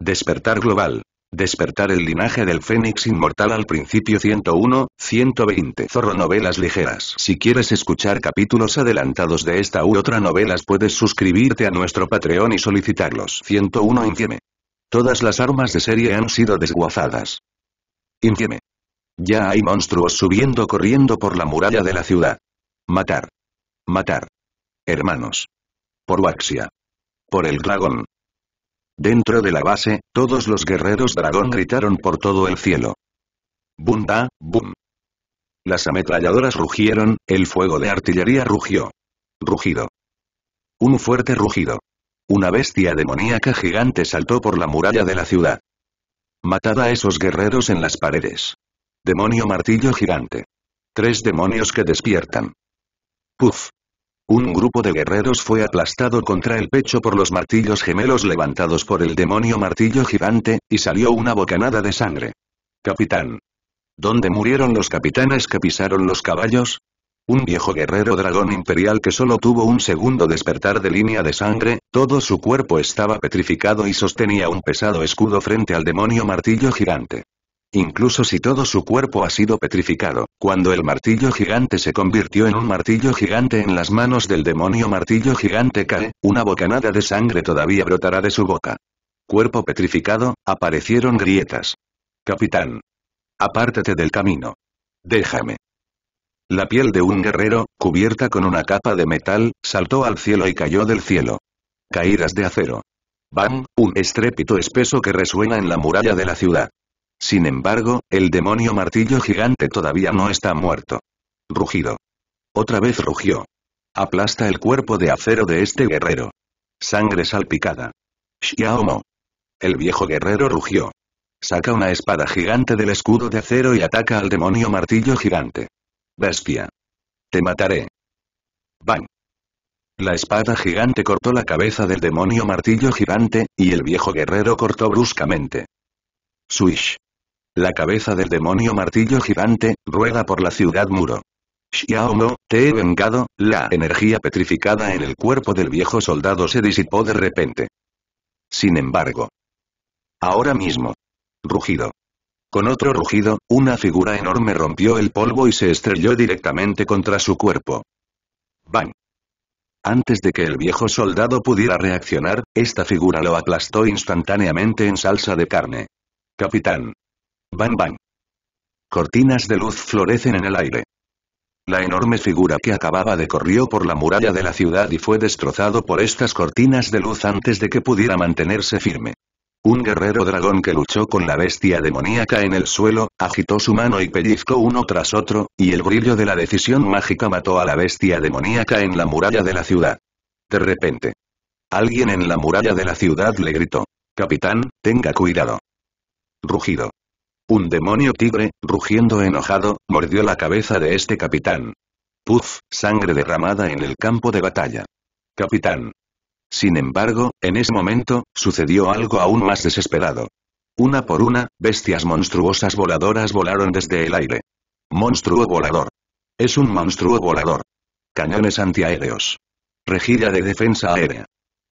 Despertar global. Despertar el linaje del Fénix Inmortal al principio 101, 120 Zorro Novelas Ligeras Si quieres escuchar capítulos adelantados de esta u otra novelas puedes suscribirte a nuestro Patreon y solicitarlos 101 Infieme Todas las armas de serie han sido desguazadas. Infieme Ya hay monstruos subiendo corriendo por la muralla de la ciudad. Matar. Matar. Hermanos. Por Waxia. Por el dragón. Dentro de la base, todos los guerreros dragón gritaron por todo el cielo. ¡Bum da, bum! Las ametralladoras rugieron, el fuego de artillería rugió. Rugido. Un fuerte rugido. Una bestia demoníaca gigante saltó por la muralla de la ciudad. Matad a esos guerreros en las paredes. Demonio martillo gigante. Tres demonios que despiertan. Puf. Un grupo de guerreros fue aplastado contra el pecho por los martillos gemelos levantados por el demonio martillo gigante, y salió una bocanada de sangre. Capitán. ¿Dónde murieron los capitanes que pisaron los caballos? Un viejo guerrero dragón imperial que solo tuvo un segundo despertar de línea de sangre, todo su cuerpo estaba petrificado y sostenía un pesado escudo frente al demonio martillo gigante. Incluso si todo su cuerpo ha sido petrificado, cuando el martillo gigante se convirtió en un martillo gigante en las manos del demonio martillo gigante cae, una bocanada de sangre todavía brotará de su boca. Cuerpo petrificado, aparecieron grietas. Capitán. Apártate del camino. Déjame. La piel de un guerrero, cubierta con una capa de metal, saltó al cielo y cayó del cielo. Caídas de acero. Bam, un estrépito espeso que resuena en la muralla de la ciudad. Sin embargo, el demonio martillo gigante todavía no está muerto. Rugido. Otra vez rugió. Aplasta el cuerpo de acero de este guerrero. Sangre salpicada. Xiaomo. El viejo guerrero rugió. Saca una espada gigante del escudo de acero y ataca al demonio martillo gigante. Bestia. Te mataré. Bang. La espada gigante cortó la cabeza del demonio martillo gigante, y el viejo guerrero cortó bruscamente. Swish. La cabeza del demonio martillo gigante, rueda por la ciudad muro. Xiaomo, te he vengado, la energía petrificada en el cuerpo del viejo soldado se disipó de repente. Sin embargo. Ahora mismo. Rugido. Con otro rugido, una figura enorme rompió el polvo y se estrelló directamente contra su cuerpo. ¡Bang! Antes de que el viejo soldado pudiera reaccionar, esta figura lo aplastó instantáneamente en salsa de carne. Capitán, Bang bang. Cortinas de luz florecen en el aire. La enorme figura que acababa de corrió por la muralla de la ciudad y fue destrozado por estas cortinas de luz antes de que pudiera mantenerse firme. Un guerrero dragón que luchó con la bestia demoníaca en el suelo, agitó su mano y pellizcó uno tras otro, y el brillo de la decisión mágica mató a la bestia demoníaca en la muralla de la ciudad. De repente. Alguien en la muralla de la ciudad le gritó. Capitán, tenga cuidado. Rugido. Un demonio tigre, rugiendo enojado, mordió la cabeza de este capitán. Puf, sangre derramada en el campo de batalla. Capitán. Sin embargo, en ese momento, sucedió algo aún más desesperado. Una por una, bestias monstruosas voladoras volaron desde el aire. Monstruo volador. Es un monstruo volador. Cañones antiaéreos. Regida de defensa aérea.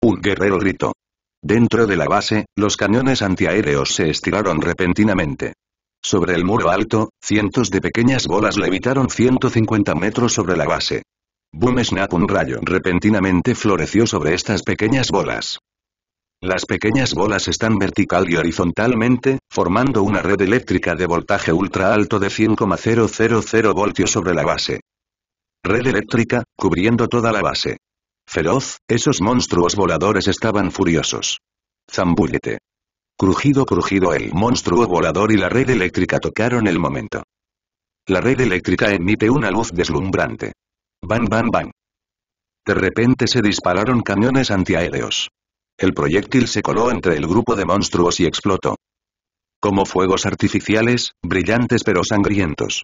Un guerrero gritó. Dentro de la base, los cañones antiaéreos se estiraron repentinamente. Sobre el muro alto, cientos de pequeñas bolas levitaron 150 metros sobre la base. Boom Snap un rayo repentinamente floreció sobre estas pequeñas bolas. Las pequeñas bolas están vertical y horizontalmente, formando una red eléctrica de voltaje ultra alto de 100,000 voltios sobre la base. Red eléctrica, cubriendo toda la base. Feroz, esos monstruos voladores estaban furiosos. Zambullete. Crujido crujido el monstruo volador y la red eléctrica tocaron el momento. La red eléctrica emite una luz deslumbrante. Bam bam bam. De repente se dispararon cañones antiaéreos. El proyectil se coló entre el grupo de monstruos y explotó. Como fuegos artificiales, brillantes pero sangrientos.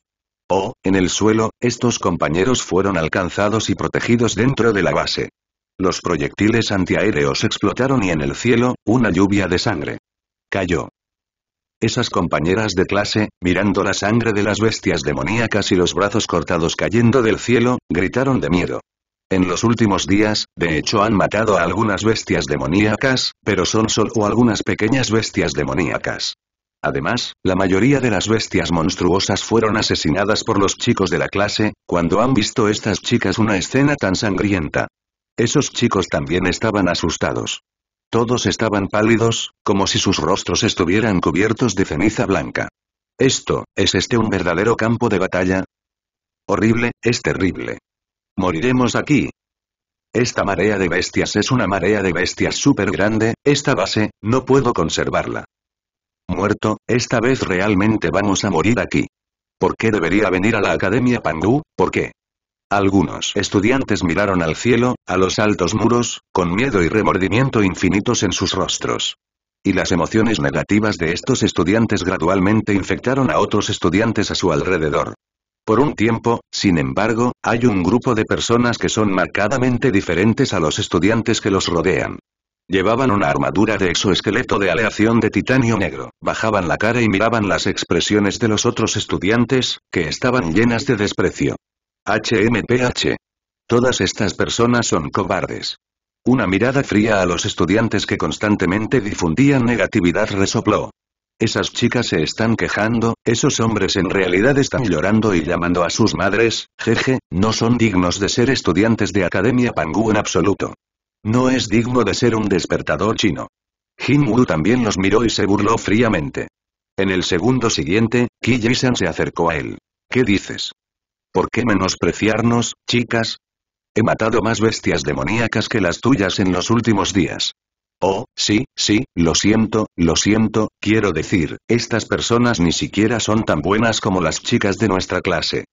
Oh, en el suelo, estos compañeros fueron alcanzados y protegidos dentro de la base. Los proyectiles antiaéreos explotaron y en el cielo, una lluvia de sangre. Cayó. Esas compañeras de clase, mirando la sangre de las bestias demoníacas y los brazos cortados cayendo del cielo, gritaron de miedo. En los últimos días, de hecho han matado a algunas bestias demoníacas, pero son solo algunas pequeñas bestias demoníacas. Además, la mayoría de las bestias monstruosas fueron asesinadas por los chicos de la clase, cuando han visto estas chicas una escena tan sangrienta. Esos chicos también estaban asustados. Todos estaban pálidos, como si sus rostros estuvieran cubiertos de ceniza blanca. ¿Esto, es este un verdadero campo de batalla? Horrible, es terrible. Moriremos aquí. Esta marea de bestias es una marea de bestias súper grande, esta base, no puedo conservarla. Muerto, esta vez realmente vamos a morir aquí. ¿Por qué debería venir a la Academia Pangu? ¿Por qué? Algunos estudiantes miraron al cielo, a los altos muros, con miedo y remordimiento infinitos en sus rostros. Y las emociones negativas de estos estudiantes gradualmente infectaron a otros estudiantes a su alrededor. Por un tiempo, sin embargo, hay un grupo de personas que son marcadamente diferentes a los estudiantes que los rodean. Llevaban una armadura de exoesqueleto de aleación de titanio negro, bajaban la cara y miraban las expresiones de los otros estudiantes, que estaban llenas de desprecio. HMPH. Todas estas personas son cobardes. Una mirada fría a los estudiantes que constantemente difundían negatividad resopló. Esas chicas se están quejando, esos hombres en realidad están llorando y llamando a sus madres, jeje, no son dignos de ser estudiantes de Academia Pangu en absoluto. No es digno de ser un despertador chino. Jin también los miró y se burló fríamente. En el segundo siguiente, Ki Jisan se acercó a él. ¿Qué dices? ¿Por qué menospreciarnos, chicas? He matado más bestias demoníacas que las tuyas en los últimos días. Oh, sí, sí, lo siento, lo siento, quiero decir, estas personas ni siquiera son tan buenas como las chicas de nuestra clase.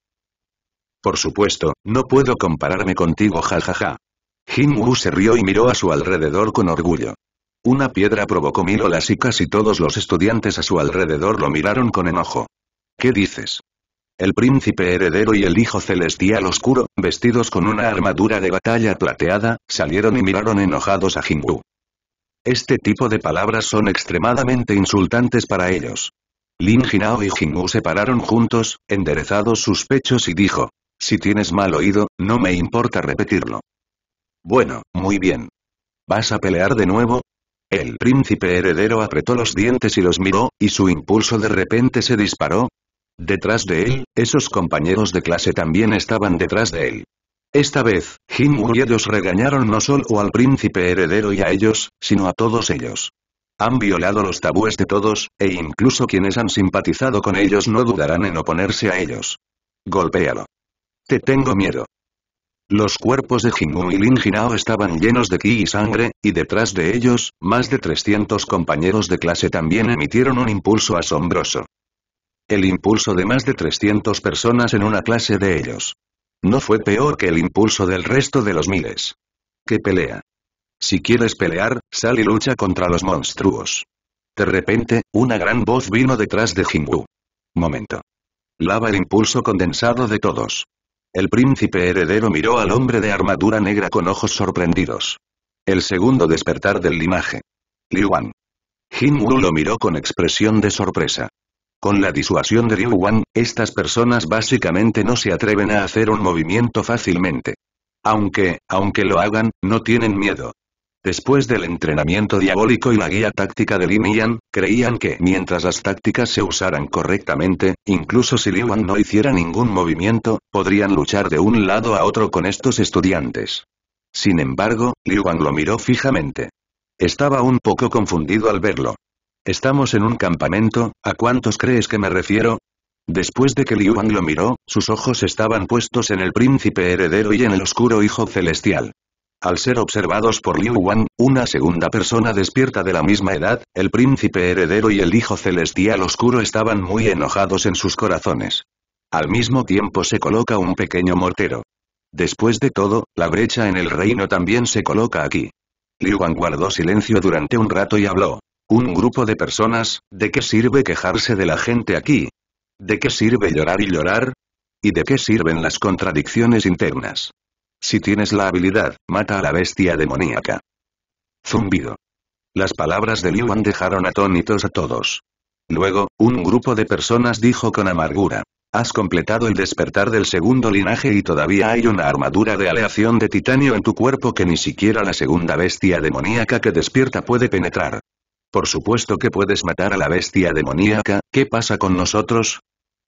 Por supuesto, no puedo compararme contigo jajaja. Jin Wu se rió y miró a su alrededor con orgullo. Una piedra provocó mil olas y casi todos los estudiantes a su alrededor lo miraron con enojo. ¿Qué dices? el príncipe heredero y el hijo celestial oscuro, vestidos con una armadura de batalla plateada, salieron y miraron enojados a Jingu. Este tipo de palabras son extremadamente insultantes para ellos. Lin Jinao y Jingu se pararon juntos, enderezados sus pechos y dijo, si tienes mal oído, no me importa repetirlo. Bueno, muy bien. ¿Vas a pelear de nuevo? El príncipe heredero apretó los dientes y los miró, y su impulso de repente se disparó, Detrás de él, esos compañeros de clase también estaban detrás de él. Esta vez, Wu y ellos regañaron no solo al príncipe heredero y a ellos, sino a todos ellos. Han violado los tabúes de todos, e incluso quienes han simpatizado con ellos no dudarán en oponerse a ellos. Golpéalo. Te tengo miedo. Los cuerpos de Jingu y Lin Jinao estaban llenos de ki y sangre, y detrás de ellos, más de 300 compañeros de clase también emitieron un impulso asombroso. El impulso de más de 300 personas en una clase de ellos. No fue peor que el impulso del resto de los miles. ¡Qué pelea! Si quieres pelear, sal y lucha contra los monstruos. De repente, una gran voz vino detrás de Wu. Momento. Lava el impulso condensado de todos. El príncipe heredero miró al hombre de armadura negra con ojos sorprendidos. El segundo despertar del linaje. Liu Jin Wu lo miró con expresión de sorpresa. Con la disuasión de Liu Wang, estas personas básicamente no se atreven a hacer un movimiento fácilmente. Aunque, aunque lo hagan, no tienen miedo. Después del entrenamiento diabólico y la guía táctica de Lin Yan, creían que mientras las tácticas se usaran correctamente, incluso si Liu Wan no hiciera ningún movimiento, podrían luchar de un lado a otro con estos estudiantes. Sin embargo, Liu Wang lo miró fijamente. Estaba un poco confundido al verlo. Estamos en un campamento, ¿a cuántos crees que me refiero? Después de que Liu Wang lo miró, sus ojos estaban puestos en el príncipe heredero y en el oscuro hijo celestial. Al ser observados por Liu Wang, una segunda persona despierta de la misma edad, el príncipe heredero y el hijo celestial oscuro estaban muy enojados en sus corazones. Al mismo tiempo se coloca un pequeño mortero. Después de todo, la brecha en el reino también se coloca aquí. Liu Wang guardó silencio durante un rato y habló grupo de personas, ¿de qué sirve quejarse de la gente aquí? ¿De qué sirve llorar y llorar? ¿Y de qué sirven las contradicciones internas? Si tienes la habilidad, mata a la bestia demoníaca. Zumbido. Las palabras de Liuan dejaron atónitos a todos. Luego, un grupo de personas dijo con amargura. Has completado el despertar del segundo linaje y todavía hay una armadura de aleación de titanio en tu cuerpo que ni siquiera la segunda bestia demoníaca que despierta puede penetrar. Por supuesto que puedes matar a la bestia demoníaca, ¿qué pasa con nosotros?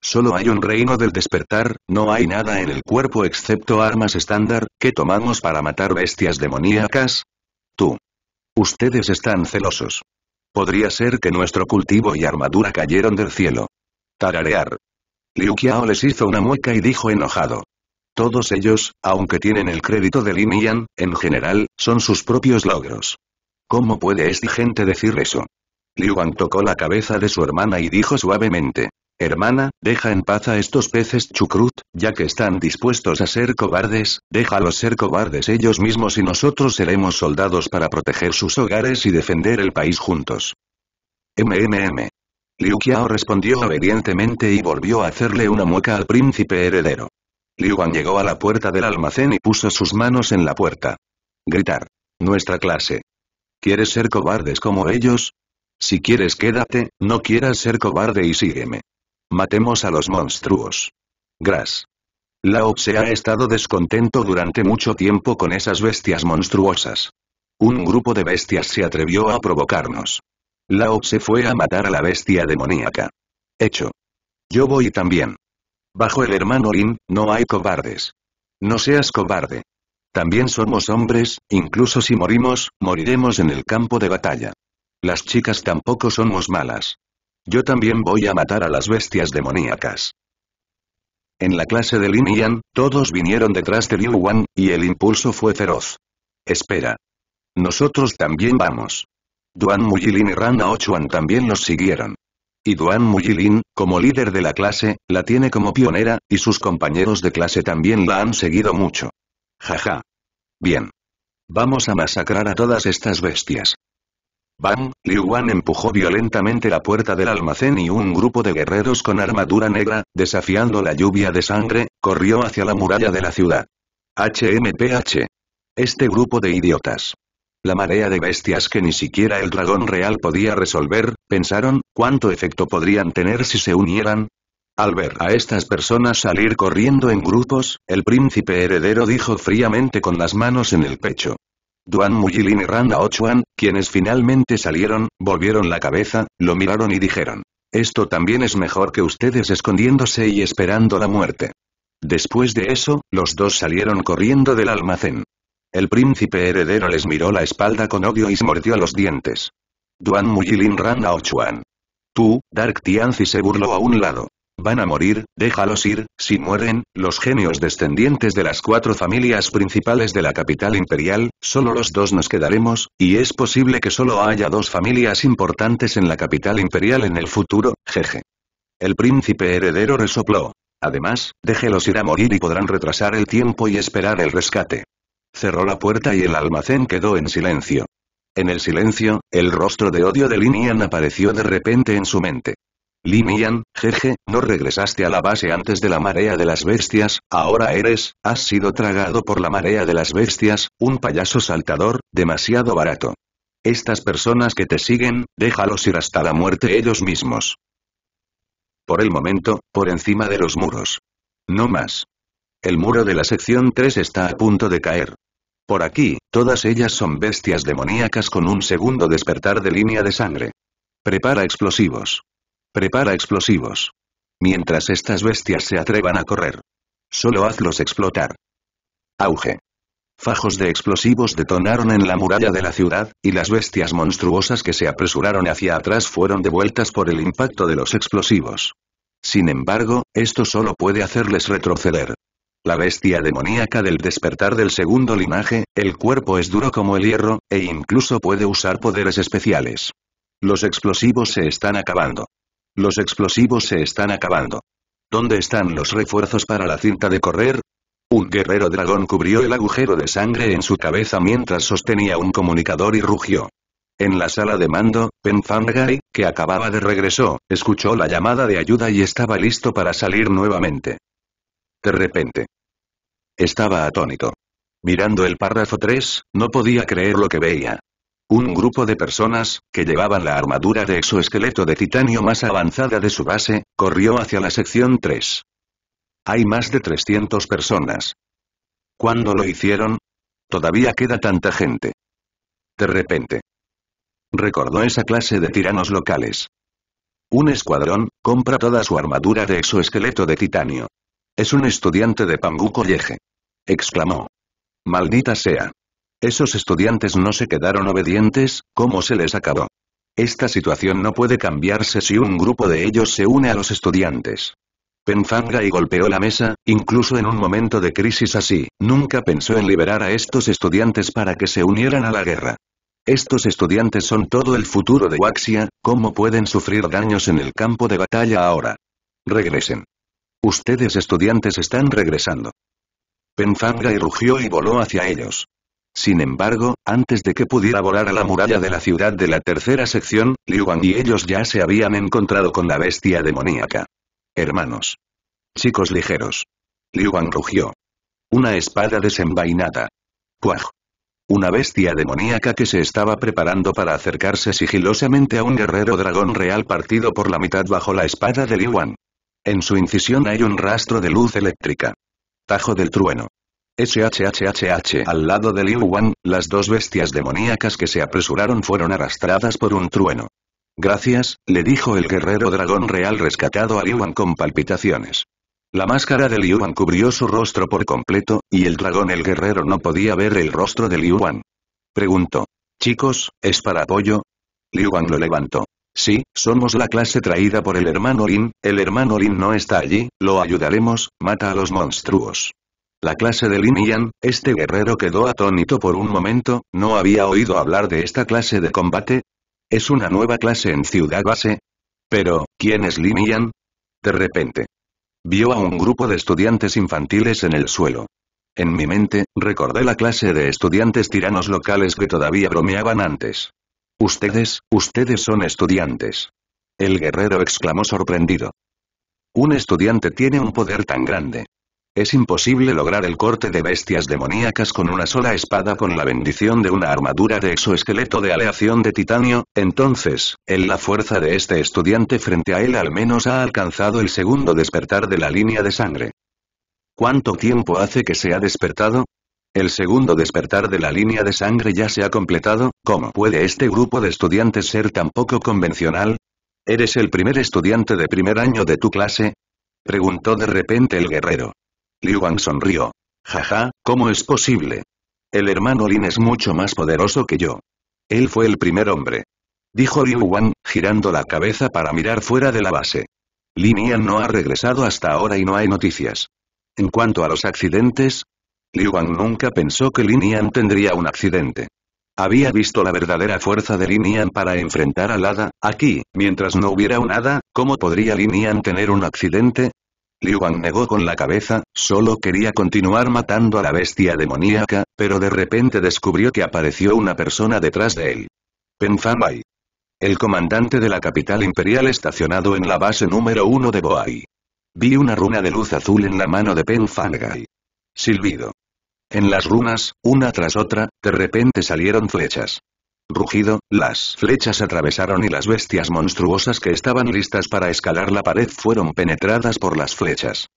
Solo hay un reino del despertar, no hay nada en el cuerpo excepto armas estándar, que tomamos para matar bestias demoníacas? Tú. Ustedes están celosos. Podría ser que nuestro cultivo y armadura cayeron del cielo. Tararear. Liu Qiao les hizo una mueca y dijo enojado. Todos ellos, aunque tienen el crédito de Lin Yan, en general, son sus propios logros. ¿Cómo puede esta gente decir eso? Liu Wang tocó la cabeza de su hermana y dijo suavemente. Hermana, deja en paz a estos peces chucrut, ya que están dispuestos a ser cobardes, déjalos ser cobardes ellos mismos y nosotros seremos soldados para proteger sus hogares y defender el país juntos. MMM. Liu Qiao respondió obedientemente y volvió a hacerle una mueca al príncipe heredero. Liu Wang llegó a la puerta del almacén y puso sus manos en la puerta. Gritar. Nuestra clase. ¿Quieres ser cobardes como ellos? Si quieres quédate, no quieras ser cobarde y sígueme. Matemos a los monstruos. Gras. Lao se ha estado descontento durante mucho tiempo con esas bestias monstruosas. Un grupo de bestias se atrevió a provocarnos. Lao se fue a matar a la bestia demoníaca. Hecho. Yo voy también. Bajo el hermano Lin, no hay cobardes. No seas cobarde. También somos hombres, incluso si morimos, moriremos en el campo de batalla. Las chicas tampoco somos malas. Yo también voy a matar a las bestias demoníacas. En la clase de Lin Yan, todos vinieron detrás de Liu Wan, y el impulso fue feroz. Espera. Nosotros también vamos. Duan Muyilin y Rana Ochuan también los siguieron. Y Duan Muyilin, como líder de la clase, la tiene como pionera, y sus compañeros de clase también la han seguido mucho. Jaja. Bien. Vamos a masacrar a todas estas bestias. Bam, Liu Wan empujó violentamente la puerta del almacén y un grupo de guerreros con armadura negra, desafiando la lluvia de sangre, corrió hacia la muralla de la ciudad. HMPH. Este grupo de idiotas. La marea de bestias que ni siquiera el dragón real podía resolver, pensaron, cuánto efecto podrían tener si se unieran, al ver a estas personas salir corriendo en grupos, el príncipe heredero dijo fríamente con las manos en el pecho. Duan Mujilin y Randa Ochuan, quienes finalmente salieron, volvieron la cabeza, lo miraron y dijeron. Esto también es mejor que ustedes escondiéndose y esperando la muerte. Después de eso, los dos salieron corriendo del almacén. El príncipe heredero les miró la espalda con odio y se mordió los dientes. Duan Mujilin Randa Ochuan. Tú, Dark Tianzi se burló a un lado. Van a morir, déjalos ir, si mueren, los genios descendientes de las cuatro familias principales de la capital imperial, solo los dos nos quedaremos, y es posible que solo haya dos familias importantes en la capital imperial en el futuro, jeje. El príncipe heredero resopló. Además, déjelos ir a morir y podrán retrasar el tiempo y esperar el rescate. Cerró la puerta y el almacén quedó en silencio. En el silencio, el rostro de odio de Linian apareció de repente en su mente. Limian, jeje, no regresaste a la base antes de la marea de las bestias, ahora eres, has sido tragado por la marea de las bestias, un payaso saltador, demasiado barato. Estas personas que te siguen, déjalos ir hasta la muerte ellos mismos. Por el momento, por encima de los muros. No más. El muro de la sección 3 está a punto de caer. Por aquí, todas ellas son bestias demoníacas con un segundo despertar de línea de sangre. Prepara explosivos. Prepara explosivos. Mientras estas bestias se atrevan a correr. Solo hazlos explotar. Auge. Fajos de explosivos detonaron en la muralla de la ciudad, y las bestias monstruosas que se apresuraron hacia atrás fueron devueltas por el impacto de los explosivos. Sin embargo, esto solo puede hacerles retroceder. La bestia demoníaca del despertar del segundo linaje, el cuerpo es duro como el hierro, e incluso puede usar poderes especiales. Los explosivos se están acabando. Los explosivos se están acabando. ¿Dónde están los refuerzos para la cinta de correr? Un guerrero dragón cubrió el agujero de sangre en su cabeza mientras sostenía un comunicador y rugió. En la sala de mando, Penfangai, que acababa de regresar, escuchó la llamada de ayuda y estaba listo para salir nuevamente. De repente. Estaba atónito. Mirando el párrafo 3, no podía creer lo que veía. Un grupo de personas, que llevaban la armadura de exoesqueleto de titanio más avanzada de su base, corrió hacia la sección 3. Hay más de 300 personas. ¿Cuándo lo hicieron? Todavía queda tanta gente. De repente. Recordó esa clase de tiranos locales. Un escuadrón, compra toda su armadura de exoesqueleto de titanio. Es un estudiante de Pangu Colleje. Exclamó. Maldita sea. Esos estudiantes no se quedaron obedientes, ¿cómo se les acabó? Esta situación no puede cambiarse si un grupo de ellos se une a los estudiantes. Penfanga y golpeó la mesa, incluso en un momento de crisis así, nunca pensó en liberar a estos estudiantes para que se unieran a la guerra. Estos estudiantes son todo el futuro de Waxia, ¿cómo pueden sufrir daños en el campo de batalla ahora? Regresen. Ustedes estudiantes están regresando. Penfanga y rugió y voló hacia ellos. Sin embargo, antes de que pudiera volar a la muralla de la ciudad de la tercera sección, Liu Wang y ellos ya se habían encontrado con la bestia demoníaca. Hermanos. Chicos ligeros. Liu Wang rugió. Una espada desenvainada. ¡Cuaj! Una bestia demoníaca que se estaba preparando para acercarse sigilosamente a un guerrero dragón real partido por la mitad bajo la espada de Liu Wang. En su incisión hay un rastro de luz eléctrica. Tajo del trueno. SHHHH al lado de Liu Wan, las dos bestias demoníacas que se apresuraron fueron arrastradas por un trueno. Gracias, le dijo el guerrero dragón real rescatado a Liu Wan con palpitaciones. La máscara de Liu Wan cubrió su rostro por completo, y el dragón el guerrero no podía ver el rostro de Liu Wan. Preguntó. Chicos, ¿es para apoyo? Liu Wan lo levantó. Sí, somos la clase traída por el hermano Lin, el hermano Lin no está allí, lo ayudaremos, mata a los monstruos. La clase de Lin Yan, este guerrero quedó atónito por un momento, ¿no había oído hablar de esta clase de combate? ¿Es una nueva clase en Ciudad Base? Pero, ¿quién es Lin Yan? De repente. Vio a un grupo de estudiantes infantiles en el suelo. En mi mente, recordé la clase de estudiantes tiranos locales que todavía bromeaban antes. Ustedes, ustedes son estudiantes. El guerrero exclamó sorprendido. Un estudiante tiene un poder tan grande. Es imposible lograr el corte de bestias demoníacas con una sola espada con la bendición de una armadura de exoesqueleto de aleación de titanio, entonces, en la fuerza de este estudiante frente a él al menos ha alcanzado el segundo despertar de la línea de sangre. ¿Cuánto tiempo hace que se ha despertado? El segundo despertar de la línea de sangre ya se ha completado, ¿cómo puede este grupo de estudiantes ser tan poco convencional? ¿Eres el primer estudiante de primer año de tu clase? Preguntó de repente el guerrero. Liu Wang sonrió. Jaja, ¿cómo es posible? El hermano Lin es mucho más poderoso que yo. Él fue el primer hombre. Dijo Liu Wang, girando la cabeza para mirar fuera de la base. Lin Yan no ha regresado hasta ahora y no hay noticias. En cuanto a los accidentes, Liu Wang nunca pensó que Lin Yan tendría un accidente. Había visto la verdadera fuerza de Lin Yan para enfrentar al hada, aquí, mientras no hubiera un hada, ¿cómo podría Lin Yan tener un accidente? Liu Bang negó con la cabeza, solo quería continuar matando a la bestia demoníaca, pero de repente descubrió que apareció una persona detrás de él. Pen Fangai. El comandante de la capital imperial estacionado en la base número uno de Boai. Vi una runa de luz azul en la mano de Pen Fangai. Silbido. En las runas, una tras otra, de repente salieron flechas rugido, las flechas atravesaron y las bestias monstruosas que estaban listas para escalar la pared fueron penetradas por las flechas.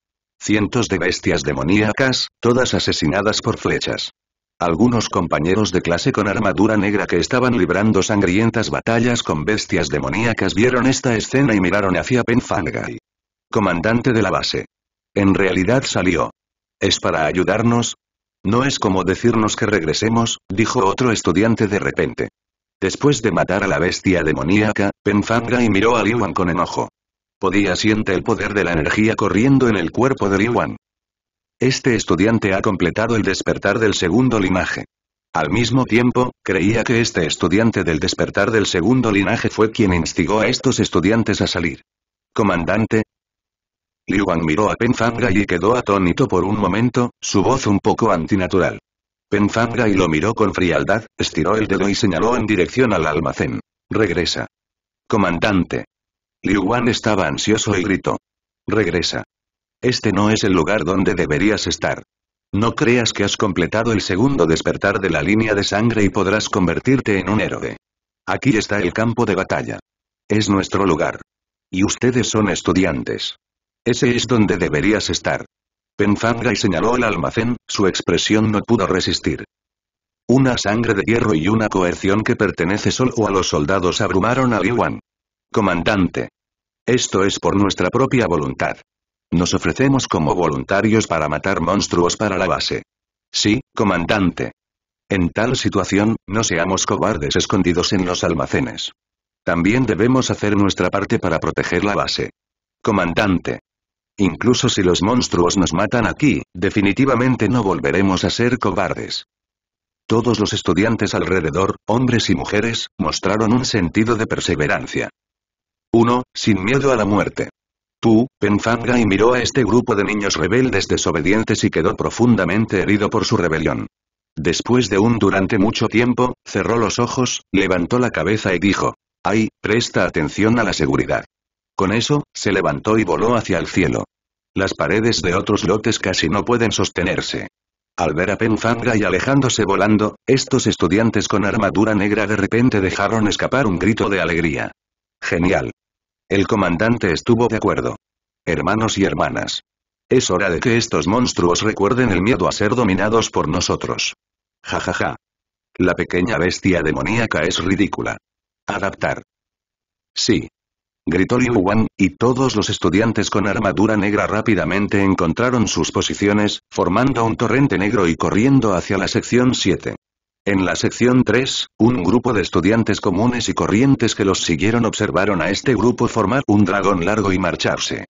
Cientos de bestias demoníacas, todas asesinadas por flechas. Algunos compañeros de clase con armadura negra que estaban librando sangrientas batallas con bestias demoníacas vieron esta escena y miraron hacia Penfangai. Comandante de la base. En realidad salió. ¿Es para ayudarnos? No es como decirnos que regresemos, dijo otro estudiante de repente. Después de matar a la bestia demoníaca, Penfangai miró a Liuan con enojo. Podía siente el poder de la energía corriendo en el cuerpo de Liuan. Este estudiante ha completado el despertar del segundo linaje. Al mismo tiempo, creía que este estudiante del despertar del segundo linaje fue quien instigó a estos estudiantes a salir. Comandante, Liuan miró a Penfangra y quedó atónito por un momento, su voz un poco antinatural y lo miró con frialdad, estiró el dedo y señaló en dirección al almacén. Regresa. Comandante. Liu Wan estaba ansioso y gritó. Regresa. Este no es el lugar donde deberías estar. No creas que has completado el segundo despertar de la línea de sangre y podrás convertirte en un héroe. Aquí está el campo de batalla. Es nuestro lugar. Y ustedes son estudiantes. Ese es donde deberías estar. Penfangai y señaló el almacén, su expresión no pudo resistir. Una sangre de hierro y una coerción que pertenece solo a los soldados abrumaron a Iwan. Comandante. Esto es por nuestra propia voluntad. Nos ofrecemos como voluntarios para matar monstruos para la base. Sí, comandante. En tal situación, no seamos cobardes escondidos en los almacenes. También debemos hacer nuestra parte para proteger la base. Comandante. Incluso si los monstruos nos matan aquí, definitivamente no volveremos a ser cobardes. Todos los estudiantes alrededor, hombres y mujeres, mostraron un sentido de perseverancia. Uno, Sin miedo a la muerte. Tu, Penfangai miró a este grupo de niños rebeldes desobedientes y quedó profundamente herido por su rebelión. Después de un durante mucho tiempo, cerró los ojos, levantó la cabeza y dijo, ¡Ay, presta atención a la seguridad! Con eso, se levantó y voló hacia el cielo. Las paredes de otros lotes casi no pueden sostenerse. Al ver a Penfanga y alejándose volando, estos estudiantes con armadura negra de repente dejaron escapar un grito de alegría. Genial. El comandante estuvo de acuerdo. Hermanos y hermanas. Es hora de que estos monstruos recuerden el miedo a ser dominados por nosotros. Ja ja ja. La pequeña bestia demoníaca es ridícula. Adaptar. Sí, gritó Liu Wan, y todos los estudiantes con armadura negra rápidamente encontraron sus posiciones, formando un torrente negro y corriendo hacia la sección 7. En la sección 3, un grupo de estudiantes comunes y corrientes que los siguieron observaron a este grupo formar un dragón largo y marcharse.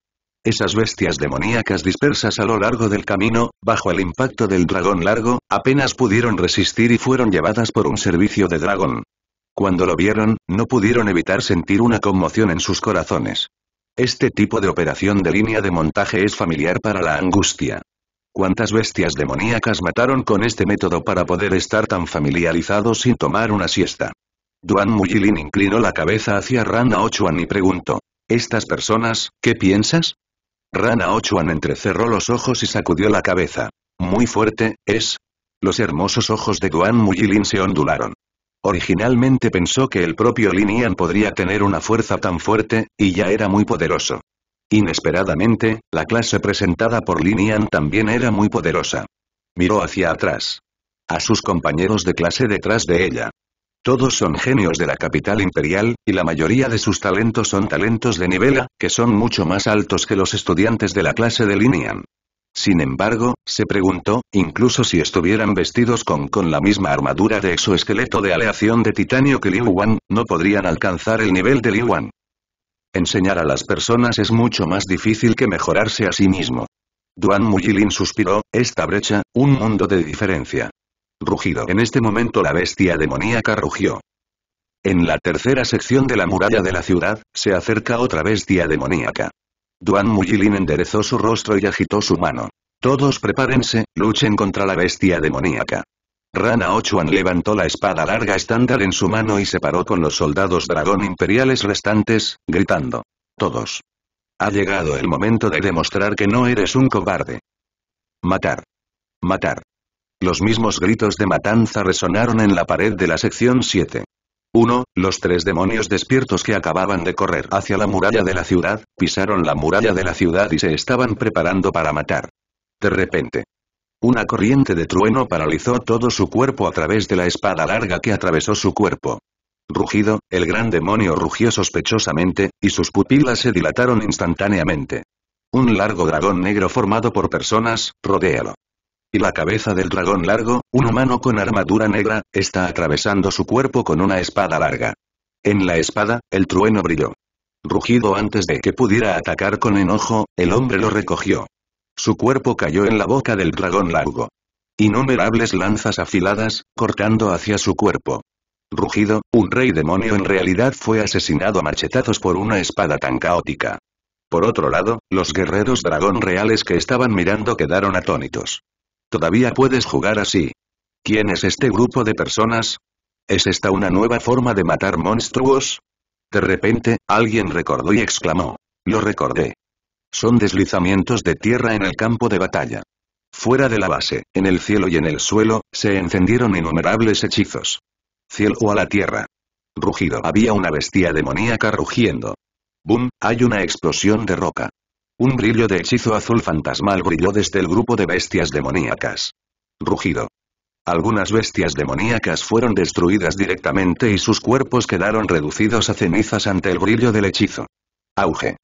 Esas bestias demoníacas dispersas a lo largo del camino, bajo el impacto del dragón largo, apenas pudieron resistir y fueron llevadas por un servicio de dragón. Cuando lo vieron, no pudieron evitar sentir una conmoción en sus corazones. Este tipo de operación de línea de montaje es familiar para la angustia. ¿Cuántas bestias demoníacas mataron con este método para poder estar tan familiarizados sin tomar una siesta? Duan Mujilin inclinó la cabeza hacia Rana Ochuan y preguntó. ¿Estas personas, qué piensas? Rana Ochuan entrecerró los ojos y sacudió la cabeza. Muy fuerte, ¿es? Los hermosos ojos de Duan Mujilin se ondularon. Originalmente pensó que el propio Linian podría tener una fuerza tan fuerte, y ya era muy poderoso. Inesperadamente, la clase presentada por Linian también era muy poderosa. Miró hacia atrás. A sus compañeros de clase detrás de ella. Todos son genios de la capital imperial, y la mayoría de sus talentos son talentos de nivela, que son mucho más altos que los estudiantes de la clase de Linian. Sin embargo, se preguntó, incluso si estuvieran vestidos con, con la misma armadura de exoesqueleto de aleación de titanio que Liu Wan, no podrían alcanzar el nivel de Liu Wan. Enseñar a las personas es mucho más difícil que mejorarse a sí mismo. Duan Mujilin suspiró, esta brecha, un mundo de diferencia. Rugido. En este momento la bestia demoníaca rugió. En la tercera sección de la muralla de la ciudad, se acerca otra bestia demoníaca. Duan Mujilin enderezó su rostro y agitó su mano. Todos prepárense, luchen contra la bestia demoníaca. Rana Ochuan levantó la espada larga estándar en su mano y se paró con los soldados dragón imperiales restantes, gritando. Todos. Ha llegado el momento de demostrar que no eres un cobarde. Matar. Matar. Los mismos gritos de matanza resonaron en la pared de la sección 7. 1. Los tres demonios despiertos que acababan de correr hacia la muralla de la ciudad, pisaron la muralla de la ciudad y se estaban preparando para matar. De repente. Una corriente de trueno paralizó todo su cuerpo a través de la espada larga que atravesó su cuerpo. Rugido, el gran demonio rugió sospechosamente, y sus pupilas se dilataron instantáneamente. Un largo dragón negro formado por personas, rodéalo y la cabeza del dragón largo, un humano con armadura negra, está atravesando su cuerpo con una espada larga. En la espada, el trueno brilló. Rugido antes de que pudiera atacar con enojo, el hombre lo recogió. Su cuerpo cayó en la boca del dragón largo. Innumerables lanzas afiladas, cortando hacia su cuerpo. Rugido, un rey demonio en realidad fue asesinado a machetazos por una espada tan caótica. Por otro lado, los guerreros dragón reales que estaban mirando quedaron atónitos. Todavía puedes jugar así. ¿Quién es este grupo de personas? ¿Es esta una nueva forma de matar monstruos? De repente, alguien recordó y exclamó. Lo recordé. Son deslizamientos de tierra en el campo de batalla. Fuera de la base, en el cielo y en el suelo, se encendieron innumerables hechizos. Cielo a la tierra. Rugido. Había una bestia demoníaca rugiendo. ¡Bum! Hay una explosión de roca. Un brillo de hechizo azul fantasmal brilló desde el grupo de bestias demoníacas. Rugido. Algunas bestias demoníacas fueron destruidas directamente y sus cuerpos quedaron reducidos a cenizas ante el brillo del hechizo. Auge.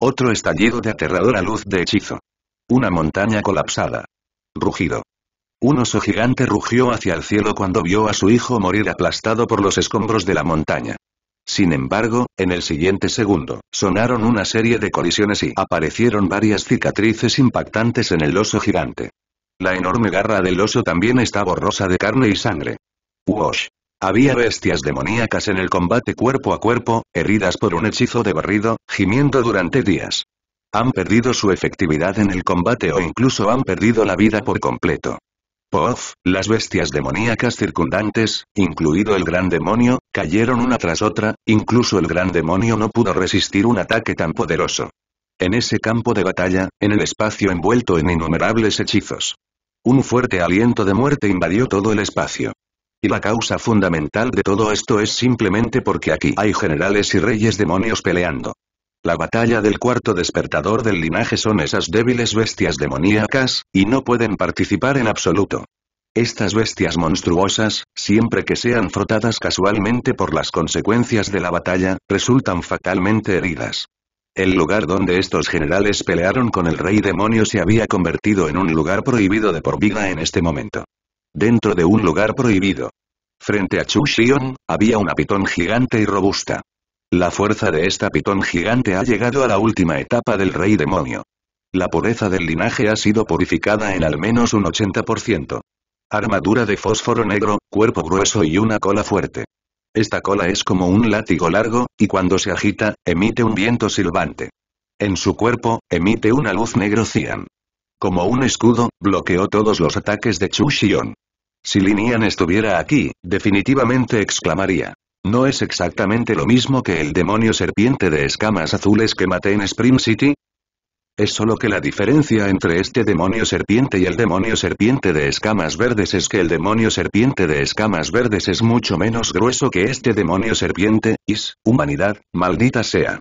Otro estallido de aterradora luz de hechizo. Una montaña colapsada. Rugido. Un oso gigante rugió hacia el cielo cuando vio a su hijo morir aplastado por los escombros de la montaña. Sin embargo, en el siguiente segundo, sonaron una serie de colisiones y aparecieron varias cicatrices impactantes en el oso gigante. La enorme garra del oso también está borrosa de carne y sangre. ¡Wosh! Había bestias demoníacas en el combate cuerpo a cuerpo, heridas por un hechizo de barrido, gimiendo durante días. Han perdido su efectividad en el combate o incluso han perdido la vida por completo. Pof, las bestias demoníacas circundantes, incluido el gran demonio, cayeron una tras otra, incluso el gran demonio no pudo resistir un ataque tan poderoso. En ese campo de batalla, en el espacio envuelto en innumerables hechizos. Un fuerte aliento de muerte invadió todo el espacio. Y la causa fundamental de todo esto es simplemente porque aquí hay generales y reyes demonios peleando. La batalla del cuarto despertador del linaje son esas débiles bestias demoníacas, y no pueden participar en absoluto. Estas bestias monstruosas, siempre que sean frotadas casualmente por las consecuencias de la batalla, resultan fatalmente heridas. El lugar donde estos generales pelearon con el rey demonio se había convertido en un lugar prohibido de por vida en este momento. Dentro de un lugar prohibido. Frente a Chu Xion, había una pitón gigante y robusta. La fuerza de esta pitón gigante ha llegado a la última etapa del rey demonio. La pureza del linaje ha sido purificada en al menos un 80%. Armadura de fósforo negro, cuerpo grueso y una cola fuerte. Esta cola es como un látigo largo, y cuando se agita, emite un viento silbante. En su cuerpo, emite una luz negro cian. Como un escudo, bloqueó todos los ataques de Chu Xion. Si Linian estuviera aquí, definitivamente exclamaría. No es exactamente lo mismo que el demonio serpiente de escamas azules que maté en Spring City, es solo que la diferencia entre este demonio serpiente y el demonio serpiente de escamas verdes es que el demonio serpiente de escamas verdes es mucho menos grueso que este demonio serpiente, is, humanidad, maldita sea.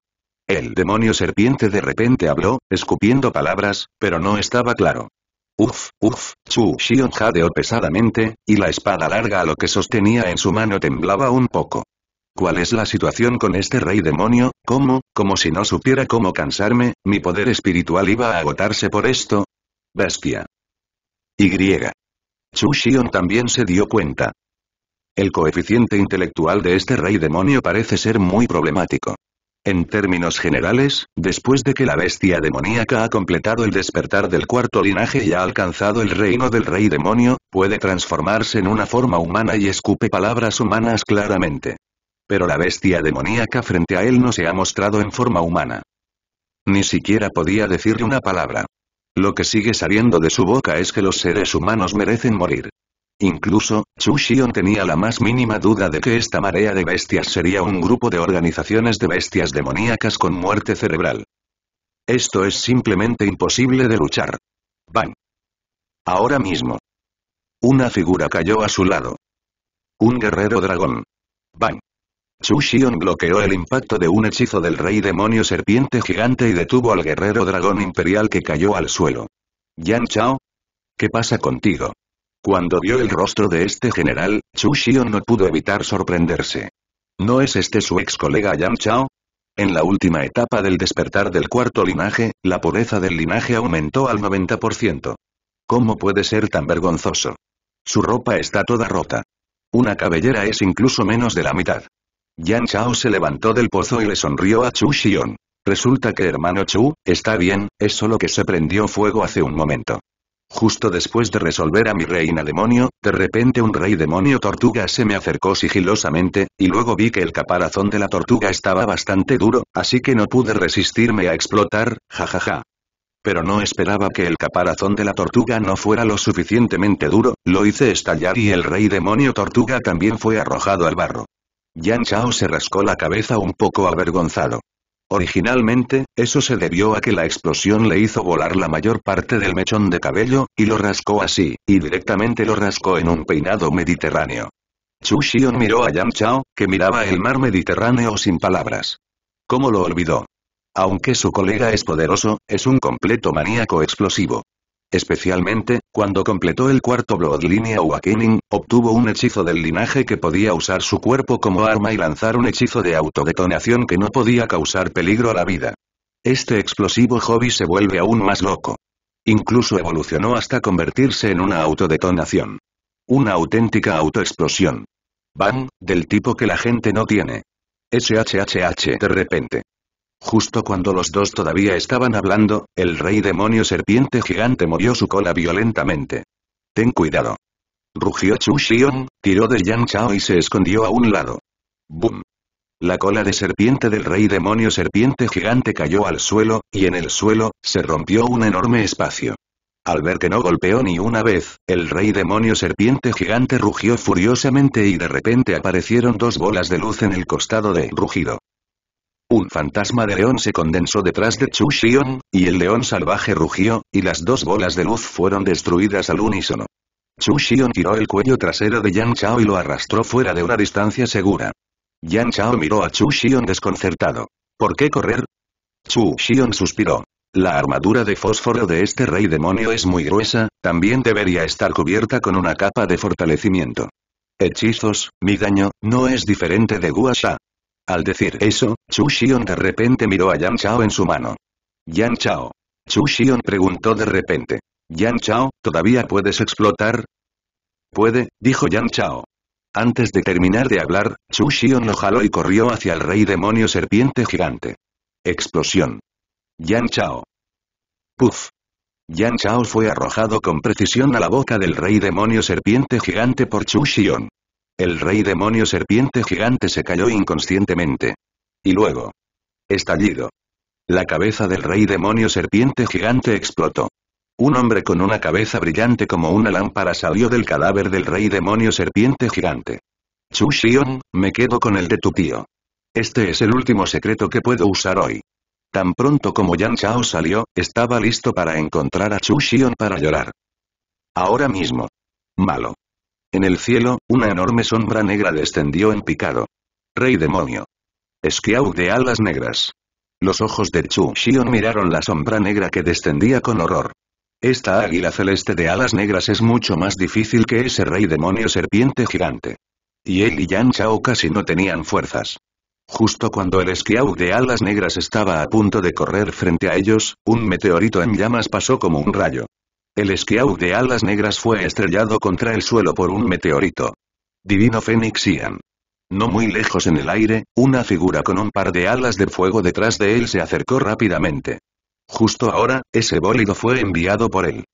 El demonio serpiente de repente habló, escupiendo palabras, pero no estaba claro. Uf, uf, Chu Xion jadeó pesadamente, y la espada larga a lo que sostenía en su mano temblaba un poco. ¿Cuál es la situación con este rey demonio? ¿Cómo, como si no supiera cómo cansarme, mi poder espiritual iba a agotarse por esto? Bestia. Y. Chu Xion también se dio cuenta. El coeficiente intelectual de este rey demonio parece ser muy problemático. En términos generales, después de que la bestia demoníaca ha completado el despertar del cuarto linaje y ha alcanzado el reino del rey demonio, puede transformarse en una forma humana y escupe palabras humanas claramente. Pero la bestia demoníaca frente a él no se ha mostrado en forma humana. Ni siquiera podía decirle una palabra. Lo que sigue saliendo de su boca es que los seres humanos merecen morir. Incluso, Xu Xion tenía la más mínima duda de que esta marea de bestias sería un grupo de organizaciones de bestias demoníacas con muerte cerebral. Esto es simplemente imposible de luchar. ¡Bang! Ahora mismo. Una figura cayó a su lado. Un guerrero dragón. ¡Bang! Xu Xion bloqueó el impacto de un hechizo del rey demonio serpiente gigante y detuvo al guerrero dragón imperial que cayó al suelo. Yan Chao. ¿Qué pasa contigo? Cuando vio el rostro de este general, Chu Xion no pudo evitar sorprenderse. ¿No es este su ex colega Yang Chao? En la última etapa del despertar del cuarto linaje, la pureza del linaje aumentó al 90%. ¿Cómo puede ser tan vergonzoso? Su ropa está toda rota. Una cabellera es incluso menos de la mitad. Yan Chao se levantó del pozo y le sonrió a Chu Xion. Resulta que hermano Chu, está bien, es solo que se prendió fuego hace un momento. Justo después de resolver a mi reina demonio, de repente un rey demonio tortuga se me acercó sigilosamente, y luego vi que el caparazón de la tortuga estaba bastante duro, así que no pude resistirme a explotar, jajaja. Pero no esperaba que el caparazón de la tortuga no fuera lo suficientemente duro, lo hice estallar y el rey demonio tortuga también fue arrojado al barro. Yan Chao se rascó la cabeza un poco avergonzado. Originalmente, eso se debió a que la explosión le hizo volar la mayor parte del mechón de cabello, y lo rascó así, y directamente lo rascó en un peinado mediterráneo. Chu Xion miró a Yang Chao, que miraba el mar Mediterráneo sin palabras. ¿Cómo lo olvidó? Aunque su colega es poderoso, es un completo maníaco explosivo. Especialmente, cuando completó el cuarto Bloodline Awakening, obtuvo un hechizo del linaje que podía usar su cuerpo como arma y lanzar un hechizo de autodetonación que no podía causar peligro a la vida. Este explosivo hobby se vuelve aún más loco. Incluso evolucionó hasta convertirse en una autodetonación. Una auténtica autoexplosión. Bang, del tipo que la gente no tiene. SHHH de repente. Justo cuando los dos todavía estaban hablando, el rey demonio serpiente gigante movió su cola violentamente. Ten cuidado. Rugió Chu Xion, tiró de Yang Chao y se escondió a un lado. ¡Bum! La cola de serpiente del rey demonio serpiente gigante cayó al suelo, y en el suelo, se rompió un enorme espacio. Al ver que no golpeó ni una vez, el rey demonio serpiente gigante rugió furiosamente y de repente aparecieron dos bolas de luz en el costado de rugido. Un fantasma de león se condensó detrás de Chu Xion, y el león salvaje rugió, y las dos bolas de luz fueron destruidas al unísono. Chu Xion tiró el cuello trasero de Yang Chao y lo arrastró fuera de una distancia segura. Yang Chao miró a Chu Xion desconcertado. ¿Por qué correr? Chu Xion suspiró. La armadura de fósforo de este rey demonio es muy gruesa, también debería estar cubierta con una capa de fortalecimiento. Hechizos, mi daño, no es diferente de Gua Sha. Al decir eso, Chu Xion de repente miró a Yan Chao en su mano. Yan Chao. Chu Xion preguntó de repente. Yan Chao, ¿todavía puedes explotar? Puede, dijo Yan Chao. Antes de terminar de hablar, Chu Xion lo jaló y corrió hacia el rey demonio serpiente gigante. Explosión. Yan Chao. Puf. Yan Chao fue arrojado con precisión a la boca del rey demonio serpiente gigante por Chu Xion. El rey demonio serpiente gigante se cayó inconscientemente. Y luego. Estallido. La cabeza del rey demonio serpiente gigante explotó. Un hombre con una cabeza brillante como una lámpara salió del cadáver del rey demonio serpiente gigante. Chu Xion, me quedo con el de tu tío. Este es el último secreto que puedo usar hoy. Tan pronto como Yan Chao salió, estaba listo para encontrar a Chu Xion para llorar. Ahora mismo. Malo. En el cielo, una enorme sombra negra descendió en picado. Rey demonio. ¡Esquiao de alas negras. Los ojos de Chu Xion miraron la sombra negra que descendía con horror. Esta águila celeste de alas negras es mucho más difícil que ese rey demonio serpiente gigante. Y él y Yan Chao casi no tenían fuerzas. Justo cuando el esquiao de alas negras estaba a punto de correr frente a ellos, un meteorito en llamas pasó como un rayo. El esquiau de alas negras fue estrellado contra el suelo por un meteorito. Divino Fénix Ian. No muy lejos en el aire, una figura con un par de alas de fuego detrás de él se acercó rápidamente. Justo ahora, ese bólido fue enviado por él.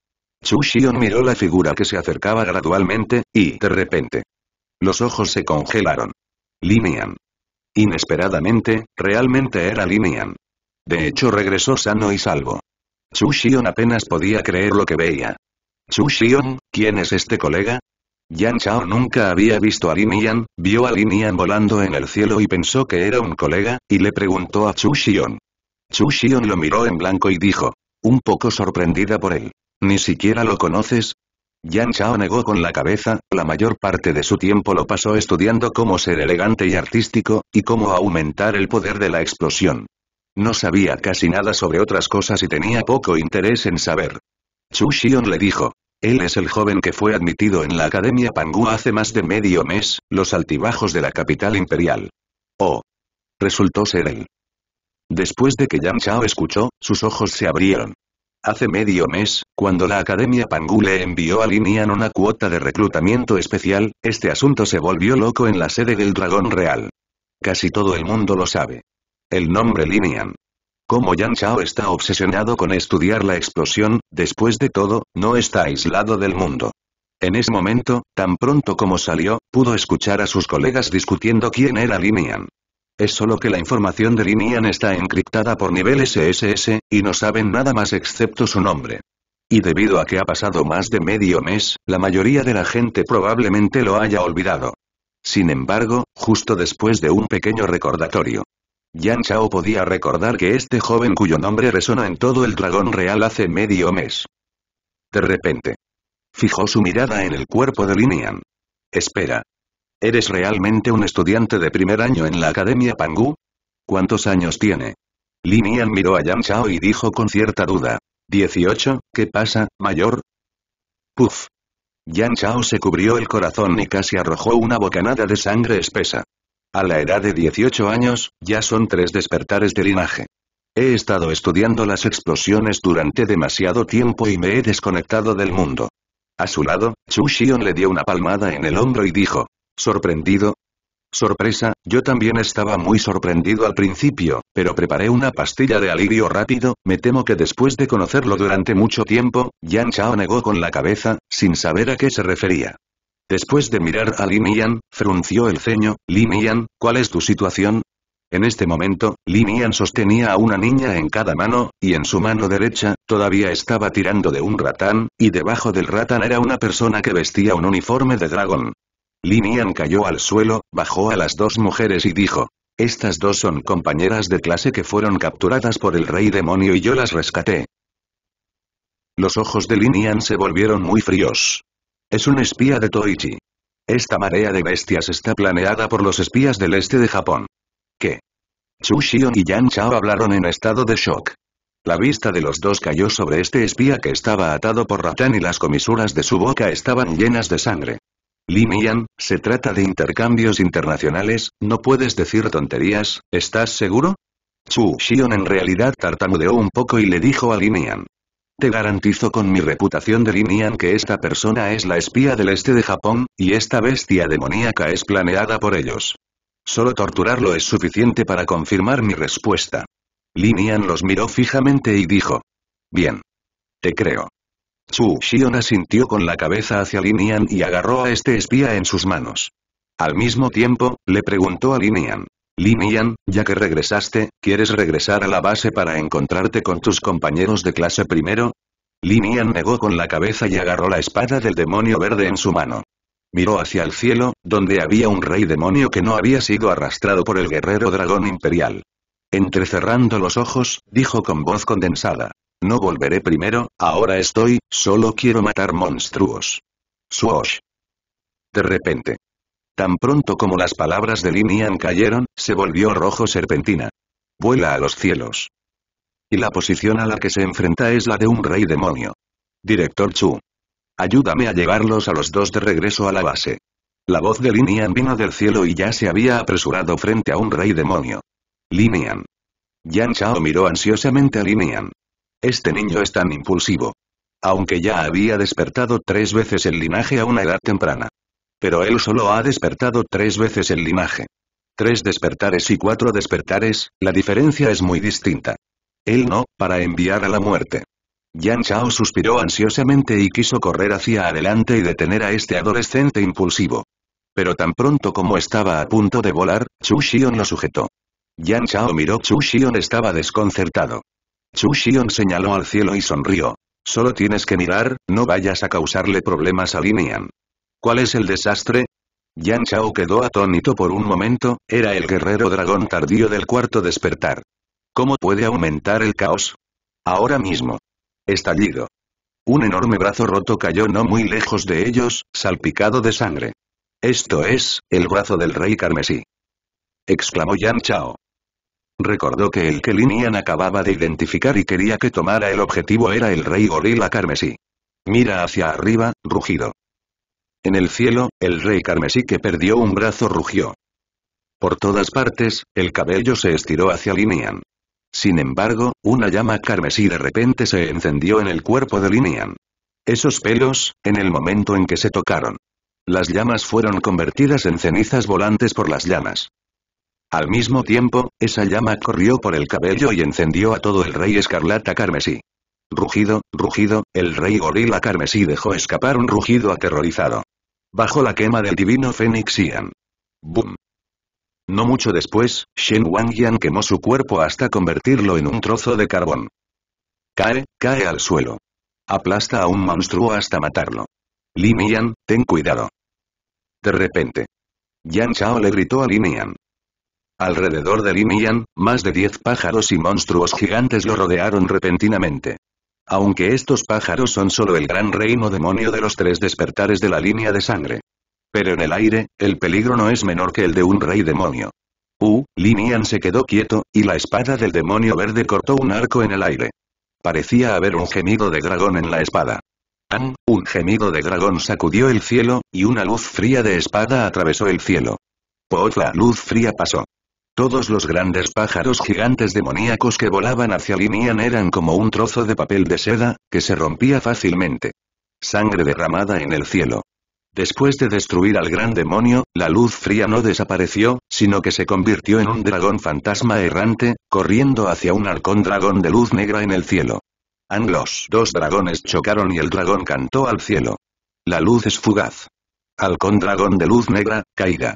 Chushion miró la figura que se acercaba gradualmente, y, de repente, los ojos se congelaron. Linian. Inesperadamente, realmente era Linian. De hecho regresó sano y salvo. Chu Xion apenas podía creer lo que veía. Chu Xion, ¿quién es este colega? Yan Chao nunca había visto a Lin Yan, vio a Lin volando en el cielo y pensó que era un colega, y le preguntó a Chu Xion. Chu Xion lo miró en blanco y dijo, un poco sorprendida por él, ¿ni siquiera lo conoces? Yan Chao negó con la cabeza, la mayor parte de su tiempo lo pasó estudiando cómo ser elegante y artístico, y cómo aumentar el poder de la explosión. No sabía casi nada sobre otras cosas y tenía poco interés en saber. Chu Xion le dijo. Él es el joven que fue admitido en la Academia Pangu hace más de medio mes, los altibajos de la capital imperial. Oh. Resultó ser él. Después de que Yang Chao escuchó, sus ojos se abrieron. Hace medio mes, cuando la Academia Pangu le envió a Linian una cuota de reclutamiento especial, este asunto se volvió loco en la sede del Dragón Real. Casi todo el mundo lo sabe. El nombre Linian. Como Yan Chao está obsesionado con estudiar la explosión, después de todo, no está aislado del mundo. En ese momento, tan pronto como salió, pudo escuchar a sus colegas discutiendo quién era Linian. Es solo que la información de Linian está encriptada por nivel SSS, y no saben nada más excepto su nombre. Y debido a que ha pasado más de medio mes, la mayoría de la gente probablemente lo haya olvidado. Sin embargo, justo después de un pequeño recordatorio, Yan Chao podía recordar que este joven cuyo nombre resona en todo el dragón real hace medio mes. De repente. Fijó su mirada en el cuerpo de Linian. Espera. ¿Eres realmente un estudiante de primer año en la Academia Pangu? ¿Cuántos años tiene? Linian miró a Yan Chao y dijo con cierta duda. «¿18? ¿Qué pasa, mayor? Puf. Yan Chao se cubrió el corazón y casi arrojó una bocanada de sangre espesa. A la edad de 18 años, ya son tres despertares de linaje. He estado estudiando las explosiones durante demasiado tiempo y me he desconectado del mundo. A su lado, Chu Xion le dio una palmada en el hombro y dijo, ¿sorprendido? Sorpresa, yo también estaba muy sorprendido al principio, pero preparé una pastilla de alivio rápido, me temo que después de conocerlo durante mucho tiempo, Yan Chao negó con la cabeza, sin saber a qué se refería. Después de mirar a Lin Yan, frunció el ceño, Lin Yan, ¿cuál es tu situación? En este momento, Lin Yan sostenía a una niña en cada mano, y en su mano derecha, todavía estaba tirando de un ratán, y debajo del ratán era una persona que vestía un uniforme de dragón. Lin Yan cayó al suelo, bajó a las dos mujeres y dijo, estas dos son compañeras de clase que fueron capturadas por el rey demonio y yo las rescaté. Los ojos de Lin Yan se volvieron muy fríos. Es un espía de Toichi. Esta marea de bestias está planeada por los espías del este de Japón. ¿Qué? Chu Xion y Yan Chao hablaron en estado de shock. La vista de los dos cayó sobre este espía que estaba atado por ratán y las comisuras de su boca estaban llenas de sangre. Li Mian, se trata de intercambios internacionales, no puedes decir tonterías, ¿estás seguro? Chu Xion en realidad tartamudeó un poco y le dijo a Li Mian. Te garantizo con mi reputación de Linian que esta persona es la espía del este de Japón, y esta bestia demoníaca es planeada por ellos. Solo torturarlo es suficiente para confirmar mi respuesta. Linian los miró fijamente y dijo. Bien. Te creo. Su Shion asintió con la cabeza hacia Linian y agarró a este espía en sus manos. Al mismo tiempo, le preguntó a Linian, Linian, ya que regresaste, ¿quieres regresar a la base para encontrarte con tus compañeros de clase primero? Linian negó con la cabeza y agarró la espada del demonio verde en su mano. Miró hacia el cielo, donde había un rey demonio que no había sido arrastrado por el guerrero dragón imperial. Entrecerrando los ojos, dijo con voz condensada. No volveré primero, ahora estoy, solo quiero matar monstruos. Suosh. De repente, Tan pronto como las palabras de Linian cayeron, se volvió rojo serpentina. Vuela a los cielos. Y la posición a la que se enfrenta es la de un rey demonio. Director Chu. Ayúdame a llevarlos a los dos de regreso a la base. La voz de Linian vino del cielo y ya se había apresurado frente a un rey demonio. Linian. Yan Chao miró ansiosamente a Linian. Este niño es tan impulsivo. Aunque ya había despertado tres veces el linaje a una edad temprana pero él solo ha despertado tres veces el linaje. Tres despertares y cuatro despertares, la diferencia es muy distinta. Él no, para enviar a la muerte. Yan Chao suspiró ansiosamente y quiso correr hacia adelante y detener a este adolescente impulsivo. Pero tan pronto como estaba a punto de volar, Chu Xion lo sujetó. Yan Chao miró Chu Xion estaba desconcertado. Chu Xion señaló al cielo y sonrió. Solo tienes que mirar, no vayas a causarle problemas a Linian. ¿Cuál es el desastre? Yan Chao quedó atónito por un momento, era el guerrero dragón tardío del cuarto despertar. ¿Cómo puede aumentar el caos? Ahora mismo. Estallido. Un enorme brazo roto cayó no muy lejos de ellos, salpicado de sangre. Esto es, el brazo del rey carmesí. Exclamó Yan Chao. Recordó que el que Yan acababa de identificar y quería que tomara el objetivo era el rey gorila carmesí. Mira hacia arriba, rugido. En el cielo, el rey carmesí que perdió un brazo rugió. Por todas partes, el cabello se estiró hacia Linian. Sin embargo, una llama carmesí de repente se encendió en el cuerpo de Linian. Esos pelos, en el momento en que se tocaron. Las llamas fueron convertidas en cenizas volantes por las llamas. Al mismo tiempo, esa llama corrió por el cabello y encendió a todo el rey escarlata carmesí. Rugido, rugido, el rey gorila carmesí dejó escapar un rugido aterrorizado. Bajo la quema del divino Fénix Ian. Boom. No mucho después, Shen Wangyan quemó su cuerpo hasta convertirlo en un trozo de carbón. Cae, cae al suelo. Aplasta a un monstruo hasta matarlo. Li Mian, ten cuidado. De repente. Yan Chao le gritó a Li Mian. Alrededor de Li Mian, más de diez pájaros y monstruos gigantes lo rodearon repentinamente. Aunque estos pájaros son solo el gran reino demonio de los tres despertares de la línea de sangre. Pero en el aire, el peligro no es menor que el de un rey demonio. Uh, Linian se quedó quieto, y la espada del demonio verde cortó un arco en el aire. Parecía haber un gemido de dragón en la espada. An, Un gemido de dragón sacudió el cielo, y una luz fría de espada atravesó el cielo. pues la luz fría pasó. Todos los grandes pájaros gigantes demoníacos que volaban hacia Linian eran como un trozo de papel de seda, que se rompía fácilmente. Sangre derramada en el cielo. Después de destruir al gran demonio, la luz fría no desapareció, sino que se convirtió en un dragón fantasma errante, corriendo hacia un halcón dragón de luz negra en el cielo. Anglos, dos dragones chocaron y el dragón cantó al cielo. La luz es fugaz. Halcón dragón de luz negra, caiga.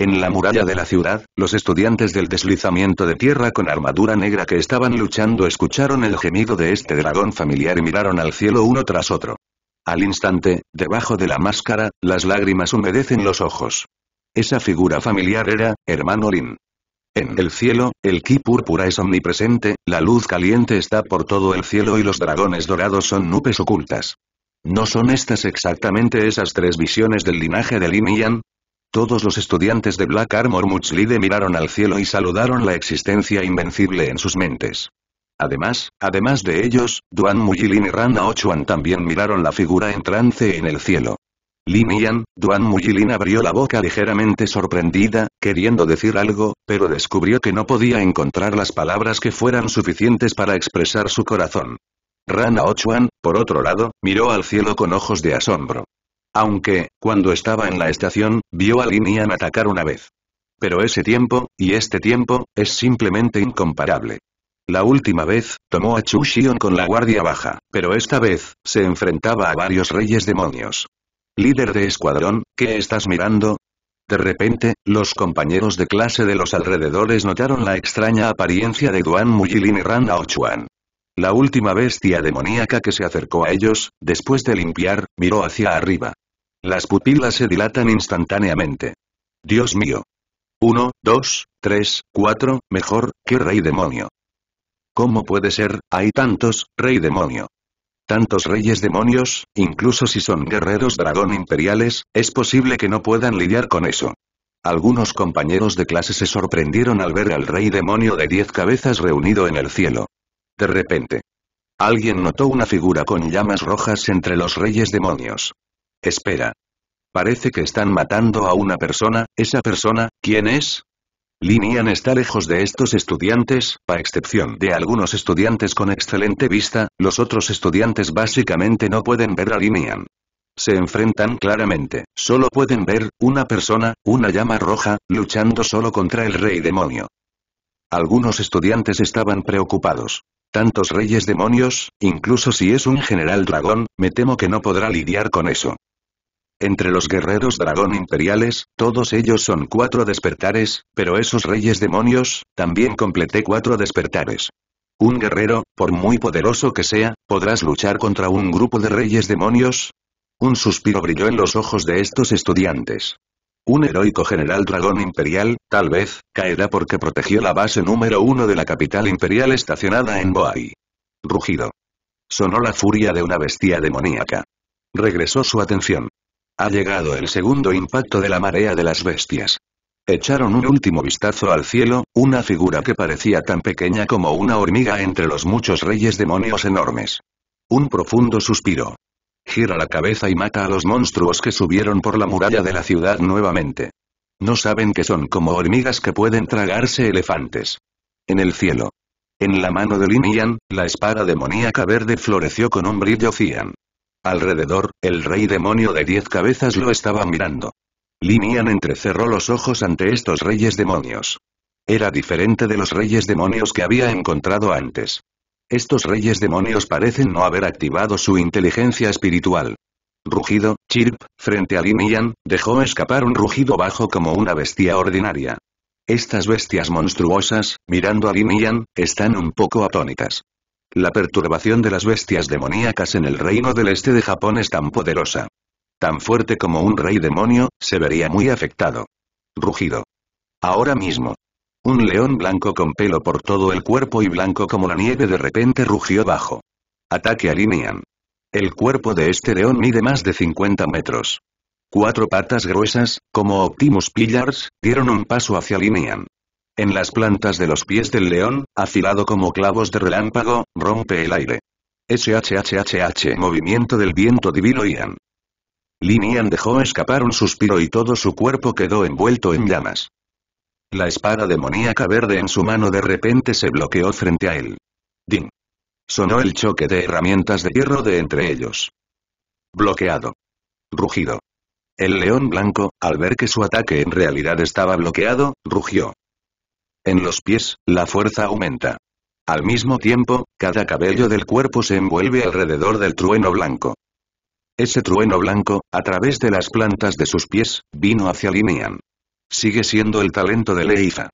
En la muralla de la ciudad, los estudiantes del deslizamiento de tierra con armadura negra que estaban luchando escucharon el gemido de este dragón familiar y miraron al cielo uno tras otro. Al instante, debajo de la máscara, las lágrimas humedecen los ojos. Esa figura familiar era, hermano Lin. En el cielo, el ki púrpura es omnipresente, la luz caliente está por todo el cielo y los dragones dorados son nubes ocultas. ¿No son estas exactamente esas tres visiones del linaje de Lin Yan? Todos los estudiantes de Black Armor Muchlide miraron al cielo y saludaron la existencia invencible en sus mentes. Además, además de ellos, Duan Mujilin y rana Ochuan también miraron la figura en trance en el cielo. Lin Yan, Duan Mujilin abrió la boca ligeramente sorprendida, queriendo decir algo, pero descubrió que no podía encontrar las palabras que fueran suficientes para expresar su corazón. Rana Ochuan, por otro lado, miró al cielo con ojos de asombro. Aunque, cuando estaba en la estación, vio a Lin atacar una vez. Pero ese tiempo, y este tiempo, es simplemente incomparable. La última vez, tomó a Chu Xion con la guardia baja, pero esta vez, se enfrentaba a varios reyes demonios. Líder de escuadrón, ¿qué estás mirando? De repente, los compañeros de clase de los alrededores notaron la extraña apariencia de Duan Mujilin y Ran Ochuan. La última bestia demoníaca que se acercó a ellos, después de limpiar, miró hacia arriba. Las pupilas se dilatan instantáneamente. Dios mío. Uno, dos, tres, cuatro, mejor, que rey demonio. ¿Cómo puede ser, hay tantos, rey demonio? Tantos reyes demonios, incluso si son guerreros dragón imperiales, es posible que no puedan lidiar con eso. Algunos compañeros de clase se sorprendieron al ver al rey demonio de diez cabezas reunido en el cielo. De repente. Alguien notó una figura con llamas rojas entre los reyes demonios. Espera. Parece que están matando a una persona, ¿esa persona, quién es? Linian está lejos de estos estudiantes, a excepción de algunos estudiantes con excelente vista, los otros estudiantes básicamente no pueden ver a Linian. Se enfrentan claramente, solo pueden ver, una persona, una llama roja, luchando solo contra el rey demonio. Algunos estudiantes estaban preocupados. Tantos reyes demonios, incluso si es un general dragón, me temo que no podrá lidiar con eso. Entre los guerreros dragón imperiales, todos ellos son cuatro despertares, pero esos reyes demonios, también completé cuatro despertares. Un guerrero, por muy poderoso que sea, ¿podrás luchar contra un grupo de reyes demonios? Un suspiro brilló en los ojos de estos estudiantes. Un heroico general dragón imperial, tal vez, caerá porque protegió la base número uno de la capital imperial estacionada en Boai. Rugido. Sonó la furia de una bestia demoníaca. Regresó su atención. Ha llegado el segundo impacto de la marea de las bestias. Echaron un último vistazo al cielo, una figura que parecía tan pequeña como una hormiga entre los muchos reyes demonios enormes. Un profundo suspiro gira la cabeza y mata a los monstruos que subieron por la muralla de la ciudad nuevamente. No saben que son como hormigas que pueden tragarse elefantes. En el cielo. En la mano de Linian, la espada demoníaca verde floreció con un brillo cian. Alrededor, el rey demonio de diez cabezas lo estaba mirando. Linian entrecerró los ojos ante estos reyes demonios. Era diferente de los reyes demonios que había encontrado antes. Estos reyes demonios parecen no haber activado su inteligencia espiritual. Rugido, Chirp, frente a yan, dejó escapar un rugido bajo como una bestia ordinaria. Estas bestias monstruosas, mirando a Yan, están un poco atónitas. La perturbación de las bestias demoníacas en el reino del este de Japón es tan poderosa. Tan fuerte como un rey demonio, se vería muy afectado. Rugido. Ahora mismo, un león blanco con pelo por todo el cuerpo y blanco como la nieve de repente rugió bajo. Ataque a Linian. El cuerpo de este león mide más de 50 metros. Cuatro patas gruesas, como Optimus Pillars, dieron un paso hacia Linian. En las plantas de los pies del león, afilado como clavos de relámpago, rompe el aire. SHHHH movimiento del viento divino Ian. Linian dejó escapar un suspiro y todo su cuerpo quedó envuelto en llamas. La espada demoníaca verde en su mano de repente se bloqueó frente a él. Ding. Sonó el choque de herramientas de hierro de entre ellos. Bloqueado. Rugido. El león blanco, al ver que su ataque en realidad estaba bloqueado, rugió. En los pies, la fuerza aumenta. Al mismo tiempo, cada cabello del cuerpo se envuelve alrededor del trueno blanco. Ese trueno blanco, a través de las plantas de sus pies, vino hacia Linian. Sigue siendo el talento de Leifa.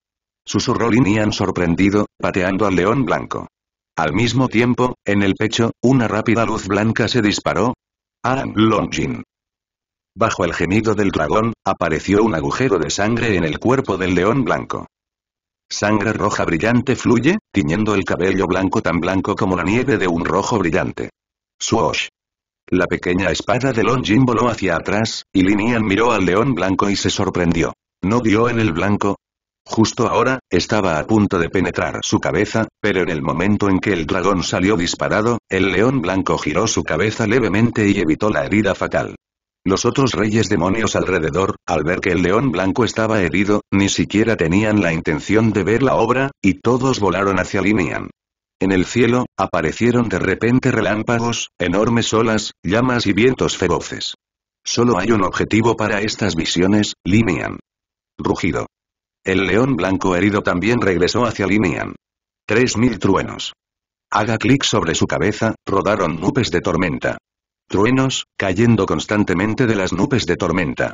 Susurró Linian sorprendido, pateando al león blanco. Al mismo tiempo, en el pecho, una rápida luz blanca se disparó. Aran Jin. Bajo el gemido del dragón, apareció un agujero de sangre en el cuerpo del león blanco. Sangre roja brillante fluye, tiñendo el cabello blanco tan blanco como la nieve de un rojo brillante. ¡Suosh! La pequeña espada de Jin voló hacia atrás, y Linian miró al león blanco y se sorprendió. No dio en el blanco. Justo ahora, estaba a punto de penetrar su cabeza, pero en el momento en que el dragón salió disparado, el león blanco giró su cabeza levemente y evitó la herida fatal. Los otros reyes demonios alrededor, al ver que el león blanco estaba herido, ni siquiera tenían la intención de ver la obra, y todos volaron hacia Linian. En el cielo, aparecieron de repente relámpagos, enormes olas, llamas y vientos feroces. Solo hay un objetivo para estas visiones, Linian. Rugido. El león blanco herido también regresó hacia Linian. Tres mil truenos. Haga clic sobre su cabeza, rodaron nubes de tormenta. Truenos, cayendo constantemente de las nubes de tormenta.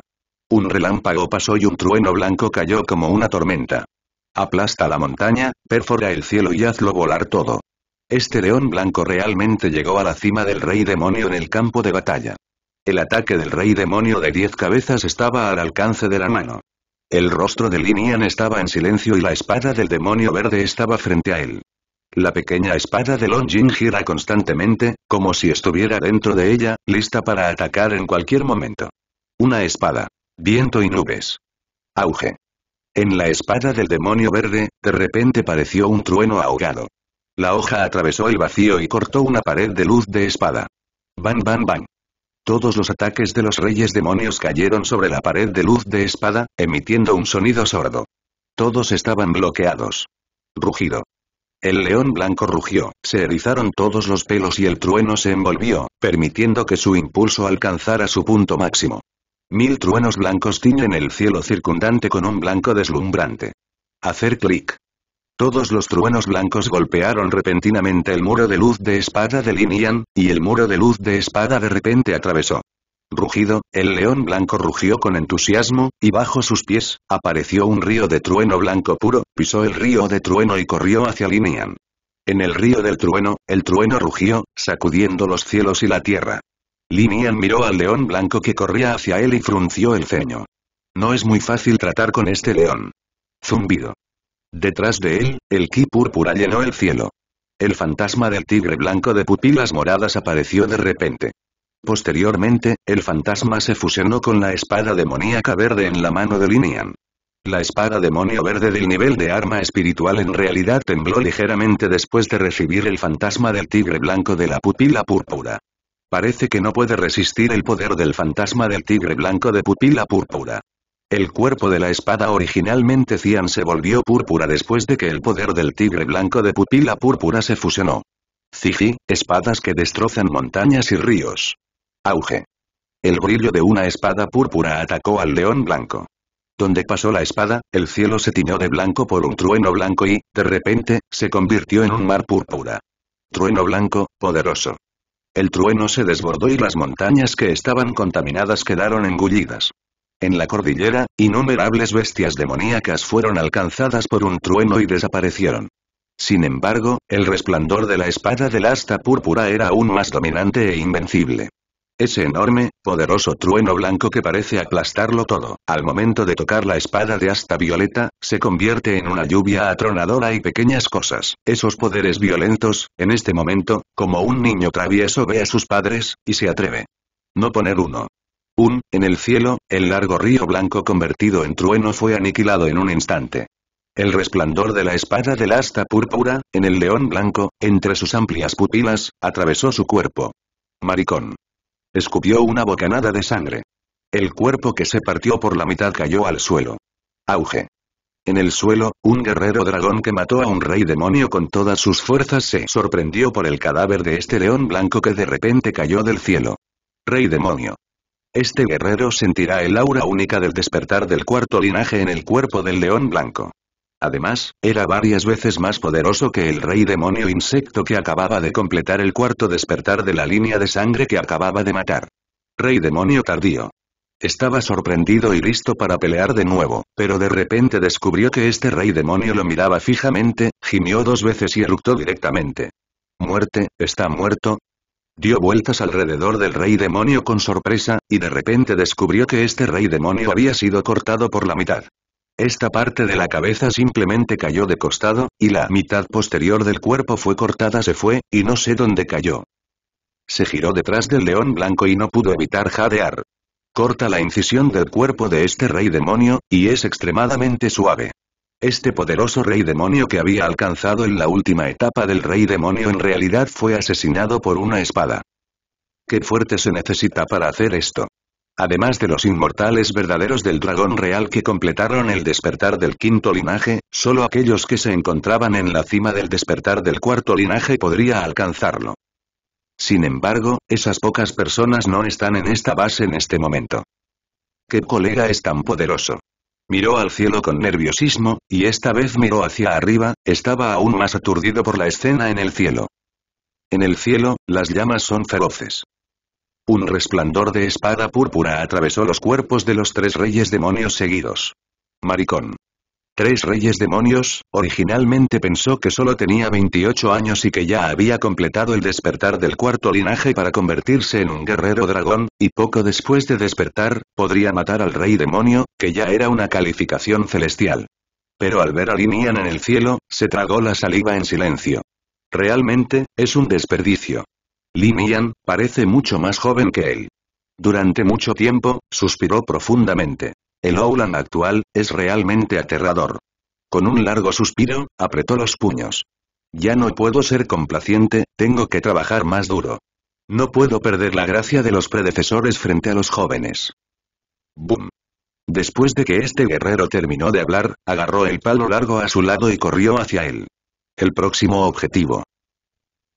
Un relámpago pasó y un trueno blanco cayó como una tormenta. Aplasta la montaña, perfora el cielo y hazlo volar todo. Este león blanco realmente llegó a la cima del rey demonio en el campo de batalla. El ataque del rey demonio de diez cabezas estaba al alcance de la mano. El rostro de Linian estaba en silencio y la espada del demonio verde estaba frente a él. La pequeña espada de Long Jin gira constantemente, como si estuviera dentro de ella, lista para atacar en cualquier momento. Una espada. Viento y nubes. Auge. En la espada del demonio verde, de repente pareció un trueno ahogado. La hoja atravesó el vacío y cortó una pared de luz de espada. Bang bang bang. Todos los ataques de los reyes demonios cayeron sobre la pared de luz de espada, emitiendo un sonido sordo. Todos estaban bloqueados. Rugido. El león blanco rugió, se erizaron todos los pelos y el trueno se envolvió, permitiendo que su impulso alcanzara su punto máximo. Mil truenos blancos tiñen el cielo circundante con un blanco deslumbrante. Hacer clic. Todos los truenos blancos golpearon repentinamente el muro de luz de espada de Linian, y el muro de luz de espada de repente atravesó. Rugido, el león blanco rugió con entusiasmo, y bajo sus pies, apareció un río de trueno blanco puro, pisó el río de trueno y corrió hacia Linian. En el río del trueno, el trueno rugió, sacudiendo los cielos y la tierra. Linian miró al león blanco que corría hacia él y frunció el ceño. No es muy fácil tratar con este león. Zumbido. Detrás de él, el ki púrpura llenó el cielo. El fantasma del tigre blanco de pupilas moradas apareció de repente. Posteriormente, el fantasma se fusionó con la espada demoníaca verde en la mano de Linian. La espada demonio verde del nivel de arma espiritual en realidad tembló ligeramente después de recibir el fantasma del tigre blanco de la pupila púrpura. Parece que no puede resistir el poder del fantasma del tigre blanco de pupila púrpura. El cuerpo de la espada originalmente cian se volvió púrpura después de que el poder del tigre blanco de pupila púrpura se fusionó. Ziji, espadas que destrozan montañas y ríos. Auge. El brillo de una espada púrpura atacó al león blanco. Donde pasó la espada, el cielo se tiñó de blanco por un trueno blanco y, de repente, se convirtió en un mar púrpura. Trueno blanco, poderoso. El trueno se desbordó y las montañas que estaban contaminadas quedaron engullidas. En la cordillera, innumerables bestias demoníacas fueron alcanzadas por un trueno y desaparecieron. Sin embargo, el resplandor de la espada del asta púrpura era aún más dominante e invencible. Ese enorme, poderoso trueno blanco que parece aplastarlo todo, al momento de tocar la espada de asta violeta, se convierte en una lluvia atronadora y pequeñas cosas. Esos poderes violentos, en este momento, como un niño travieso ve a sus padres, y se atreve. No poner uno. Un, en el cielo, el largo río blanco convertido en trueno fue aniquilado en un instante. El resplandor de la espada del asta púrpura, en el león blanco, entre sus amplias pupilas, atravesó su cuerpo. Maricón. Escupió una bocanada de sangre. El cuerpo que se partió por la mitad cayó al suelo. Auge. En el suelo, un guerrero dragón que mató a un rey demonio con todas sus fuerzas se sorprendió por el cadáver de este león blanco que de repente cayó del cielo. Rey demonio. Este guerrero sentirá el aura única del despertar del cuarto linaje en el cuerpo del león blanco. Además, era varias veces más poderoso que el rey demonio insecto que acababa de completar el cuarto despertar de la línea de sangre que acababa de matar. Rey demonio tardío. Estaba sorprendido y listo para pelear de nuevo, pero de repente descubrió que este rey demonio lo miraba fijamente, gimió dos veces y eructó directamente. Muerte, está muerto, Dio vueltas alrededor del rey demonio con sorpresa, y de repente descubrió que este rey demonio había sido cortado por la mitad. Esta parte de la cabeza simplemente cayó de costado, y la mitad posterior del cuerpo fue cortada se fue, y no sé dónde cayó. Se giró detrás del león blanco y no pudo evitar jadear. Corta la incisión del cuerpo de este rey demonio, y es extremadamente suave. Este poderoso rey demonio que había alcanzado en la última etapa del rey demonio en realidad fue asesinado por una espada. Qué fuerte se necesita para hacer esto. Además de los inmortales verdaderos del dragón real que completaron el despertar del quinto linaje, solo aquellos que se encontraban en la cima del despertar del cuarto linaje podría alcanzarlo. Sin embargo, esas pocas personas no están en esta base en este momento. ¿Qué colega es tan poderoso? Miró al cielo con nerviosismo, y esta vez miró hacia arriba, estaba aún más aturdido por la escena en el cielo. En el cielo, las llamas son feroces. Un resplandor de espada púrpura atravesó los cuerpos de los tres reyes demonios seguidos. Maricón tres reyes demonios, originalmente pensó que solo tenía 28 años y que ya había completado el despertar del cuarto linaje para convertirse en un guerrero dragón, y poco después de despertar, podría matar al rey demonio, que ya era una calificación celestial. Pero al ver a Linian en el cielo, se tragó la saliva en silencio. Realmente, es un desperdicio. Linian, parece mucho más joven que él. Durante mucho tiempo, suspiró profundamente. El Oulan actual, es realmente aterrador. Con un largo suspiro, apretó los puños. Ya no puedo ser complaciente, tengo que trabajar más duro. No puedo perder la gracia de los predecesores frente a los jóvenes. Boom. Después de que este guerrero terminó de hablar, agarró el palo largo a su lado y corrió hacia él. El próximo objetivo.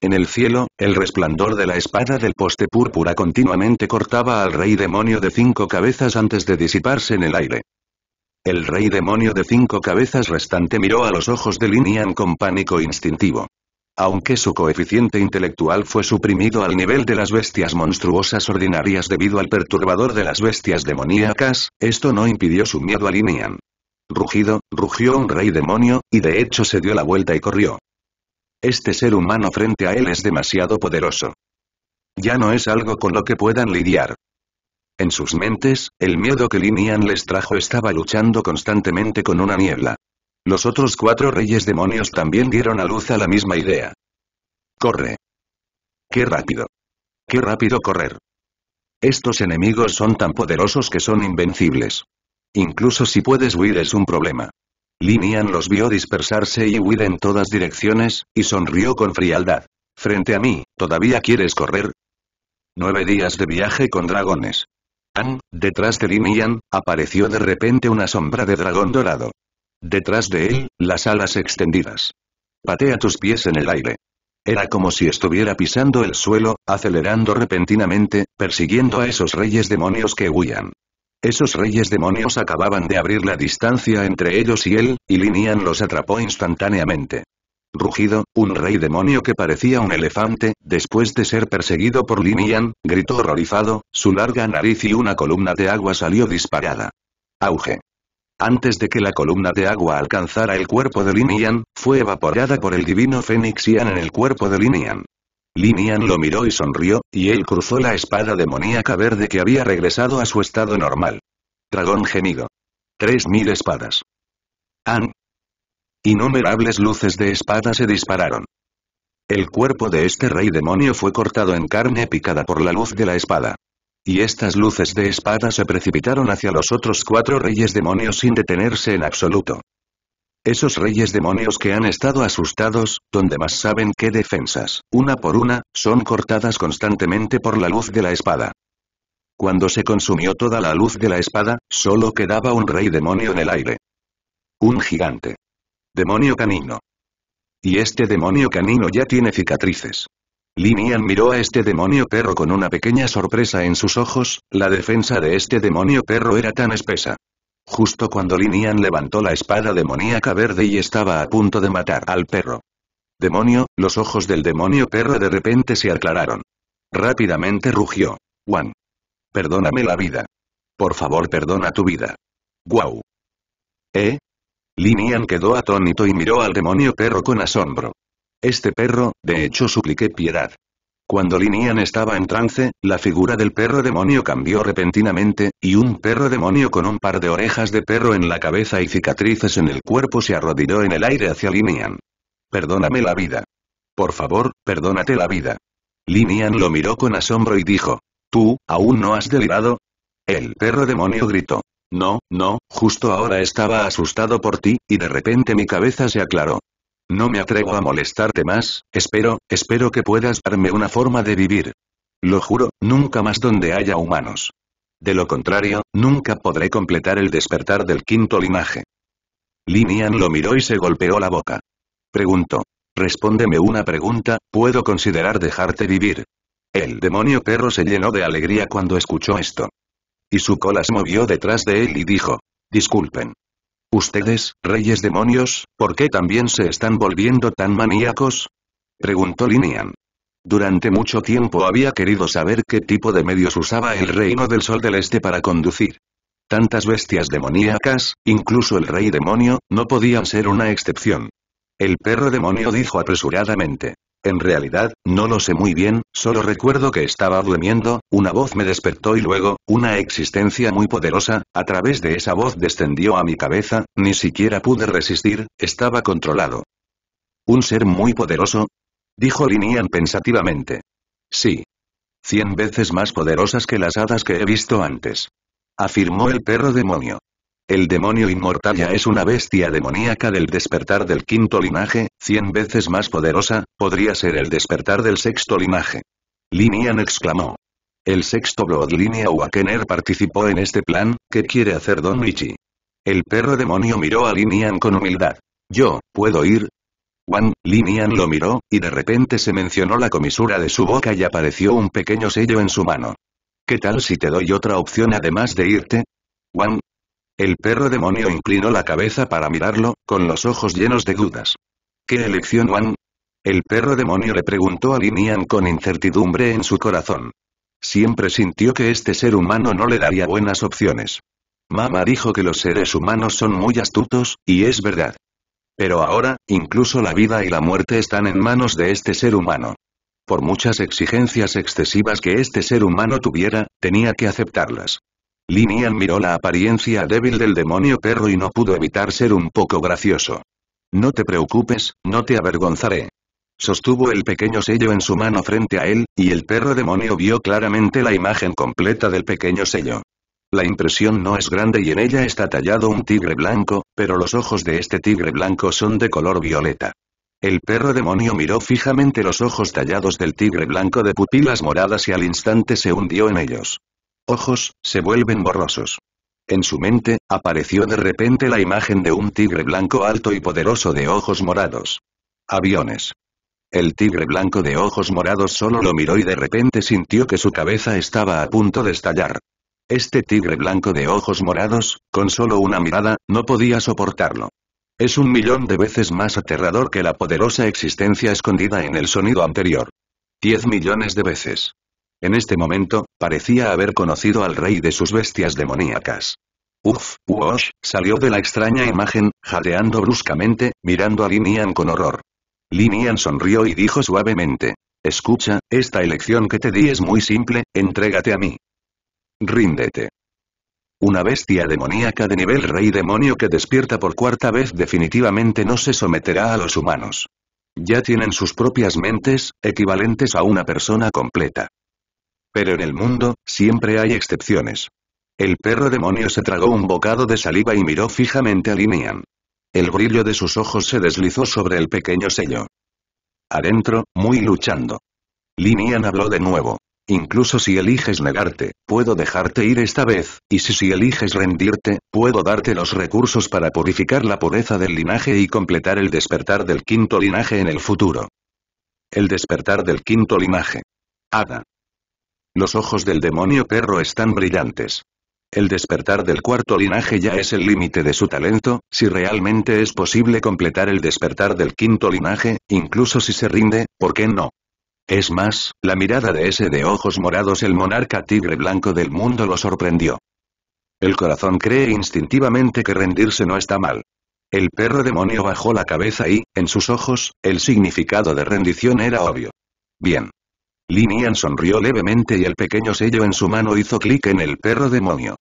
En el cielo, el resplandor de la espada del poste púrpura continuamente cortaba al rey demonio de cinco cabezas antes de disiparse en el aire. El rey demonio de cinco cabezas restante miró a los ojos de Linian con pánico instintivo. Aunque su coeficiente intelectual fue suprimido al nivel de las bestias monstruosas ordinarias debido al perturbador de las bestias demoníacas, esto no impidió su miedo a Linian. Rugido, rugió un rey demonio, y de hecho se dio la vuelta y corrió. Este ser humano frente a él es demasiado poderoso. Ya no es algo con lo que puedan lidiar. En sus mentes, el miedo que Linian les trajo estaba luchando constantemente con una niebla. Los otros cuatro reyes demonios también dieron a luz a la misma idea. Corre. Qué rápido. Qué rápido correr. Estos enemigos son tan poderosos que son invencibles. Incluso si puedes huir es un problema. Linian los vio dispersarse y huir en todas direcciones, y sonrió con frialdad. Frente a mí, ¿todavía quieres correr? Nueve días de viaje con dragones. An, detrás de Linian, apareció de repente una sombra de dragón dorado. Detrás de él, las alas extendidas. Patea tus pies en el aire. Era como si estuviera pisando el suelo, acelerando repentinamente, persiguiendo a esos reyes demonios que huían. Esos reyes demonios acababan de abrir la distancia entre ellos y él, y Linian los atrapó instantáneamente. Rugido, un rey demonio que parecía un elefante, después de ser perseguido por Linian, gritó horrorizado, su larga nariz y una columna de agua salió disparada. Auge. Antes de que la columna de agua alcanzara el cuerpo de Linian, fue evaporada por el divino Fénix en el cuerpo de Linian. Linian lo miró y sonrió, y él cruzó la espada demoníaca verde que había regresado a su estado normal. Dragón gemido. Tres mil espadas. ¡An! Innumerables luces de espada se dispararon. El cuerpo de este rey demonio fue cortado en carne picada por la luz de la espada. Y estas luces de espada se precipitaron hacia los otros cuatro reyes demonios sin detenerse en absoluto. Esos reyes demonios que han estado asustados, donde más saben qué defensas, una por una, son cortadas constantemente por la luz de la espada. Cuando se consumió toda la luz de la espada, solo quedaba un rey demonio en el aire. Un gigante. Demonio canino. Y este demonio canino ya tiene cicatrices. Linian miró a este demonio perro con una pequeña sorpresa en sus ojos, la defensa de este demonio perro era tan espesa. Justo cuando Linian levantó la espada demoníaca verde y estaba a punto de matar al perro. Demonio, los ojos del demonio perro de repente se aclararon. Rápidamente rugió. Juan. Perdóname la vida. Por favor perdona tu vida. Guau. ¿Eh? Linian quedó atónito y miró al demonio perro con asombro. Este perro, de hecho supliqué piedad. Cuando Linian estaba en trance, la figura del perro demonio cambió repentinamente, y un perro demonio con un par de orejas de perro en la cabeza y cicatrices en el cuerpo se arrodilló en el aire hacia Linian. Perdóname la vida. Por favor, perdónate la vida. Linian lo miró con asombro y dijo. ¿Tú, aún no has delirado? El perro demonio gritó. No, no, justo ahora estaba asustado por ti, y de repente mi cabeza se aclaró. No me atrevo a molestarte más, espero, espero que puedas darme una forma de vivir. Lo juro, nunca más donde haya humanos. De lo contrario, nunca podré completar el despertar del quinto linaje. Linian lo miró y se golpeó la boca. Preguntó. Respóndeme una pregunta, ¿puedo considerar dejarte vivir? El demonio perro se llenó de alegría cuando escuchó esto. Y su cola se movió detrás de él y dijo. Disculpen. Ustedes, reyes demonios, ¿por qué también se están volviendo tan maníacos? Preguntó Linian. Durante mucho tiempo había querido saber qué tipo de medios usaba el reino del sol del este para conducir. Tantas bestias demoníacas, incluso el rey demonio, no podían ser una excepción. El perro demonio dijo apresuradamente. En realidad, no lo sé muy bien, solo recuerdo que estaba durmiendo, una voz me despertó y luego, una existencia muy poderosa, a través de esa voz descendió a mi cabeza, ni siquiera pude resistir, estaba controlado. ¿Un ser muy poderoso? Dijo Linian pensativamente. Sí. Cien veces más poderosas que las hadas que he visto antes. Afirmó el perro demonio. El demonio inmortal ya es una bestia demoníaca del despertar del quinto linaje, cien veces más poderosa, podría ser el despertar del sexto linaje. Linian exclamó. El sexto bloodline Wakener participó en este plan, ¿qué quiere hacer Don Michi? El perro demonio miró a Linian con humildad. Yo, ¿puedo ir? Juan, Linian lo miró, y de repente se mencionó la comisura de su boca y apareció un pequeño sello en su mano. ¿Qué tal si te doy otra opción además de irte? Juan, el perro demonio inclinó la cabeza para mirarlo, con los ojos llenos de dudas. ¿Qué elección Juan? El perro demonio le preguntó a Linian con incertidumbre en su corazón. Siempre sintió que este ser humano no le daría buenas opciones. Mama dijo que los seres humanos son muy astutos, y es verdad. Pero ahora, incluso la vida y la muerte están en manos de este ser humano. Por muchas exigencias excesivas que este ser humano tuviera, tenía que aceptarlas. Linian miró la apariencia débil del demonio perro y no pudo evitar ser un poco gracioso. No te preocupes, no te avergonzaré. Sostuvo el pequeño sello en su mano frente a él, y el perro demonio vio claramente la imagen completa del pequeño sello. La impresión no es grande y en ella está tallado un tigre blanco, pero los ojos de este tigre blanco son de color violeta. El perro demonio miró fijamente los ojos tallados del tigre blanco de pupilas moradas y al instante se hundió en ellos ojos, se vuelven borrosos. En su mente, apareció de repente la imagen de un tigre blanco alto y poderoso de ojos morados. Aviones. El tigre blanco de ojos morados solo lo miró y de repente sintió que su cabeza estaba a punto de estallar. Este tigre blanco de ojos morados, con solo una mirada, no podía soportarlo. Es un millón de veces más aterrador que la poderosa existencia escondida en el sonido anterior. Diez millones de veces. En este momento, Parecía haber conocido al rey de sus bestias demoníacas. Uf, Wosh, salió de la extraña imagen, jadeando bruscamente, mirando a Linian con horror. Linian sonrió y dijo suavemente. Escucha, esta elección que te di es muy simple, entrégate a mí. Ríndete. Una bestia demoníaca de nivel rey demonio que despierta por cuarta vez definitivamente no se someterá a los humanos. Ya tienen sus propias mentes, equivalentes a una persona completa. Pero en el mundo, siempre hay excepciones. El perro demonio se tragó un bocado de saliva y miró fijamente a Linian. El brillo de sus ojos se deslizó sobre el pequeño sello. Adentro, muy luchando. Linian habló de nuevo. Incluso si eliges negarte, puedo dejarte ir esta vez, y si si eliges rendirte, puedo darte los recursos para purificar la pureza del linaje y completar el despertar del quinto linaje en el futuro. El despertar del quinto linaje. Ada. Los ojos del demonio perro están brillantes. El despertar del cuarto linaje ya es el límite de su talento, si realmente es posible completar el despertar del quinto linaje, incluso si se rinde, ¿por qué no? Es más, la mirada de ese de ojos morados el monarca tigre blanco del mundo lo sorprendió. El corazón cree instintivamente que rendirse no está mal. El perro demonio bajó la cabeza y, en sus ojos, el significado de rendición era obvio. Bien, Linian sonrió levemente y el pequeño sello en su mano hizo clic en el perro demonio.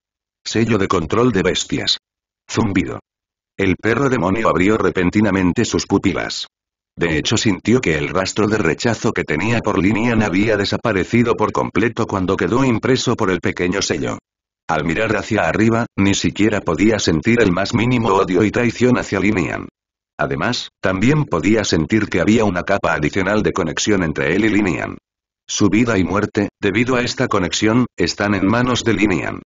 Sello de control de bestias. Zumbido. El perro demonio abrió repentinamente sus pupilas. De hecho sintió que el rastro de rechazo que tenía por Linian había desaparecido por completo cuando quedó impreso por el pequeño sello. Al mirar hacia arriba, ni siquiera podía sentir el más mínimo odio y traición hacia Linian. Además, también podía sentir que había una capa adicional de conexión entre él y Linian. Su vida y muerte, debido a esta conexión, están en manos de Linian.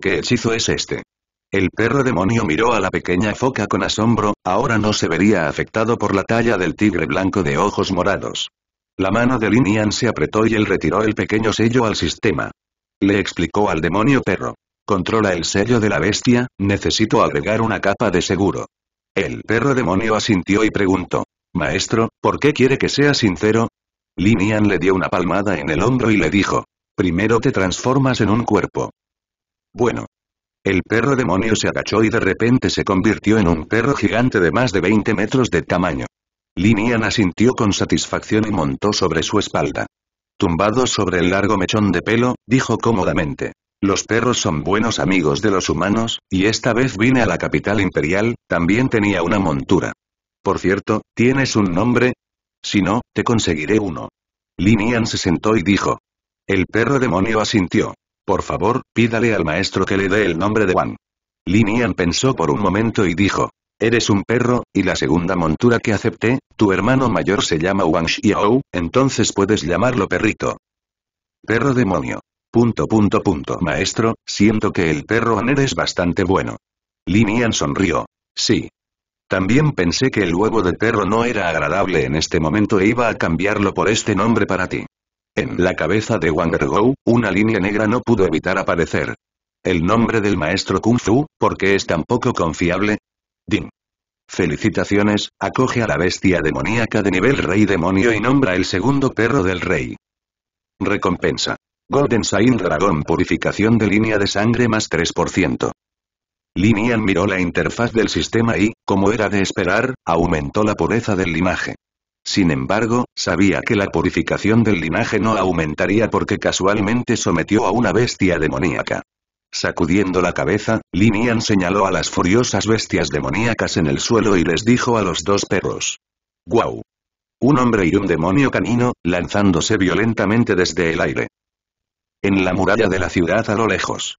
¿Qué hechizo es este? El perro demonio miró a la pequeña foca con asombro, ahora no se vería afectado por la talla del tigre blanco de ojos morados. La mano de Linian se apretó y él retiró el pequeño sello al sistema. Le explicó al demonio perro. Controla el sello de la bestia, necesito agregar una capa de seguro. El perro demonio asintió y preguntó. Maestro, ¿por qué quiere que sea sincero? Linian le dio una palmada en el hombro y le dijo. Primero te transformas en un cuerpo. Bueno. El perro demonio se agachó y de repente se convirtió en un perro gigante de más de 20 metros de tamaño. Linian asintió con satisfacción y montó sobre su espalda. Tumbado sobre el largo mechón de pelo, dijo cómodamente. Los perros son buenos amigos de los humanos, y esta vez vine a la capital imperial, también tenía una montura. Por cierto, ¿tienes un nombre? Si no, te conseguiré uno. Linian se sentó y dijo. El perro demonio asintió. Por favor, pídale al maestro que le dé el nombre de Wan. Linian pensó por un momento y dijo. Eres un perro, y la segunda montura que acepté, tu hermano mayor se llama Wang Xiao, entonces puedes llamarlo perrito. Perro demonio. Punto punto punto maestro, siento que el perro Aner es bastante bueno. Linian sonrió. Sí, también pensé que el huevo de perro no era agradable en este momento e iba a cambiarlo por este nombre para ti. En la cabeza de Wang Go, una línea negra no pudo evitar aparecer. ¿El nombre del maestro Kung Fu, por qué es tan poco confiable? Ding. Felicitaciones, acoge a la bestia demoníaca de nivel rey demonio y nombra el segundo perro del rey. Recompensa. Golden sign Dragón Purificación de línea de sangre más 3%. Linian miró la interfaz del sistema y, como era de esperar, aumentó la pureza del linaje. Sin embargo, sabía que la purificación del linaje no aumentaría porque casualmente sometió a una bestia demoníaca. Sacudiendo la cabeza, Linian señaló a las furiosas bestias demoníacas en el suelo y les dijo a los dos perros. ¡Guau! Un hombre y un demonio canino, lanzándose violentamente desde el aire. En la muralla de la ciudad a lo lejos.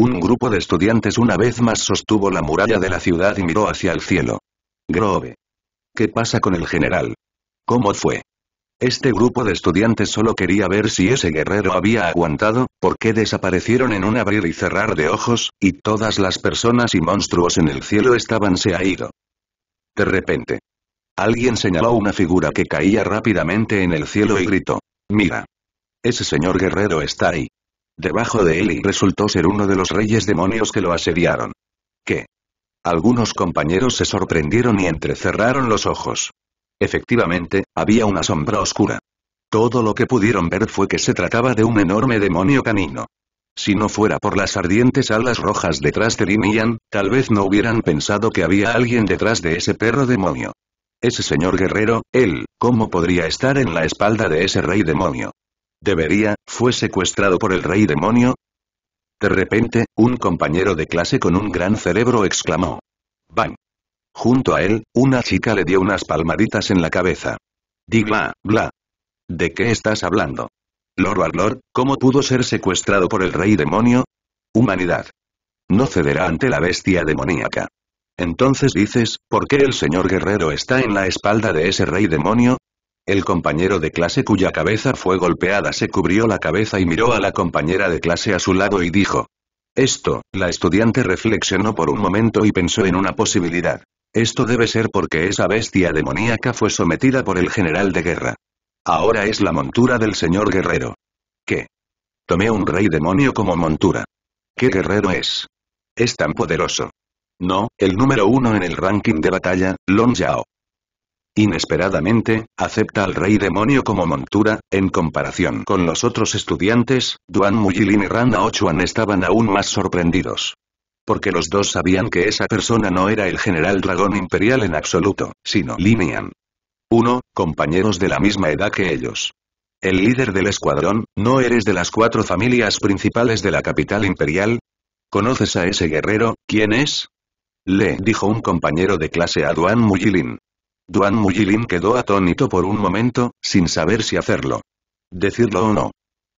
Un grupo de estudiantes una vez más sostuvo la muralla de la ciudad y miró hacia el cielo. Grove. ¿Qué pasa con el general? ¿Cómo fue? Este grupo de estudiantes solo quería ver si ese guerrero había aguantado, porque desaparecieron en un abrir y cerrar de ojos, y todas las personas y monstruos en el cielo estaban se ha ido. De repente. Alguien señaló una figura que caía rápidamente en el cielo y gritó. Mira. Ese señor guerrero está ahí. Debajo de él y resultó ser uno de los reyes demonios que lo asediaron. ¿Qué? Algunos compañeros se sorprendieron y entrecerraron los ojos. Efectivamente, había una sombra oscura. Todo lo que pudieron ver fue que se trataba de un enorme demonio canino. Si no fuera por las ardientes alas rojas detrás de Lin tal vez no hubieran pensado que había alguien detrás de ese perro demonio. Ese señor guerrero, él, ¿cómo podría estar en la espalda de ese rey demonio? debería, fue secuestrado por el rey demonio. De repente, un compañero de clase con un gran cerebro exclamó. ¡Bang! Junto a él, una chica le dio unas palmaditas en la cabeza. Di bla, ¿De qué estás hablando? Lord alor ¿cómo pudo ser secuestrado por el rey demonio? Humanidad. No cederá ante la bestia demoníaca. Entonces dices, ¿por qué el señor guerrero está en la espalda de ese rey demonio? El compañero de clase cuya cabeza fue golpeada se cubrió la cabeza y miró a la compañera de clase a su lado y dijo. Esto, la estudiante reflexionó por un momento y pensó en una posibilidad. Esto debe ser porque esa bestia demoníaca fue sometida por el general de guerra. Ahora es la montura del señor guerrero. ¿Qué? Tomé un rey demonio como montura. ¿Qué guerrero es? Es tan poderoso. No, el número uno en el ranking de batalla, Long Yao. Inesperadamente, acepta al rey demonio como montura, en comparación con los otros estudiantes, Duan Muyilin y Rana Ochuan estaban aún más sorprendidos. Porque los dos sabían que esa persona no era el general dragón imperial en absoluto, sino Linian. Uno, compañeros de la misma edad que ellos. El líder del escuadrón, ¿no eres de las cuatro familias principales de la capital imperial? ¿Conoces a ese guerrero, quién es? Le dijo un compañero de clase a Duan Muyilin. Duan Mujilin quedó atónito por un momento, sin saber si hacerlo. Decirlo o no.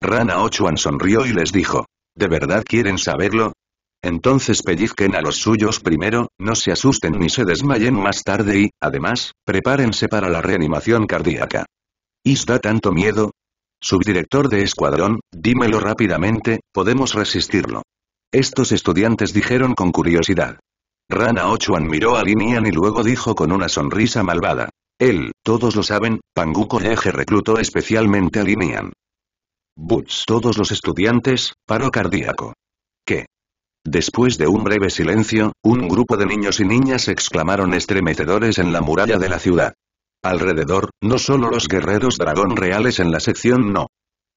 Rana Ochuan sonrió y les dijo. ¿De verdad quieren saberlo? Entonces pellizquen a los suyos primero, no se asusten ni se desmayen más tarde y, además, prepárense para la reanimación cardíaca. ¿Is da tanto miedo? Subdirector de escuadrón, dímelo rápidamente, podemos resistirlo. Estos estudiantes dijeron con curiosidad. Rana Ochuan miró a Linian y luego dijo con una sonrisa malvada. Él, todos lo saben, Panguko Jeje reclutó especialmente a Linian. Todos los estudiantes, paro cardíaco. ¿Qué? Después de un breve silencio, un grupo de niños y niñas exclamaron estremecedores en la muralla de la ciudad. Alrededor, no solo los guerreros dragón reales en la sección no,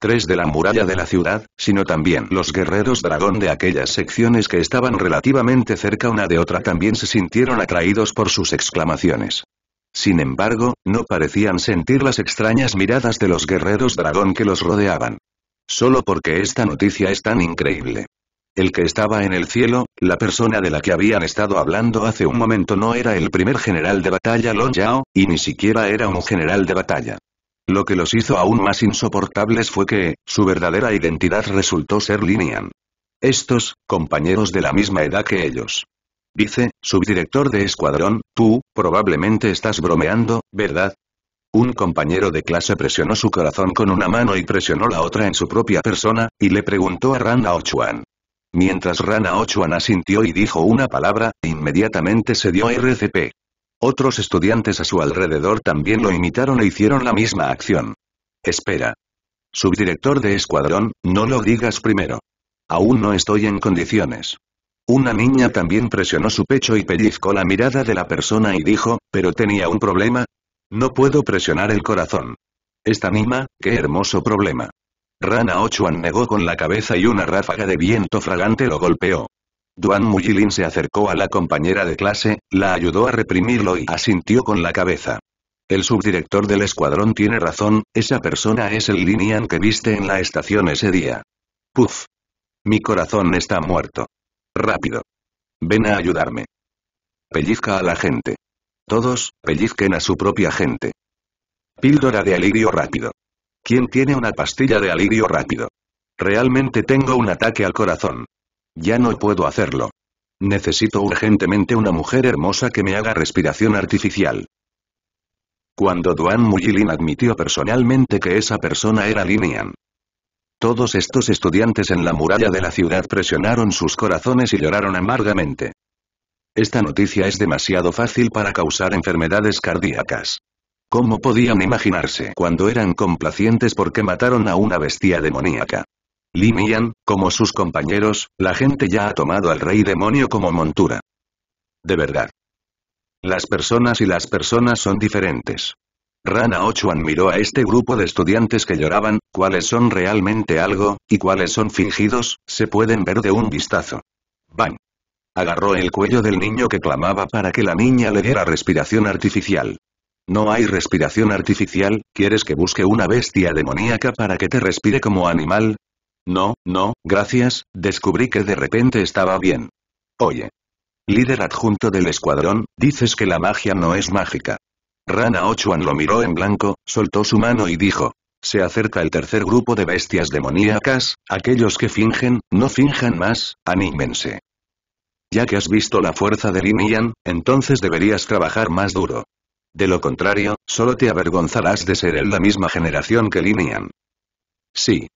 tres de la muralla de la ciudad, sino también los guerreros dragón de aquellas secciones que estaban relativamente cerca una de otra también se sintieron atraídos por sus exclamaciones. Sin embargo, no parecían sentir las extrañas miradas de los guerreros dragón que los rodeaban. Solo porque esta noticia es tan increíble. El que estaba en el cielo, la persona de la que habían estado hablando hace un momento no era el primer general de batalla Long Yao, y ni siquiera era un general de batalla. Lo que los hizo aún más insoportables fue que, su verdadera identidad resultó ser Linian. Estos, compañeros de la misma edad que ellos. Dice, subdirector de escuadrón, tú, probablemente estás bromeando, ¿verdad? Un compañero de clase presionó su corazón con una mano y presionó la otra en su propia persona, y le preguntó a Rana Ochuan. Mientras Rana Ochuan asintió y dijo una palabra, inmediatamente se dio RCP. Otros estudiantes a su alrededor también lo imitaron e hicieron la misma acción. Espera. Subdirector de escuadrón, no lo digas primero. Aún no estoy en condiciones. Una niña también presionó su pecho y pellizcó la mirada de la persona y dijo, ¿pero tenía un problema? No puedo presionar el corazón. Esta mima, qué hermoso problema. Rana Ochuan negó con la cabeza y una ráfaga de viento fragante lo golpeó. Duan Mujilin se acercó a la compañera de clase, la ayudó a reprimirlo y asintió con la cabeza. El subdirector del escuadrón tiene razón, esa persona es el Linian que viste en la estación ese día. Puf. Mi corazón está muerto. Rápido. Ven a ayudarme. Pellizca a la gente. Todos, pellizquen a su propia gente. Píldora de alivio rápido. ¿Quién tiene una pastilla de alivio rápido? Realmente tengo un ataque al corazón. Ya no puedo hacerlo. Necesito urgentemente una mujer hermosa que me haga respiración artificial. Cuando Duan Mujilin admitió personalmente que esa persona era Linian. Todos estos estudiantes en la muralla de la ciudad presionaron sus corazones y lloraron amargamente. Esta noticia es demasiado fácil para causar enfermedades cardíacas. ¿Cómo podían imaginarse cuando eran complacientes porque mataron a una bestia demoníaca? Li como sus compañeros, la gente ya ha tomado al rey demonio como montura. De verdad. Las personas y las personas son diferentes. Rana 8 admiró a este grupo de estudiantes que lloraban, cuáles son realmente algo, y cuáles son fingidos, se pueden ver de un vistazo. Bang. Agarró el cuello del niño que clamaba para que la niña le diera respiración artificial. No hay respiración artificial, ¿quieres que busque una bestia demoníaca para que te respire como animal? No, no, gracias, descubrí que de repente estaba bien. Oye. Líder adjunto del escuadrón, dices que la magia no es mágica. Rana Ochuan lo miró en blanco, soltó su mano y dijo. Se acerca el tercer grupo de bestias demoníacas, aquellos que fingen, no finjan más, anímense. Ya que has visto la fuerza de Linian, entonces deberías trabajar más duro. De lo contrario, solo te avergonzarás de ser él la misma generación que Linian. Sí,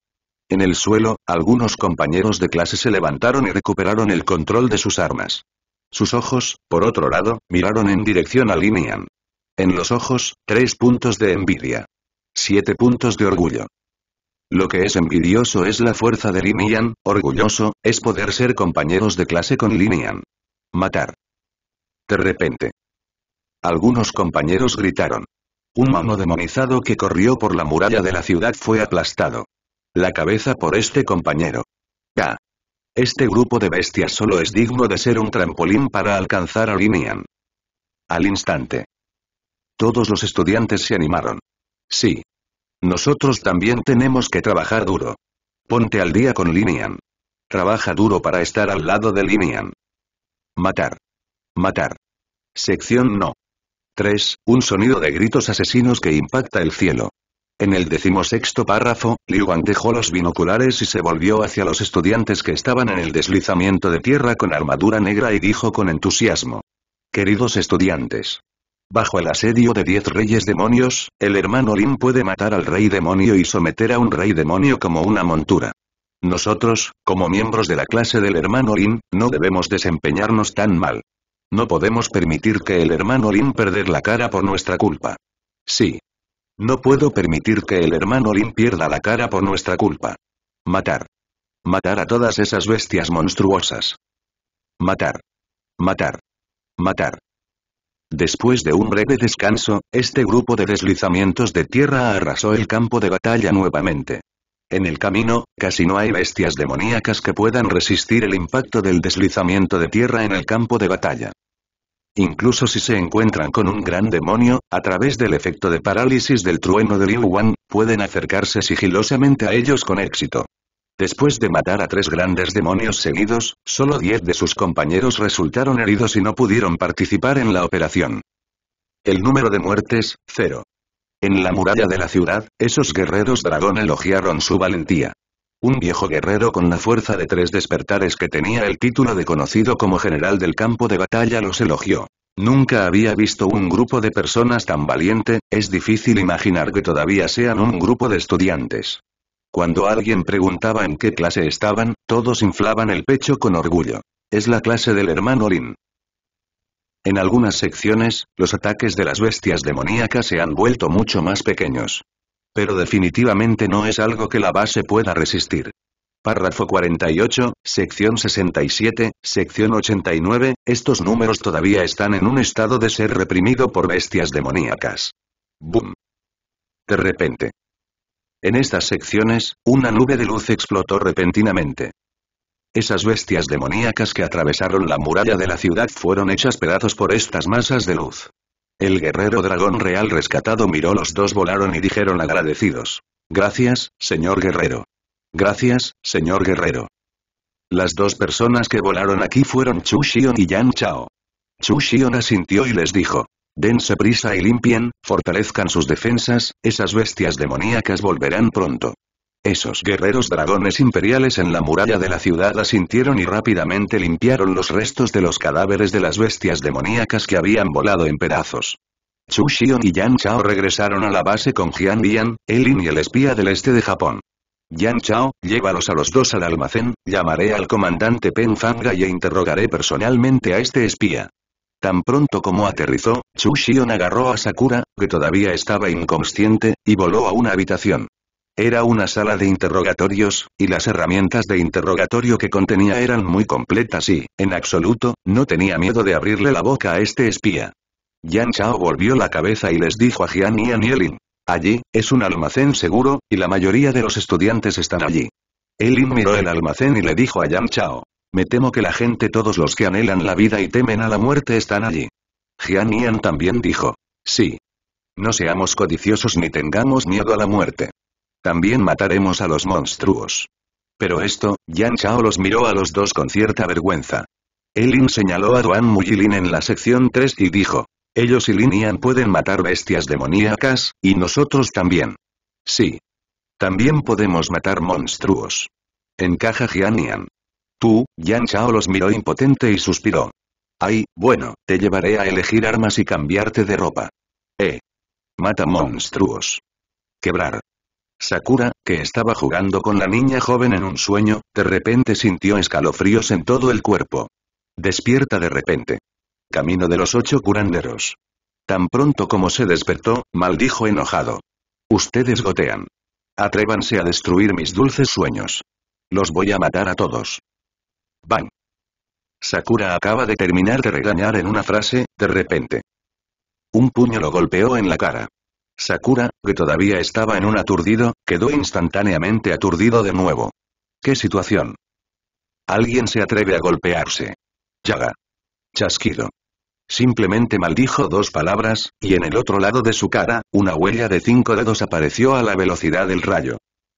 en el suelo, algunos compañeros de clase se levantaron y recuperaron el control de sus armas. Sus ojos, por otro lado, miraron en dirección a Linian. En los ojos, tres puntos de envidia. Siete puntos de orgullo. Lo que es envidioso es la fuerza de Linian, orgulloso, es poder ser compañeros de clase con Linian. Matar. De repente. Algunos compañeros gritaron. Un mono demonizado que corrió por la muralla de la ciudad fue aplastado la cabeza por este compañero. K. Este grupo de bestias solo es digno de ser un trampolín para alcanzar a Linian. Al instante. Todos los estudiantes se animaron. Sí. Nosotros también tenemos que trabajar duro. Ponte al día con Linian. Trabaja duro para estar al lado de Linian. Matar. Matar. Sección no. 3. Un sonido de gritos asesinos que impacta el cielo. En el decimosexto párrafo, Liu Wang dejó los binoculares y se volvió hacia los estudiantes que estaban en el deslizamiento de tierra con armadura negra y dijo con entusiasmo. Queridos estudiantes. Bajo el asedio de diez reyes demonios, el hermano Lin puede matar al rey demonio y someter a un rey demonio como una montura. Nosotros, como miembros de la clase del hermano Lin, no debemos desempeñarnos tan mal. No podemos permitir que el hermano Lin perder la cara por nuestra culpa. Sí, no puedo permitir que el hermano Lin pierda la cara por nuestra culpa. Matar. Matar a todas esas bestias monstruosas. Matar. Matar. Matar. Después de un breve descanso, este grupo de deslizamientos de tierra arrasó el campo de batalla nuevamente. En el camino, casi no hay bestias demoníacas que puedan resistir el impacto del deslizamiento de tierra en el campo de batalla. Incluso si se encuentran con un gran demonio, a través del efecto de parálisis del trueno de Liu Wan, pueden acercarse sigilosamente a ellos con éxito. Después de matar a tres grandes demonios seguidos, solo diez de sus compañeros resultaron heridos y no pudieron participar en la operación. El número de muertes, cero. En la muralla de la ciudad, esos guerreros dragón elogiaron su valentía un viejo guerrero con la fuerza de tres despertares que tenía el título de conocido como general del campo de batalla los elogió. Nunca había visto un grupo de personas tan valiente, es difícil imaginar que todavía sean un grupo de estudiantes. Cuando alguien preguntaba en qué clase estaban, todos inflaban el pecho con orgullo. Es la clase del hermano Lin. En algunas secciones, los ataques de las bestias demoníacas se han vuelto mucho más pequeños. Pero definitivamente no es algo que la base pueda resistir. Párrafo 48, sección 67, sección 89, estos números todavía están en un estado de ser reprimido por bestias demoníacas. Boom. De repente. En estas secciones, una nube de luz explotó repentinamente. Esas bestias demoníacas que atravesaron la muralla de la ciudad fueron hechas pedazos por estas masas de luz. El guerrero dragón real rescatado miró los dos volaron y dijeron agradecidos. Gracias, señor guerrero. Gracias, señor guerrero. Las dos personas que volaron aquí fueron Chu Xion y Yan Chao. Chu Xion asintió y les dijo. Dense prisa y limpien, fortalezcan sus defensas, esas bestias demoníacas volverán pronto. Esos guerreros dragones imperiales en la muralla de la ciudad asintieron y rápidamente limpiaron los restos de los cadáveres de las bestias demoníacas que habían volado en pedazos. Xu Xion y Yan Chao regresaron a la base con Jian Lian, Elin y el espía del este de Japón. Yan Chao, llévalos a los dos al almacén, llamaré al comandante Pen Fanga y e interrogaré personalmente a este espía. Tan pronto como aterrizó, Chu Xion agarró a Sakura, que todavía estaba inconsciente, y voló a una habitación. Era una sala de interrogatorios, y las herramientas de interrogatorio que contenía eran muy completas y, en absoluto, no tenía miedo de abrirle la boca a este espía. Yan Chao volvió la cabeza y les dijo a Jian y a Nielin. Allí, es un almacén seguro, y la mayoría de los estudiantes están allí. Elin miró el almacén y le dijo a Yan Chao. Me temo que la gente todos los que anhelan la vida y temen a la muerte están allí. Jian Yan también dijo. Sí. No seamos codiciosos ni tengamos miedo a la muerte. También mataremos a los monstruos. Pero esto, Yan Chao los miró a los dos con cierta vergüenza. Elin señaló a Duan Mujilin en la sección 3 y dijo, ellos y Yan pueden matar bestias demoníacas, y nosotros también. Sí. También podemos matar monstruos. Encaja Yan. Tú, Yan Chao los miró impotente y suspiró. Ay, bueno, te llevaré a elegir armas y cambiarte de ropa. Eh. Mata monstruos. Quebrar. Sakura, que estaba jugando con la niña joven en un sueño, de repente sintió escalofríos en todo el cuerpo. Despierta de repente. Camino de los ocho curanderos. Tan pronto como se despertó, maldijo enojado. Ustedes gotean. Atrévanse a destruir mis dulces sueños. Los voy a matar a todos. Bang. Sakura acaba de terminar de regañar en una frase, de repente. Un puño lo golpeó en la cara. Sakura, que todavía estaba en un aturdido, quedó instantáneamente aturdido de nuevo. ¿Qué situación? Alguien se atreve a golpearse. Yaga. Chasquido. Simplemente maldijo dos palabras, y en el otro lado de su cara, una huella de cinco dedos apareció a la velocidad del rayo.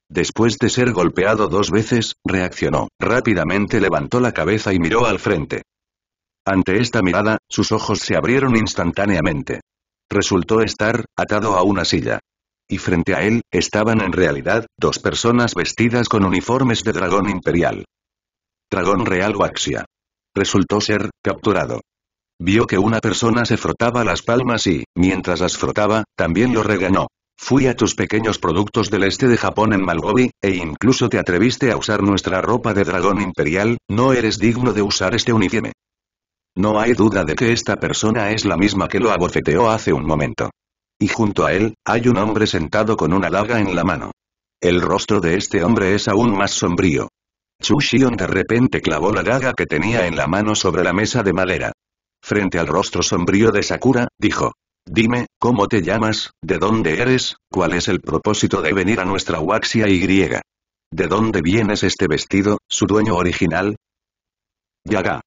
Después de ser golpeado dos veces, reaccionó, rápidamente levantó la cabeza y miró al frente. Ante esta mirada, sus ojos se abrieron instantáneamente. Resultó estar, atado a una silla. Y frente a él, estaban en realidad, dos personas vestidas con uniformes de dragón imperial. Dragón real Waxia. Resultó ser, capturado. Vio que una persona se frotaba las palmas y, mientras las frotaba, también lo regañó. Fui a tus pequeños productos del este de Japón en Malgobi, e incluso te atreviste a usar nuestra ropa de dragón imperial, no eres digno de usar este uniforme. No hay duda de que esta persona es la misma que lo abofeteó hace un momento. Y junto a él, hay un hombre sentado con una daga en la mano. El rostro de este hombre es aún más sombrío. Chushion de repente clavó la daga que tenía en la mano sobre la mesa de madera. Frente al rostro sombrío de Sakura, dijo. Dime, ¿cómo te llamas, de dónde eres, cuál es el propósito de venir a nuestra Waxia Y? ¿De dónde vienes este vestido, su dueño original? Yaga.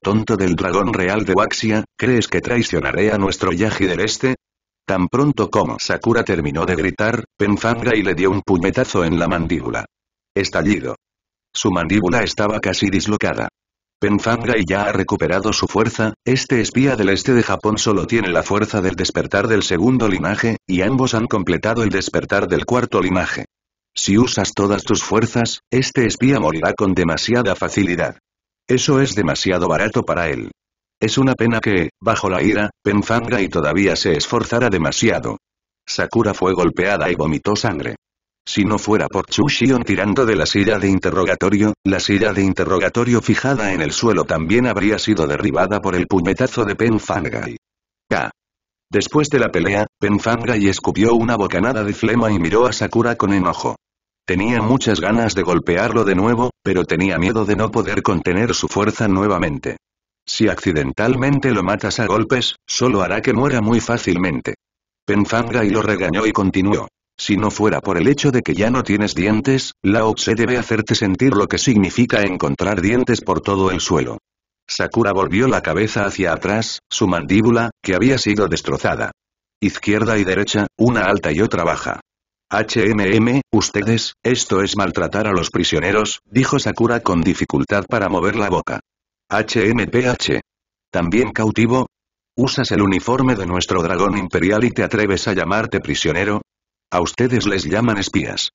Tonto del dragón real de Waxia, ¿crees que traicionaré a nuestro Yaji del Este? Tan pronto como Sakura terminó de gritar, Penfanga y le dio un puñetazo en la mandíbula. Estallido. Su mandíbula estaba casi dislocada. Penfangai ya ha recuperado su fuerza, este espía del este de Japón solo tiene la fuerza del despertar del segundo linaje, y ambos han completado el despertar del cuarto linaje. Si usas todas tus fuerzas, este espía morirá con demasiada facilidad. Eso es demasiado barato para él. Es una pena que, bajo la ira, Penfanga y todavía se esforzara demasiado. Sakura fue golpeada y vomitó sangre. Si no fuera por Chushion tirando de la silla de interrogatorio, la silla de interrogatorio fijada en el suelo también habría sido derribada por el puñetazo de Penfangai. K. Después de la pelea, Penfangai escupió una bocanada de flema y miró a Sakura con enojo. Tenía muchas ganas de golpearlo de nuevo, pero tenía miedo de no poder contener su fuerza nuevamente. Si accidentalmente lo matas a golpes, solo hará que muera muy fácilmente. Penfanga y lo regañó y continuó. Si no fuera por el hecho de que ya no tienes dientes, Lao Tse debe hacerte sentir lo que significa encontrar dientes por todo el suelo. Sakura volvió la cabeza hacia atrás, su mandíbula, que había sido destrozada. Izquierda y derecha, una alta y otra baja. HMM, ustedes, esto es maltratar a los prisioneros, dijo Sakura con dificultad para mover la boca. HMPH. ¿También cautivo? ¿Usas el uniforme de nuestro dragón imperial y te atreves a llamarte prisionero? A ustedes les llaman espías.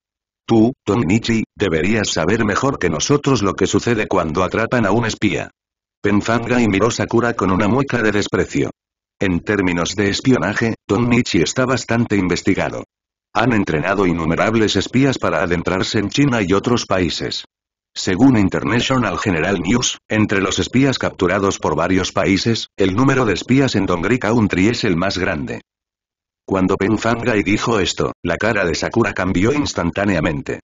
Tú, Tonichi, deberías saber mejor que nosotros lo que sucede cuando atrapan a un espía. Penfanga y miró Sakura con una mueca de desprecio. En términos de espionaje, Tonichi está bastante investigado. Han entrenado innumerables espías para adentrarse en China y otros países. Según International General News, entre los espías capturados por varios países, el número de espías en Dongri Country es el más grande. Cuando Peng Fangai dijo esto, la cara de Sakura cambió instantáneamente.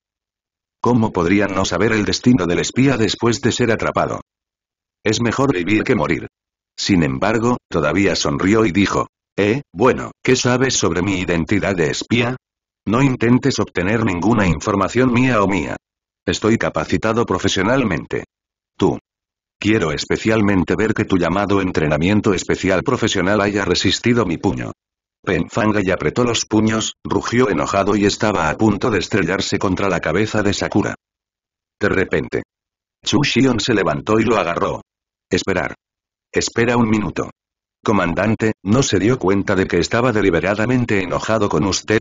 ¿Cómo podrían no saber el destino del espía después de ser atrapado? Es mejor vivir que morir. Sin embargo, todavía sonrió y dijo, eh, bueno, ¿qué sabes sobre mi identidad de espía? No intentes obtener ninguna información mía o mía. Estoy capacitado profesionalmente. Tú. Quiero especialmente ver que tu llamado entrenamiento especial profesional haya resistido mi puño. Penfanga y apretó los puños, rugió enojado y estaba a punto de estrellarse contra la cabeza de Sakura. De repente. Chu Shion se levantó y lo agarró. Esperar. Espera un minuto. Comandante, ¿no se dio cuenta de que estaba deliberadamente enojado con usted?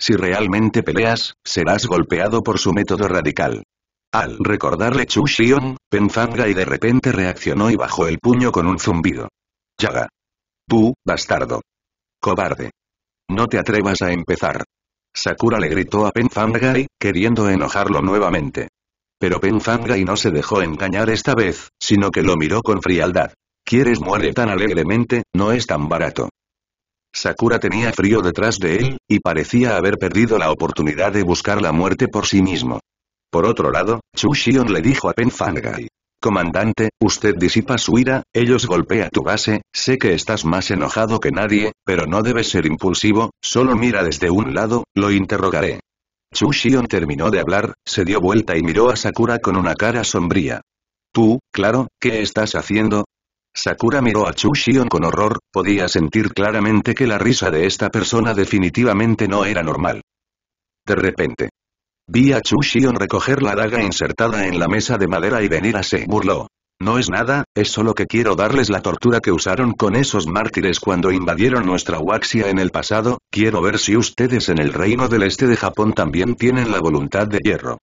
Si realmente peleas, serás golpeado por su método radical. Al recordarle Chu Xion, de repente reaccionó y bajó el puño con un zumbido. Yaga. Tú, bastardo. Cobarde. No te atrevas a empezar. Sakura le gritó a Penfangai, queriendo enojarlo nuevamente. Pero Penfangai no se dejó engañar esta vez, sino que lo miró con frialdad. Quieres muere tan alegremente, no es tan barato. Sakura tenía frío detrás de él, y parecía haber perdido la oportunidad de buscar la muerte por sí mismo. Por otro lado, Chu le dijo a Pen Fangai. Comandante, usted disipa su ira, ellos golpea tu base, sé que estás más enojado que nadie, pero no debes ser impulsivo, solo mira desde un lado, lo interrogaré. Chu terminó de hablar, se dio vuelta y miró a Sakura con una cara sombría. Tú, claro, ¿qué estás haciendo? Sakura miró a Chushion con horror, podía sentir claramente que la risa de esta persona definitivamente no era normal. De repente. Vi a Chushion recoger la daga insertada en la mesa de madera y venir a se burló. No es nada, es solo que quiero darles la tortura que usaron con esos mártires cuando invadieron nuestra Waxia en el pasado, quiero ver si ustedes en el reino del este de Japón también tienen la voluntad de hierro.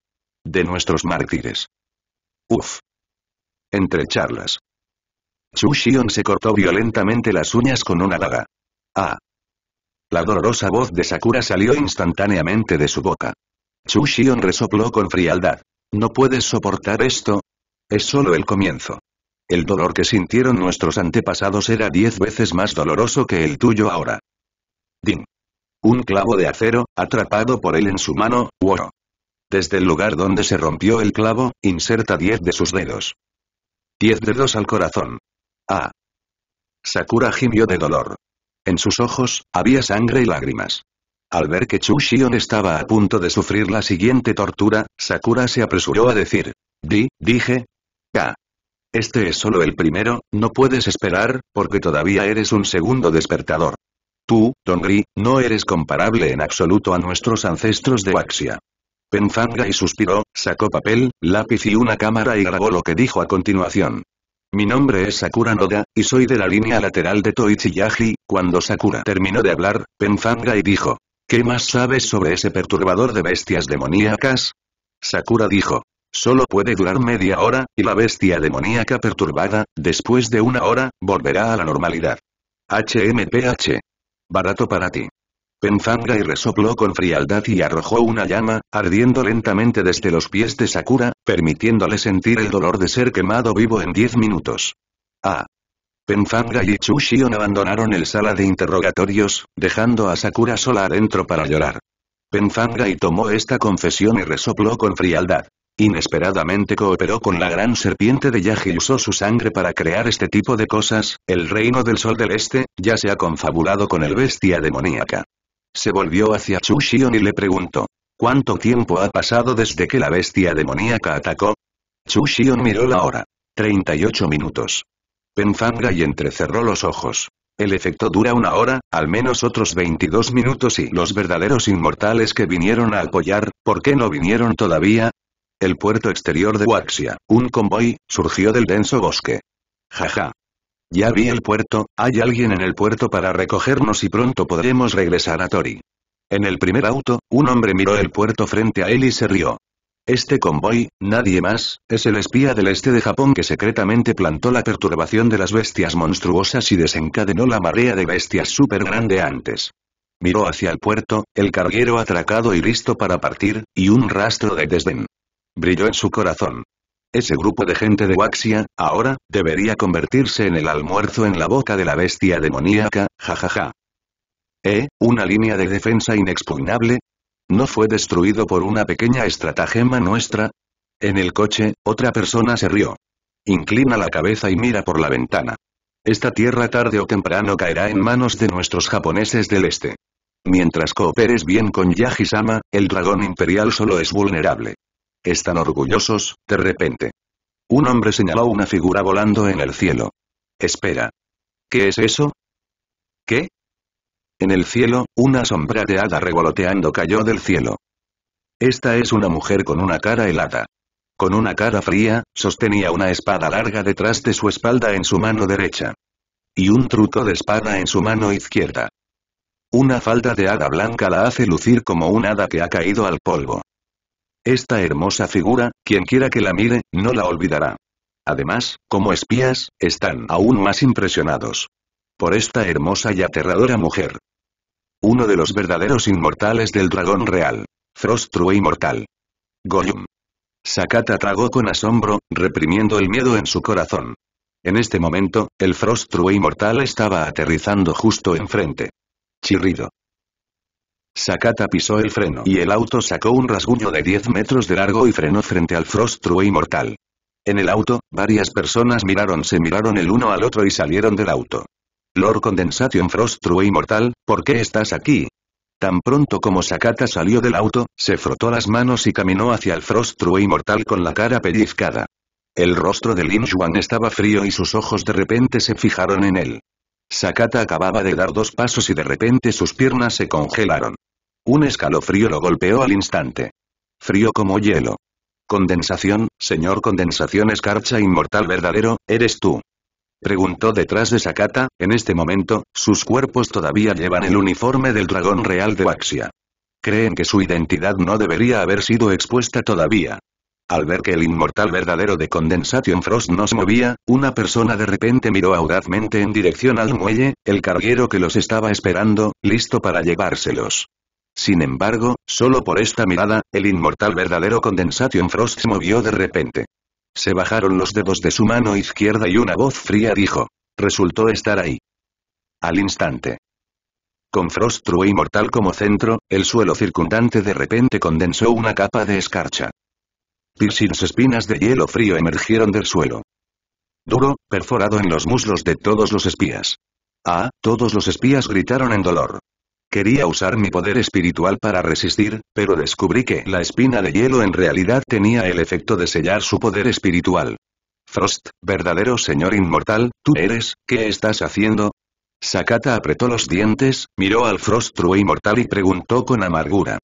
De nuestros mártires. Uf. Entre charlas, Chu se cortó violentamente las uñas con una daga. ¡Ah! La dolorosa voz de Sakura salió instantáneamente de su boca. Chu resopló con frialdad. ¿No puedes soportar esto? Es solo el comienzo. El dolor que sintieron nuestros antepasados era diez veces más doloroso que el tuyo ahora. ¡Ding! Un clavo de acero, atrapado por él en su mano, Woro. Desde el lugar donde se rompió el clavo, inserta diez de sus dedos. Diez dedos al corazón. ¡Ah! Sakura gimió de dolor. En sus ojos, había sangre y lágrimas. Al ver que Chushion estaba a punto de sufrir la siguiente tortura, Sakura se apresuró a decir. Di, dije. Ah. Este es solo el primero, no puedes esperar, porque todavía eres un segundo despertador. Tú, Tongri, no eres comparable en absoluto a nuestros ancestros de Waxia. Penfanga y suspiró, sacó papel, lápiz y una cámara y grabó lo que dijo a continuación. Mi nombre es Sakura Noda, y soy de la línea lateral de Toichiyaji. Cuando Sakura terminó de hablar, Penfanga y dijo. ¿Qué más sabes sobre ese perturbador de bestias demoníacas? Sakura dijo. Solo puede durar media hora, y la bestia demoníaca perturbada, después de una hora, volverá a la normalidad. HMPH. Barato para ti. Penfangai resopló con frialdad y arrojó una llama, ardiendo lentamente desde los pies de Sakura, permitiéndole sentir el dolor de ser quemado vivo en diez minutos. Ah. Penfangai y Chushion abandonaron el sala de interrogatorios, dejando a Sakura sola adentro para llorar. Penfangai tomó esta confesión y resopló con frialdad. Inesperadamente cooperó con la gran serpiente de Yagi y usó su sangre para crear este tipo de cosas, el reino del sol del este, ya se ha confabulado con el bestia demoníaca. Se volvió hacia chu y le preguntó. ¿Cuánto tiempo ha pasado desde que la bestia demoníaca atacó? chu miró la hora. 38 minutos. Penzanga y entrecerró los ojos. El efecto dura una hora, al menos otros 22 minutos y los verdaderos inmortales que vinieron a apoyar, ¿por qué no vinieron todavía? El puerto exterior de Waxia, un convoy, surgió del denso bosque. Jaja. Ya vi el puerto, hay alguien en el puerto para recogernos y pronto podremos regresar a Tori. En el primer auto, un hombre miró el puerto frente a él y se rió. Este convoy, nadie más, es el espía del este de Japón que secretamente plantó la perturbación de las bestias monstruosas y desencadenó la marea de bestias súper grande antes. Miró hacia el puerto, el carguero atracado y listo para partir, y un rastro de desdén. Brilló en su corazón. Ese grupo de gente de Waxia, ahora, debería convertirse en el almuerzo en la boca de la bestia demoníaca, jajaja. ¿Eh? ¿Una línea de defensa inexpugnable? ¿No fue destruido por una pequeña estratagema nuestra? En el coche, otra persona se rió. Inclina la cabeza y mira por la ventana. Esta tierra tarde o temprano caerá en manos de nuestros japoneses del este. Mientras cooperes bien con Yajisama, el dragón imperial solo es vulnerable. Están orgullosos, de repente. Un hombre señaló una figura volando en el cielo. Espera. ¿Qué es eso? ¿Qué? En el cielo, una sombra de hada revoloteando cayó del cielo. Esta es una mujer con una cara helada. Con una cara fría, sostenía una espada larga detrás de su espalda en su mano derecha. Y un truco de espada en su mano izquierda. Una falda de hada blanca la hace lucir como un hada que ha caído al polvo. Esta hermosa figura, quien quiera que la mire, no la olvidará. Además, como espías, están aún más impresionados. Por esta hermosa y aterradora mujer. Uno de los verdaderos inmortales del dragón real. Frostrue inmortal. Goyum. Sakata tragó con asombro, reprimiendo el miedo en su corazón. En este momento, el True inmortal estaba aterrizando justo enfrente. Chirrido. Sakata pisó el freno y el auto sacó un rasguño de 10 metros de largo y frenó frente al Frost True Immortal. En el auto, varias personas miraron se miraron el uno al otro y salieron del auto. Lord Condensation Frost True Immortal, ¿por qué estás aquí? Tan pronto como Sakata salió del auto, se frotó las manos y caminó hacia el Frost True Immortal con la cara pellizcada. El rostro de Lin Yuan estaba frío y sus ojos de repente se fijaron en él. Sakata acababa de dar dos pasos y de repente sus piernas se congelaron. Un escalofrío lo golpeó al instante. Frío como hielo. Condensación, señor condensación escarcha inmortal verdadero, eres tú. Preguntó detrás de Sakata, en este momento, sus cuerpos todavía llevan el uniforme del dragón real de Baxia. Creen que su identidad no debería haber sido expuesta todavía. Al ver que el inmortal verdadero de Condensation Frost no se movía, una persona de repente miró audazmente en dirección al muelle, el carguero que los estaba esperando, listo para llevárselos. Sin embargo, solo por esta mirada, el inmortal verdadero Condensation Frost se movió de repente. Se bajaron los dedos de su mano izquierda y una voz fría dijo. Resultó estar ahí. Al instante. Con Frost True inmortal como centro, el suelo circundante de repente condensó una capa de escarcha. Piercings espinas de hielo frío emergieron del suelo. Duro, perforado en los muslos de todos los espías. Ah, todos los espías gritaron en dolor. Quería usar mi poder espiritual para resistir, pero descubrí que la espina de hielo en realidad tenía el efecto de sellar su poder espiritual. Frost, verdadero señor inmortal, tú eres, ¿qué estás haciendo? Sakata apretó los dientes, miró al Frost True inmortal y preguntó con amargura.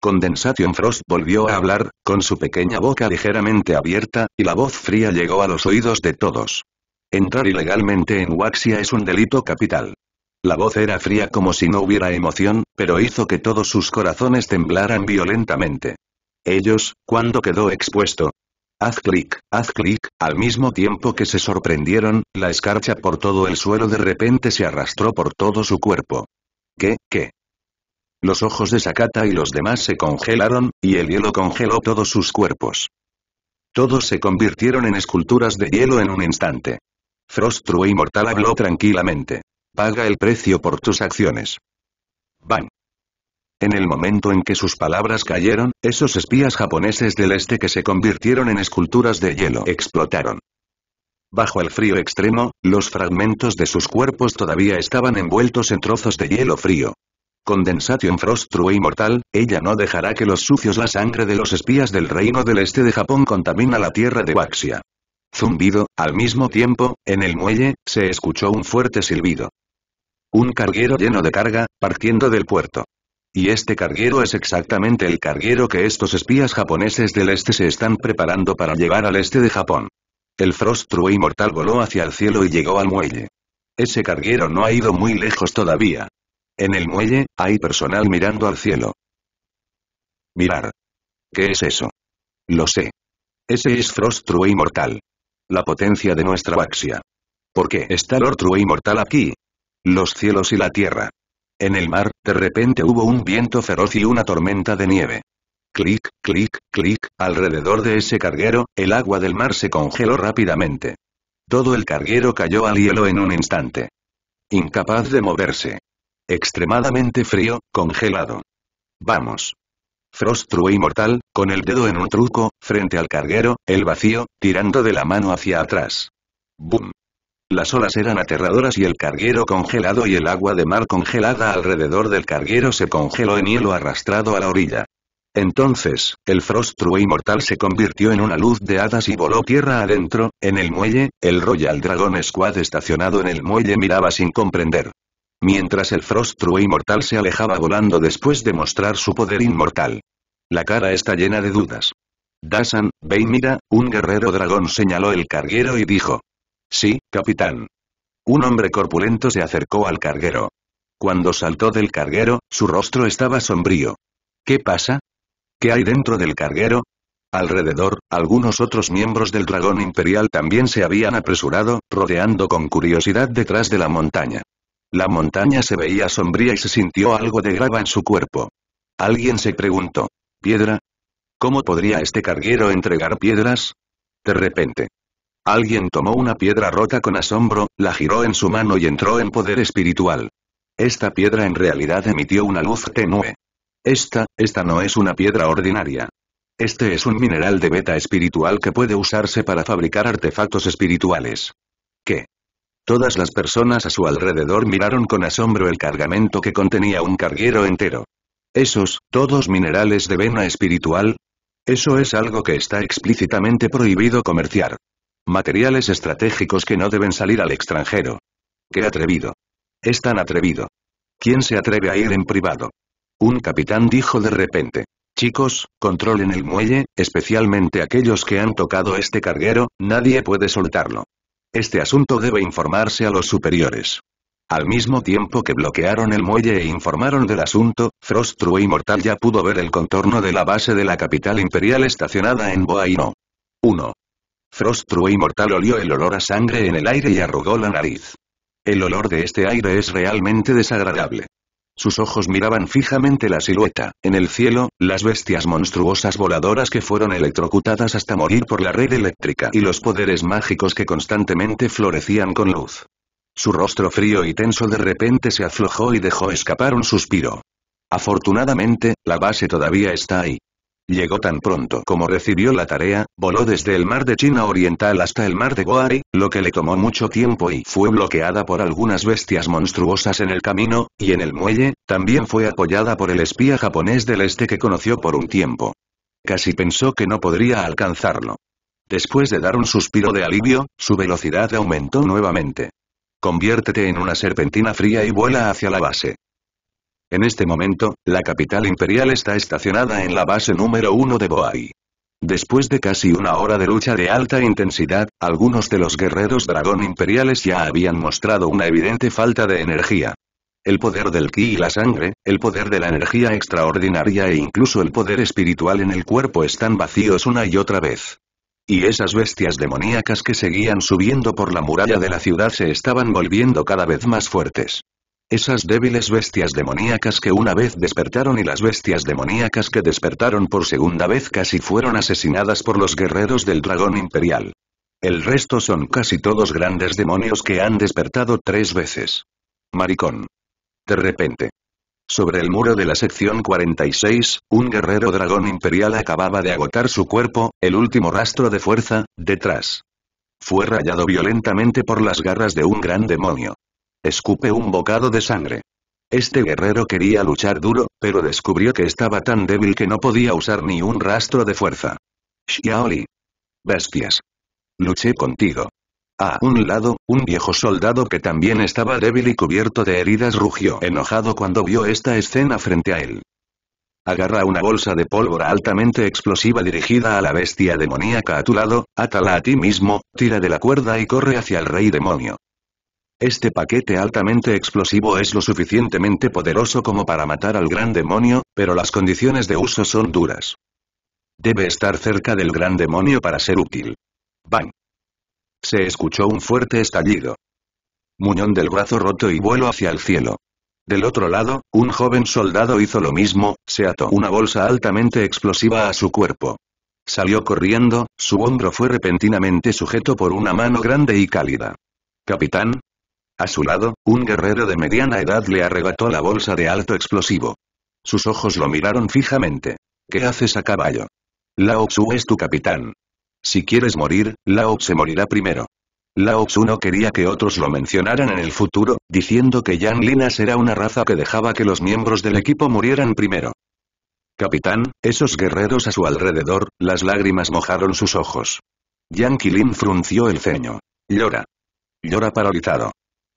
Condensation Frost volvió a hablar, con su pequeña boca ligeramente abierta, y la voz fría llegó a los oídos de todos. Entrar ilegalmente en Waxia es un delito capital. La voz era fría como si no hubiera emoción, pero hizo que todos sus corazones temblaran violentamente. Ellos, cuando quedó expuesto, Haz clic, haz clic, al mismo tiempo que se sorprendieron, la escarcha por todo el suelo de repente se arrastró por todo su cuerpo. ¿Qué, qué? Los ojos de Sakata y los demás se congelaron, y el hielo congeló todos sus cuerpos. Todos se convirtieron en esculturas de hielo en un instante. Frostrue inmortal habló tranquilamente. Paga el precio por tus acciones. van En el momento en que sus palabras cayeron, esos espías japoneses del este que se convirtieron en esculturas de hielo explotaron. Bajo el frío extremo, los fragmentos de sus cuerpos todavía estaban envueltos en trozos de hielo frío. Condensation Frost True Inmortal, ella no dejará que los sucios la sangre de los espías del reino del este de Japón contamina la tierra de Baxia. Zumbido, al mismo tiempo, en el muelle, se escuchó un fuerte silbido. Un carguero lleno de carga, partiendo del puerto. Y este carguero es exactamente el carguero que estos espías japoneses del este se están preparando para llevar al este de Japón. El Frost True mortal voló hacia el cielo y llegó al muelle. Ese carguero no ha ido muy lejos todavía. En el muelle, hay personal mirando al cielo. Mirar. ¿Qué es eso? Lo sé. Ese es Frost True mortal. La potencia de nuestra Baxia. ¿Por qué está Lord True Mortal aquí? los cielos y la tierra. En el mar, de repente hubo un viento feroz y una tormenta de nieve. Clic, clic, clic, alrededor de ese carguero, el agua del mar se congeló rápidamente. Todo el carguero cayó al hielo en un instante. Incapaz de moverse. Extremadamente frío, congelado. Vamos. Frost y e mortal, con el dedo en un truco, frente al carguero, el vacío, tirando de la mano hacia atrás. Bum. Las olas eran aterradoras y el carguero congelado y el agua de mar congelada alrededor del carguero se congeló en hielo arrastrado a la orilla. Entonces, el true inmortal se convirtió en una luz de hadas y voló tierra adentro, en el muelle, el Royal Dragon Squad estacionado en el muelle miraba sin comprender. Mientras el frost true inmortal se alejaba volando después de mostrar su poder inmortal. La cara está llena de dudas. Dasan, ve mira, un guerrero dragón señaló el carguero y dijo. Sí, capitán. Un hombre corpulento se acercó al carguero. Cuando saltó del carguero, su rostro estaba sombrío. ¿Qué pasa? ¿Qué hay dentro del carguero? Alrededor, algunos otros miembros del dragón imperial también se habían apresurado, rodeando con curiosidad detrás de la montaña. La montaña se veía sombría y se sintió algo de grava en su cuerpo. Alguien se preguntó, ¿piedra? ¿Cómo podría este carguero entregar piedras? De repente, Alguien tomó una piedra rota con asombro, la giró en su mano y entró en poder espiritual. Esta piedra en realidad emitió una luz tenue. Esta, esta no es una piedra ordinaria. Este es un mineral de beta espiritual que puede usarse para fabricar artefactos espirituales. ¿Qué? Todas las personas a su alrededor miraron con asombro el cargamento que contenía un carguero entero. ¿Esos, todos minerales de vena espiritual? Eso es algo que está explícitamente prohibido comerciar. Materiales estratégicos que no deben salir al extranjero. ¡Qué atrevido! Es tan atrevido. ¿Quién se atreve a ir en privado? Un capitán dijo de repente. Chicos, controlen el muelle, especialmente aquellos que han tocado este carguero, nadie puede soltarlo. Este asunto debe informarse a los superiores. Al mismo tiempo que bloquearon el muelle e informaron del asunto, Frost True Mortal ya pudo ver el contorno de la base de la capital imperial estacionada en Boaino. 1. Frostrue inmortal olió el olor a sangre en el aire y arrugó la nariz. El olor de este aire es realmente desagradable. Sus ojos miraban fijamente la silueta, en el cielo, las bestias monstruosas voladoras que fueron electrocutadas hasta morir por la red eléctrica y los poderes mágicos que constantemente florecían con luz. Su rostro frío y tenso de repente se aflojó y dejó escapar un suspiro. Afortunadamente, la base todavía está ahí. Llegó tan pronto como recibió la tarea, voló desde el mar de China Oriental hasta el mar de Goari, lo que le tomó mucho tiempo y fue bloqueada por algunas bestias monstruosas en el camino, y en el muelle, también fue apoyada por el espía japonés del este que conoció por un tiempo. Casi pensó que no podría alcanzarlo. Después de dar un suspiro de alivio, su velocidad aumentó nuevamente. Conviértete en una serpentina fría y vuela hacia la base. En este momento, la capital imperial está estacionada en la base número 1 de Boai. Después de casi una hora de lucha de alta intensidad, algunos de los guerreros dragón imperiales ya habían mostrado una evidente falta de energía. El poder del ki y la sangre, el poder de la energía extraordinaria e incluso el poder espiritual en el cuerpo están vacíos una y otra vez. Y esas bestias demoníacas que seguían subiendo por la muralla de la ciudad se estaban volviendo cada vez más fuertes. Esas débiles bestias demoníacas que una vez despertaron y las bestias demoníacas que despertaron por segunda vez casi fueron asesinadas por los guerreros del dragón imperial. El resto son casi todos grandes demonios que han despertado tres veces. Maricón. De repente. Sobre el muro de la sección 46, un guerrero dragón imperial acababa de agotar su cuerpo, el último rastro de fuerza, detrás. Fue rayado violentamente por las garras de un gran demonio. Escupe un bocado de sangre. Este guerrero quería luchar duro, pero descubrió que estaba tan débil que no podía usar ni un rastro de fuerza. Xiaoli. Bestias. Luché contigo. A un lado, un viejo soldado que también estaba débil y cubierto de heridas rugió enojado cuando vio esta escena frente a él. Agarra una bolsa de pólvora altamente explosiva dirigida a la bestia demoníaca a tu lado, átala a ti mismo, tira de la cuerda y corre hacia el rey demonio este paquete altamente explosivo es lo suficientemente poderoso como para matar al gran demonio, pero las condiciones de uso son duras. Debe estar cerca del gran demonio para ser útil. ¡Bang! Se escuchó un fuerte estallido. Muñón del brazo roto y vuelo hacia el cielo. Del otro lado, un joven soldado hizo lo mismo, se ató una bolsa altamente explosiva a su cuerpo. Salió corriendo, su hombro fue repentinamente sujeto por una mano grande y cálida. Capitán, a su lado, un guerrero de mediana edad le arrebató la bolsa de alto explosivo. Sus ojos lo miraron fijamente. ¿Qué haces a caballo? Lao Tzu es tu capitán. Si quieres morir, Lao se morirá primero. Lao Tzu no quería que otros lo mencionaran en el futuro, diciendo que Yan Linas era una raza que dejaba que los miembros del equipo murieran primero. Capitán, esos guerreros a su alrededor, las lágrimas mojaron sus ojos. Yan Kilin frunció el ceño. Llora. Llora paralizado.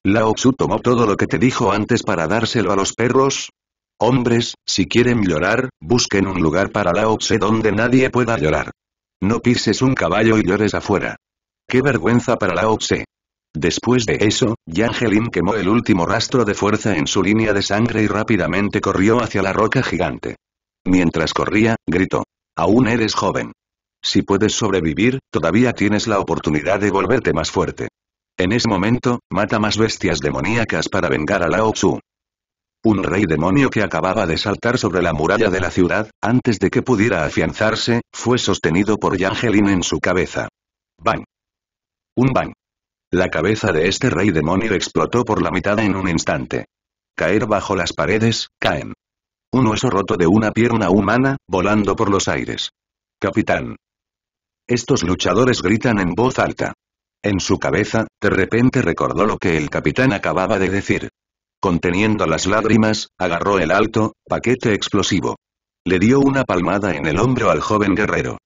Lao tomó todo lo que te dijo antes para dárselo a los perros. Hombres, si quieren llorar, busquen un lugar para Lao donde nadie pueda llorar. No pises un caballo y llores afuera. ¡Qué vergüenza para Lao Después de eso, Yangelin quemó el último rastro de fuerza en su línea de sangre y rápidamente corrió hacia la roca gigante. Mientras corría, gritó. Aún eres joven. Si puedes sobrevivir, todavía tienes la oportunidad de volverte más fuerte. En ese momento, mata más bestias demoníacas para vengar a Lao Tzu. Un rey demonio que acababa de saltar sobre la muralla de la ciudad, antes de que pudiera afianzarse, fue sostenido por Yangelin en su cabeza. ¡Bang! Un bang. La cabeza de este rey demonio explotó por la mitad en un instante. Caer bajo las paredes, caen. Un hueso roto de una pierna humana, volando por los aires. Capitán. Estos luchadores gritan en voz alta. En su cabeza, de repente recordó lo que el capitán acababa de decir. Conteniendo las lágrimas, agarró el alto, paquete explosivo. Le dio una palmada en el hombro al joven guerrero.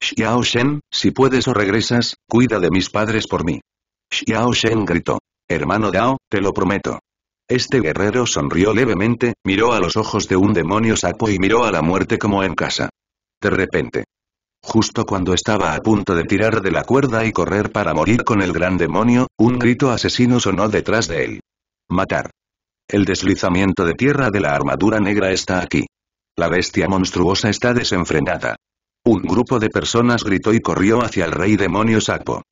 Xiao Shen, si puedes o regresas, cuida de mis padres por mí. Xiao Shen gritó. Hermano Dao, te lo prometo. Este guerrero sonrió levemente, miró a los ojos de un demonio sapo y miró a la muerte como en casa. De repente, Justo cuando estaba a punto de tirar de la cuerda y correr para morir con el gran demonio, un grito asesino sonó detrás de él. Matar. El deslizamiento de tierra de la armadura negra está aquí. La bestia monstruosa está desenfrenada. Un grupo de personas gritó y corrió hacia el rey demonio Sapo.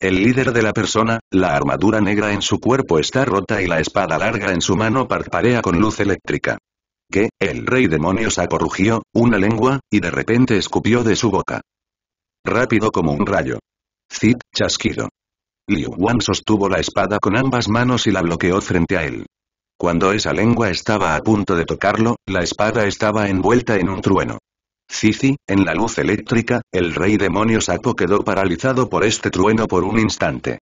El líder de la persona, la armadura negra en su cuerpo está rota y la espada larga en su mano parpadea con luz eléctrica que, el rey demonio saco rugió, una lengua, y de repente escupió de su boca. Rápido como un rayo. Zid, chasquido. Liu Wan sostuvo la espada con ambas manos y la bloqueó frente a él. Cuando esa lengua estaba a punto de tocarlo, la espada estaba envuelta en un trueno. Cici, en la luz eléctrica, el rey demonio sapo quedó paralizado por este trueno por un instante.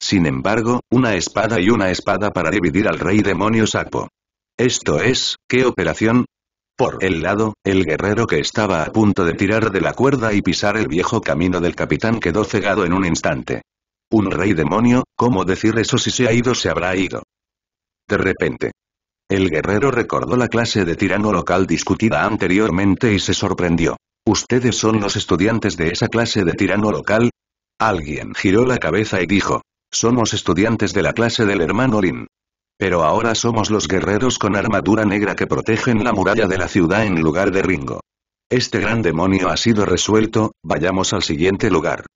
Sin embargo, una espada y una espada para dividir al rey demonio sapo. Esto es, ¿qué operación? Por el lado, el guerrero que estaba a punto de tirar de la cuerda y pisar el viejo camino del capitán quedó cegado en un instante. Un rey demonio, ¿cómo decir eso si se ha ido se habrá ido? De repente. El guerrero recordó la clase de tirano local discutida anteriormente y se sorprendió. ¿Ustedes son los estudiantes de esa clase de tirano local? Alguien giró la cabeza y dijo. Somos estudiantes de la clase del hermano Lin. Pero ahora somos los guerreros con armadura negra que protegen la muralla de la ciudad en lugar de Ringo. Este gran demonio ha sido resuelto, vayamos al siguiente lugar.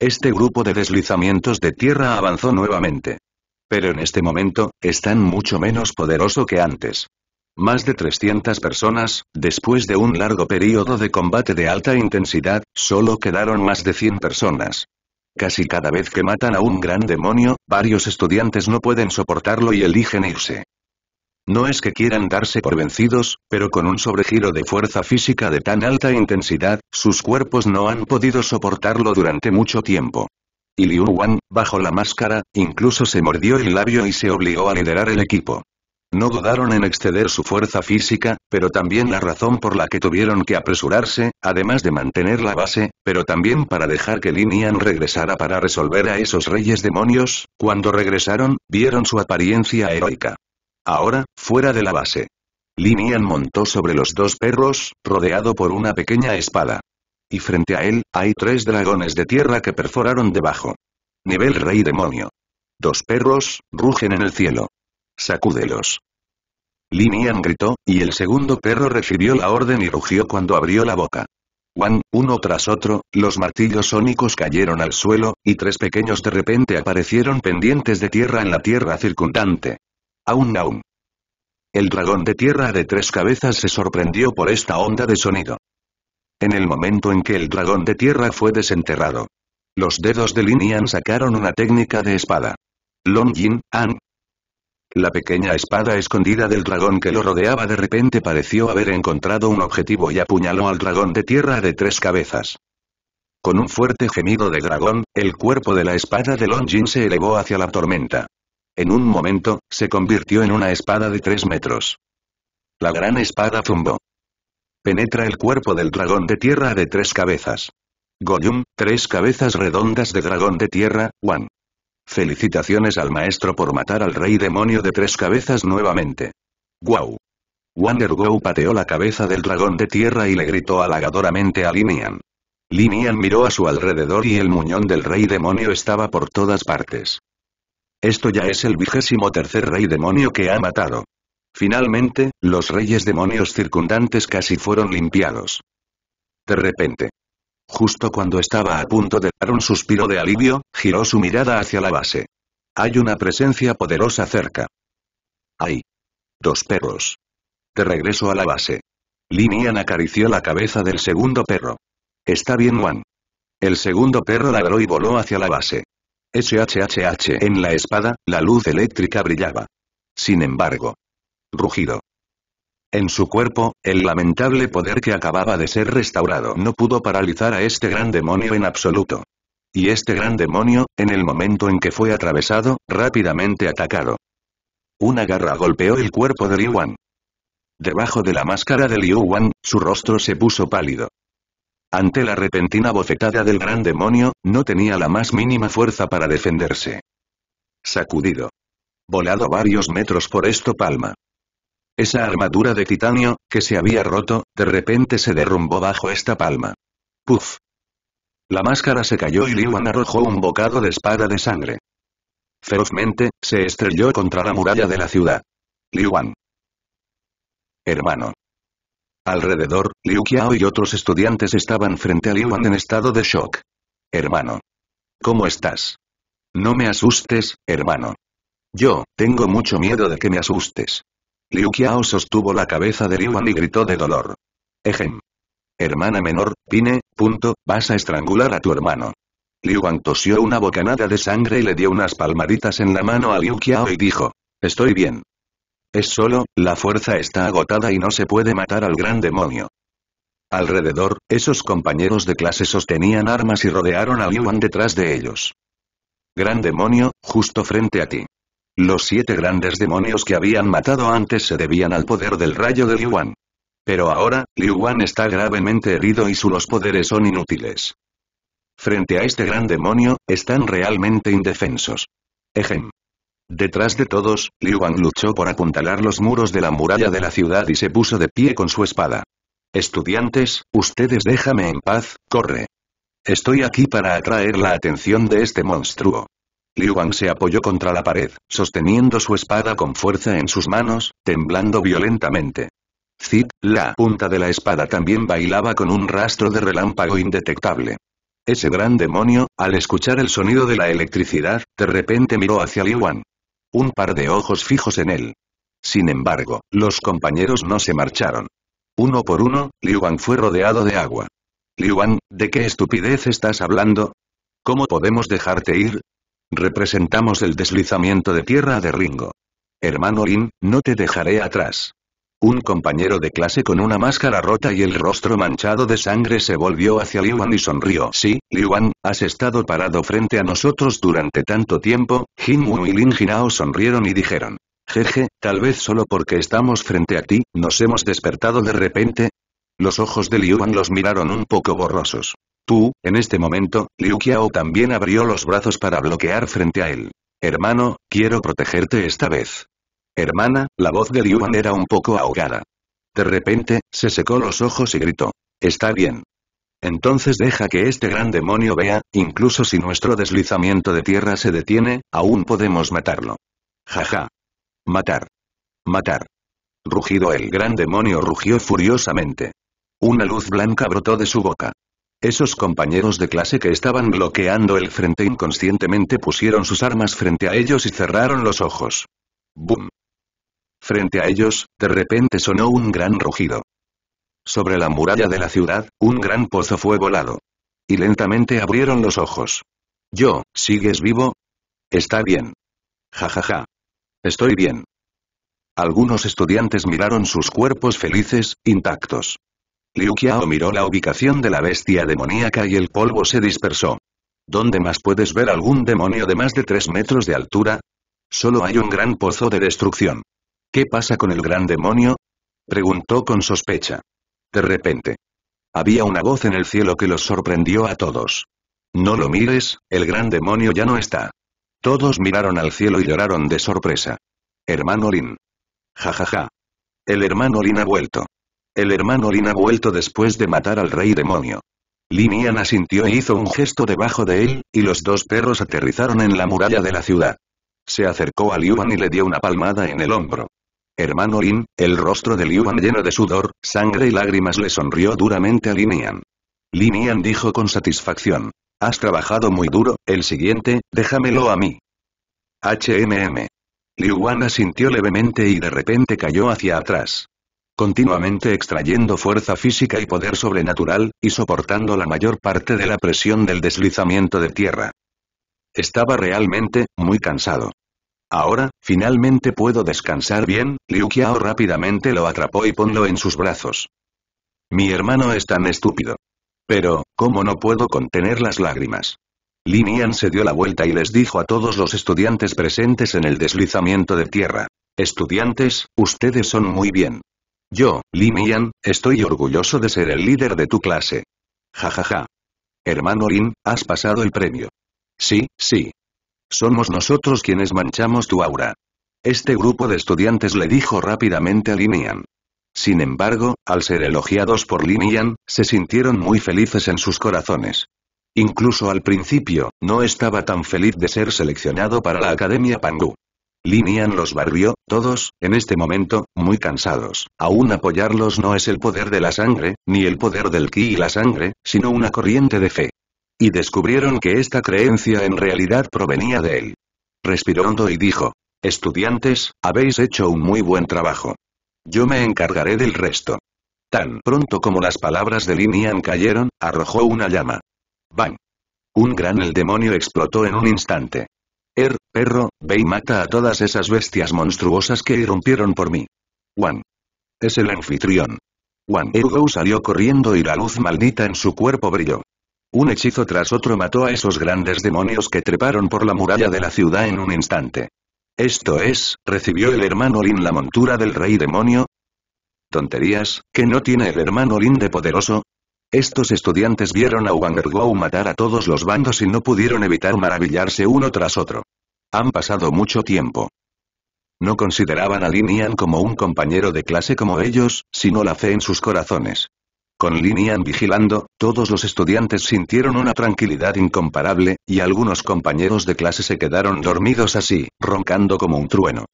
Este grupo de deslizamientos de tierra avanzó nuevamente. Pero en este momento, están mucho menos poderoso que antes. Más de 300 personas, después de un largo periodo de combate de alta intensidad, solo quedaron más de 100 personas. Casi cada vez que matan a un gran demonio, varios estudiantes no pueden soportarlo y eligen irse. No es que quieran darse por vencidos, pero con un sobregiro de fuerza física de tan alta intensidad, sus cuerpos no han podido soportarlo durante mucho tiempo. Y Liu Wan, bajo la máscara, incluso se mordió el labio y se obligó a liderar el equipo. No dudaron en exceder su fuerza física, pero también la razón por la que tuvieron que apresurarse, además de mantener la base, pero también para dejar que Lin regresara para resolver a esos reyes demonios, cuando regresaron, vieron su apariencia heroica. Ahora, fuera de la base. Lin montó sobre los dos perros, rodeado por una pequeña espada. Y frente a él, hay tres dragones de tierra que perforaron debajo. Nivel Rey Demonio. Dos perros, rugen en el cielo. Sacúdelos. Lin gritó, y el segundo perro recibió la orden y rugió cuando abrió la boca. Wang, uno tras otro, los martillos sónicos cayeron al suelo, y tres pequeños de repente aparecieron pendientes de tierra en la tierra circundante. Aún aún. El dragón de tierra de tres cabezas se sorprendió por esta onda de sonido. En el momento en que el dragón de tierra fue desenterrado, los dedos de Linian sacaron una técnica de espada. Long Jin, An, la pequeña espada escondida del dragón que lo rodeaba de repente pareció haber encontrado un objetivo y apuñaló al dragón de tierra de tres cabezas. Con un fuerte gemido de dragón, el cuerpo de la espada de Long Jin se elevó hacia la tormenta. En un momento, se convirtió en una espada de tres metros. La gran espada zumbó. Penetra el cuerpo del dragón de tierra de tres cabezas. Goyum, tres cabezas redondas de dragón de tierra, Wan. Felicitaciones al maestro por matar al rey demonio de tres cabezas nuevamente. wow Wonder Go pateó la cabeza del dragón de tierra y le gritó halagadoramente a Linian. Linian miró a su alrededor y el muñón del rey demonio estaba por todas partes. Esto ya es el vigésimo tercer rey demonio que ha matado. Finalmente, los reyes demonios circundantes casi fueron limpiados. De repente, Justo cuando estaba a punto de dar un suspiro de alivio, giró su mirada hacia la base. Hay una presencia poderosa cerca. Hay. Dos perros. De regreso a la base. Linian acarició la cabeza del segundo perro. Está bien Juan. El segundo perro ladró y voló hacia la base. SHHH en la espada, la luz eléctrica brillaba. Sin embargo. Rugido. En su cuerpo, el lamentable poder que acababa de ser restaurado no pudo paralizar a este gran demonio en absoluto. Y este gran demonio, en el momento en que fue atravesado, rápidamente atacado. Una garra golpeó el cuerpo de Liu Wan. Debajo de la máscara de Liu Wan, su rostro se puso pálido. Ante la repentina bofetada del gran demonio, no tenía la más mínima fuerza para defenderse. Sacudido. Volado varios metros por esto palma. Esa armadura de titanio, que se había roto, de repente se derrumbó bajo esta palma. ¡Puf! La máscara se cayó y Wan arrojó un bocado de espada de sangre. Ferozmente, se estrelló contra la muralla de la ciudad. Wan. Hermano. Alrededor, Liu Qiao y otros estudiantes estaban frente a Liuan en estado de shock. Hermano. ¿Cómo estás? No me asustes, hermano. Yo, tengo mucho miedo de que me asustes. Liu Qiao sostuvo la cabeza de Wan y gritó de dolor. Ejem. Hermana menor, Pine, punto, vas a estrangular a tu hermano. Liu Wan tosió una bocanada de sangre y le dio unas palmaditas en la mano a Liu Qiao y dijo. Estoy bien. Es solo, la fuerza está agotada y no se puede matar al gran demonio. Alrededor, esos compañeros de clase sostenían armas y rodearon a Liu Wan detrás de ellos. Gran demonio, justo frente a ti. Los siete grandes demonios que habían matado antes se debían al poder del rayo de Liu Wan. Pero ahora, Liu Wan está gravemente herido y sus poderes son inútiles. Frente a este gran demonio, están realmente indefensos. Ejem. Detrás de todos, Liu Wan luchó por apuntalar los muros de la muralla de la ciudad y se puso de pie con su espada. Estudiantes, ustedes déjame en paz, corre. Estoy aquí para atraer la atención de este monstruo. Liu Wang se apoyó contra la pared, sosteniendo su espada con fuerza en sus manos, temblando violentamente. Zid la punta de la espada también bailaba con un rastro de relámpago indetectable. Ese gran demonio, al escuchar el sonido de la electricidad, de repente miró hacia Liu Wang. Un par de ojos fijos en él. Sin embargo, los compañeros no se marcharon. Uno por uno, Liu Wang fue rodeado de agua. Liu Wang, ¿de qué estupidez estás hablando? ¿Cómo podemos dejarte ir? Representamos el deslizamiento de tierra de Ringo. Hermano Lin, no te dejaré atrás. Un compañero de clase con una máscara rota y el rostro manchado de sangre se volvió hacia Liuan y sonrió. Sí, Liuan, has estado parado frente a nosotros durante tanto tiempo, Jin Wu y Lin Jinao sonrieron y dijeron. Jeje, tal vez solo porque estamos frente a ti, nos hemos despertado de repente. Los ojos de Liuan los miraron un poco borrosos. Tú, en este momento, Liu Kiao también abrió los brazos para bloquear frente a él. Hermano, quiero protegerte esta vez. Hermana, la voz de Liuan era un poco ahogada. De repente, se secó los ojos y gritó. Está bien. Entonces deja que este gran demonio vea, incluso si nuestro deslizamiento de tierra se detiene, aún podemos matarlo. Jaja. Matar. Matar. Rugido el gran demonio rugió furiosamente. Una luz blanca brotó de su boca. Esos compañeros de clase que estaban bloqueando el frente inconscientemente pusieron sus armas frente a ellos y cerraron los ojos. ¡Bum! Frente a ellos, de repente sonó un gran rugido. Sobre la muralla de la ciudad, un gran pozo fue volado. Y lentamente abrieron los ojos. Yo, ¿sigues vivo? Está bien. Ja ja ja. Estoy bien. Algunos estudiantes miraron sus cuerpos felices, intactos. Liu Qiao miró la ubicación de la bestia demoníaca y el polvo se dispersó. ¿Dónde más puedes ver algún demonio de más de tres metros de altura? Solo hay un gran pozo de destrucción. ¿Qué pasa con el gran demonio? Preguntó con sospecha. De repente. Había una voz en el cielo que los sorprendió a todos. No lo mires, el gran demonio ya no está. Todos miraron al cielo y lloraron de sorpresa. Hermano Lin. Ja ja ja. El hermano Lin ha vuelto. El hermano Lin ha vuelto después de matar al rey demonio. Linian asintió e hizo un gesto debajo de él, y los dos perros aterrizaron en la muralla de la ciudad. Se acercó a Liuan y le dio una palmada en el hombro. Hermano Lin, el rostro de Liuan lleno de sudor, sangre y lágrimas le sonrió duramente a Linian. Linian dijo con satisfacción. Has trabajado muy duro, el siguiente, déjamelo a mí. HMM. Wan asintió levemente y de repente cayó hacia atrás continuamente extrayendo fuerza física y poder sobrenatural, y soportando la mayor parte de la presión del deslizamiento de tierra. Estaba realmente, muy cansado. Ahora, finalmente puedo descansar bien, Liu Qiao rápidamente lo atrapó y ponlo en sus brazos. Mi hermano es tan estúpido. Pero, ¿cómo no puedo contener las lágrimas? Linian se dio la vuelta y les dijo a todos los estudiantes presentes en el deslizamiento de tierra. Estudiantes, ustedes son muy bien. Yo, Li Mian, estoy orgulloso de ser el líder de tu clase. Jajaja. Ja, ja. Hermano Lin, has pasado el premio. Sí, sí. Somos nosotros quienes manchamos tu aura. Este grupo de estudiantes le dijo rápidamente a Yan. Sin embargo, al ser elogiados por Yan, se sintieron muy felices en sus corazones. Incluso al principio, no estaba tan feliz de ser seleccionado para la Academia Pangu. Linian los barrió, todos, en este momento, muy cansados. Aún apoyarlos no es el poder de la sangre, ni el poder del ki y la sangre, sino una corriente de fe. Y descubrieron que esta creencia en realidad provenía de él. Respiró hondo y dijo, estudiantes, habéis hecho un muy buen trabajo. Yo me encargaré del resto. Tan pronto como las palabras de Linian cayeron, arrojó una llama. ¡Bang! Un gran el demonio explotó en un instante. Er, perro, ve y mata a todas esas bestias monstruosas que irrumpieron por mí. Juan. Es el anfitrión. Juan Ergo salió corriendo y la luz maldita en su cuerpo brilló. Un hechizo tras otro mató a esos grandes demonios que treparon por la muralla de la ciudad en un instante. Esto es, ¿recibió el hermano Lin la montura del rey demonio? Tonterías, que no tiene el hermano Lin de poderoso? Estos estudiantes vieron a Ergou matar a todos los bandos y no pudieron evitar maravillarse uno tras otro. Han pasado mucho tiempo. No consideraban a Linian como un compañero de clase como ellos, sino la fe en sus corazones. Con Yan vigilando, todos los estudiantes sintieron una tranquilidad incomparable, y algunos compañeros de clase se quedaron dormidos así, roncando como un trueno.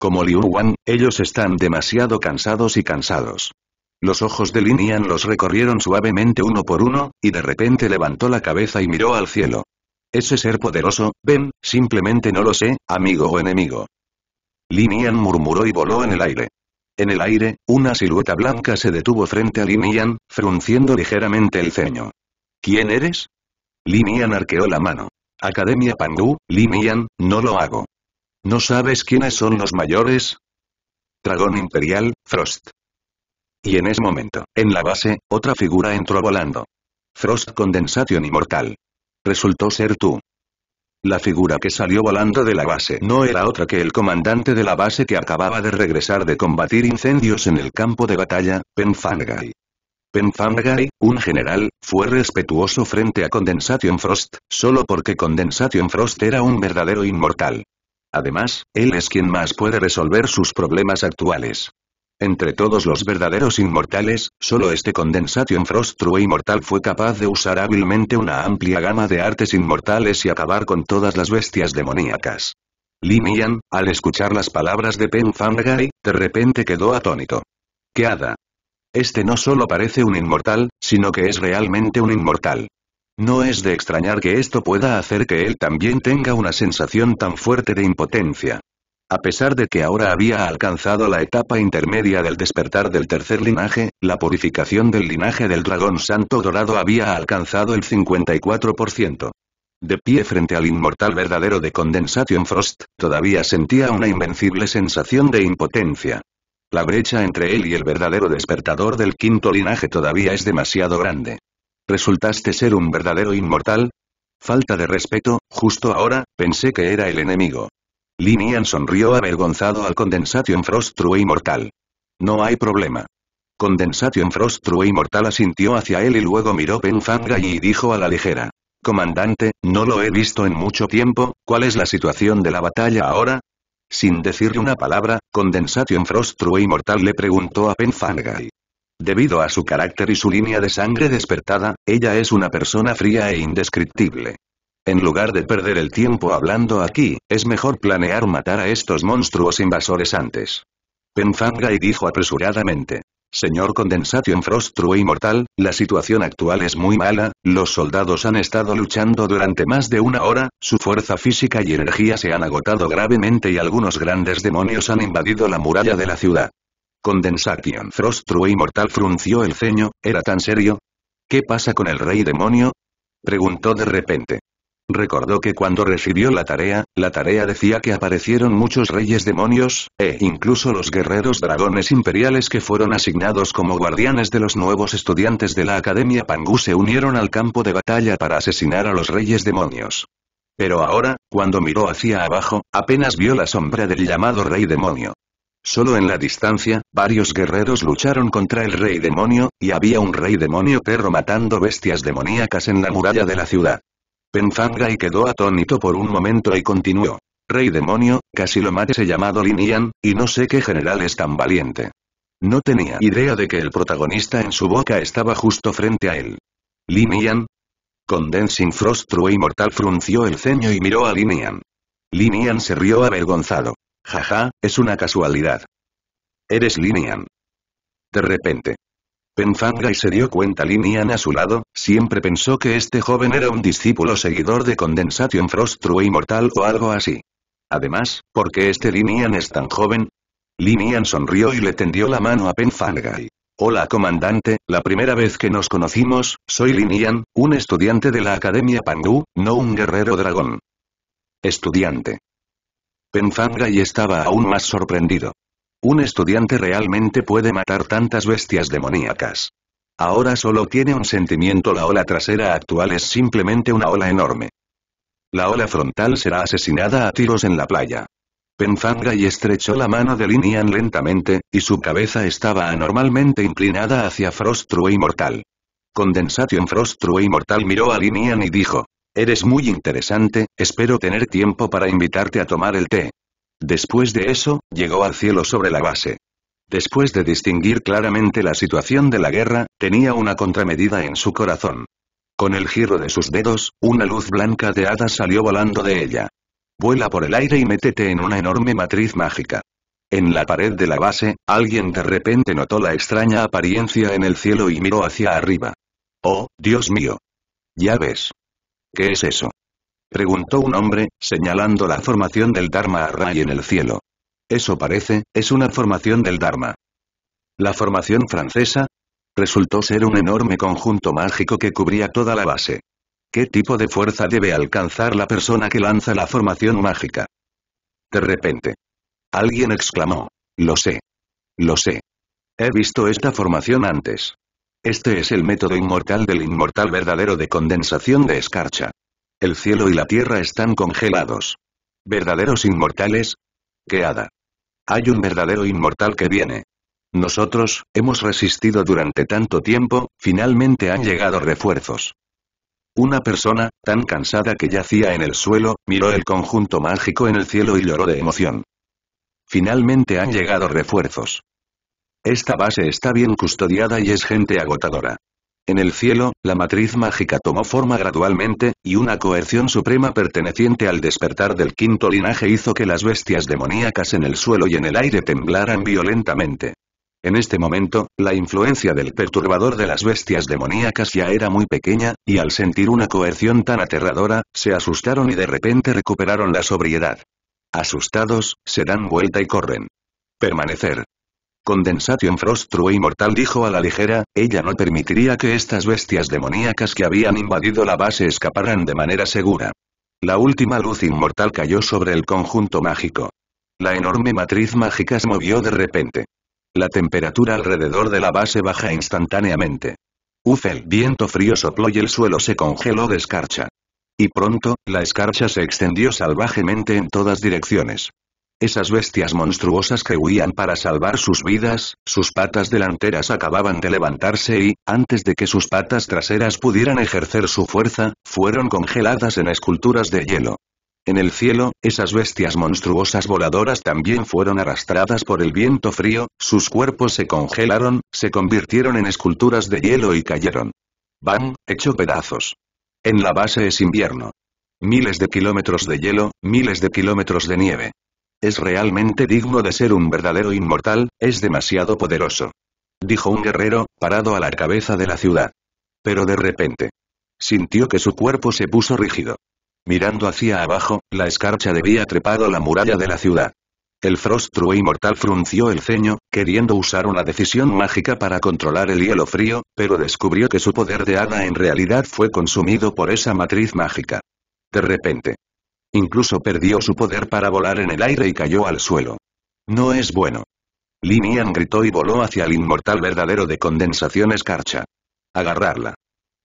Como Liu Wan, ellos están demasiado cansados y cansados. Los ojos de Linian los recorrieron suavemente uno por uno, y de repente levantó la cabeza y miró al cielo. Ese ser poderoso, ven, simplemente no lo sé, amigo o enemigo. Linian murmuró y voló en el aire. En el aire, una silueta blanca se detuvo frente a Linian, frunciendo ligeramente el ceño. ¿Quién eres? Linian arqueó la mano. Academia Pangu, Linian, no lo hago. ¿No sabes quiénes son los mayores? Dragón Imperial, Frost. Y en ese momento, en la base, otra figura entró volando. Frost Condensation Inmortal. Resultó ser tú. La figura que salió volando de la base no era otra que el comandante de la base que acababa de regresar de combatir incendios en el campo de batalla, Penfangai. Penfangai, un general, fue respetuoso frente a Condensation Frost, solo porque Condensation Frost era un verdadero inmortal. Además, él es quien más puede resolver sus problemas actuales. Entre todos los verdaderos inmortales, solo este Condensation Frost True e Inmortal fue capaz de usar hábilmente una amplia gama de artes inmortales y acabar con todas las bestias demoníacas. Limian, al escuchar las palabras de Pen Fangai, de repente quedó atónito. ¿Qué hada? Este no solo parece un inmortal, sino que es realmente un inmortal. No es de extrañar que esto pueda hacer que él también tenga una sensación tan fuerte de impotencia. A pesar de que ahora había alcanzado la etapa intermedia del despertar del tercer linaje, la purificación del linaje del dragón santo dorado había alcanzado el 54%. De pie frente al inmortal verdadero de Condensation Frost, todavía sentía una invencible sensación de impotencia. La brecha entre él y el verdadero despertador del quinto linaje todavía es demasiado grande. ¿Resultaste ser un verdadero inmortal? Falta de respeto, justo ahora, pensé que era el enemigo. Linian sonrió avergonzado al Condensation Frost True Mortal. No hay problema. Condensation Frost True Mortal asintió hacia él y luego miró Penfanga y dijo a la ligera. Comandante, no lo he visto en mucho tiempo, ¿cuál es la situación de la batalla ahora? Sin decirle una palabra, Condensation Frost True Mortal le preguntó a Penfangai. Debido a su carácter y su línea de sangre despertada, ella es una persona fría e indescriptible. En lugar de perder el tiempo hablando aquí, es mejor planear matar a estos monstruos invasores antes. Penfangai dijo apresuradamente. Señor Condensation True Inmortal, la situación actual es muy mala, los soldados han estado luchando durante más de una hora, su fuerza física y energía se han agotado gravemente y algunos grandes demonios han invadido la muralla de la ciudad. Condensation True Inmortal frunció el ceño, ¿era tan serio? ¿Qué pasa con el rey demonio? Preguntó de repente. Recordó que cuando recibió la tarea, la tarea decía que aparecieron muchos reyes demonios, e incluso los guerreros dragones imperiales que fueron asignados como guardianes de los nuevos estudiantes de la Academia Pangu se unieron al campo de batalla para asesinar a los reyes demonios. Pero ahora, cuando miró hacia abajo, apenas vio la sombra del llamado rey demonio. Solo en la distancia, varios guerreros lucharon contra el rey demonio, y había un rey demonio perro matando bestias demoníacas en la muralla de la ciudad y quedó atónito por un momento y continuó. Rey demonio, casi lo mate ese llamado Linian, y no sé qué general es tan valiente. No tenía idea de que el protagonista en su boca estaba justo frente a él. ¿Linian? Condensing Frost True mortal frunció el ceño y miró a Linian. Linian se rió avergonzado. Jaja, es una casualidad. Eres Linian. De repente. Penfangai se dio cuenta Linian a su lado, siempre pensó que este joven era un discípulo seguidor de Condensation y e Immortal o algo así. Además, ¿por qué este Linian es tan joven? Linian sonrió y le tendió la mano a Penfangai. Hola comandante, la primera vez que nos conocimos, soy Linian, un estudiante de la Academia Pangu, no un guerrero dragón. Estudiante. Penfangai estaba aún más sorprendido. Un estudiante realmente puede matar tantas bestias demoníacas. Ahora solo tiene un sentimiento la ola trasera actual es simplemente una ola enorme. La ola frontal será asesinada a tiros en la playa. Penfangai y estrechó la mano de Linian lentamente, y su cabeza estaba anormalmente inclinada hacia Frost True Mortal. Condensation True Mortal miró a Linian y dijo. Eres muy interesante, espero tener tiempo para invitarte a tomar el té. Después de eso, llegó al cielo sobre la base. Después de distinguir claramente la situación de la guerra, tenía una contramedida en su corazón. Con el giro de sus dedos, una luz blanca de hada salió volando de ella. Vuela por el aire y métete en una enorme matriz mágica. En la pared de la base, alguien de repente notó la extraña apariencia en el cielo y miró hacia arriba. Oh, Dios mío. Ya ves. ¿Qué es eso? preguntó un hombre, señalando la formación del Dharma Array en el cielo. Eso parece, es una formación del Dharma. La formación francesa resultó ser un enorme conjunto mágico que cubría toda la base. ¿Qué tipo de fuerza debe alcanzar la persona que lanza la formación mágica? De repente. Alguien exclamó. Lo sé. Lo sé. He visto esta formación antes. Este es el método inmortal del inmortal verdadero de condensación de escarcha el cielo y la tierra están congelados. ¿Verdaderos inmortales? ¡Qué hada! Hay un verdadero inmortal que viene. Nosotros, hemos resistido durante tanto tiempo, finalmente han llegado refuerzos. Una persona, tan cansada que yacía en el suelo, miró el conjunto mágico en el cielo y lloró de emoción. Finalmente han llegado refuerzos. Esta base está bien custodiada y es gente agotadora. En el cielo, la matriz mágica tomó forma gradualmente, y una coerción suprema perteneciente al despertar del quinto linaje hizo que las bestias demoníacas en el suelo y en el aire temblaran violentamente. En este momento, la influencia del perturbador de las bestias demoníacas ya era muy pequeña, y al sentir una coerción tan aterradora, se asustaron y de repente recuperaron la sobriedad. Asustados, se dan vuelta y corren. Permanecer. Condensation Frost True Immortal dijo a la ligera, ella no permitiría que estas bestias demoníacas que habían invadido la base escaparan de manera segura. La última luz inmortal cayó sobre el conjunto mágico. La enorme matriz mágica se movió de repente. La temperatura alrededor de la base baja instantáneamente. Uf, el viento frío sopló y el suelo se congeló de escarcha. Y pronto, la escarcha se extendió salvajemente en todas direcciones. Esas bestias monstruosas que huían para salvar sus vidas, sus patas delanteras acababan de levantarse y, antes de que sus patas traseras pudieran ejercer su fuerza, fueron congeladas en esculturas de hielo. En el cielo, esas bestias monstruosas voladoras también fueron arrastradas por el viento frío, sus cuerpos se congelaron, se convirtieron en esculturas de hielo y cayeron. Van, hecho pedazos. En la base es invierno. Miles de kilómetros de hielo, miles de kilómetros de nieve es realmente digno de ser un verdadero inmortal, es demasiado poderoso. Dijo un guerrero, parado a la cabeza de la ciudad. Pero de repente. Sintió que su cuerpo se puso rígido. Mirando hacia abajo, la escarcha debía trepado la muralla de la ciudad. El true inmortal frunció el ceño, queriendo usar una decisión mágica para controlar el hielo frío, pero descubrió que su poder de hada en realidad fue consumido por esa matriz mágica. De repente. Incluso perdió su poder para volar en el aire y cayó al suelo. No es bueno. Linian gritó y voló hacia el inmortal verdadero de condensación escarcha. Agarrarla.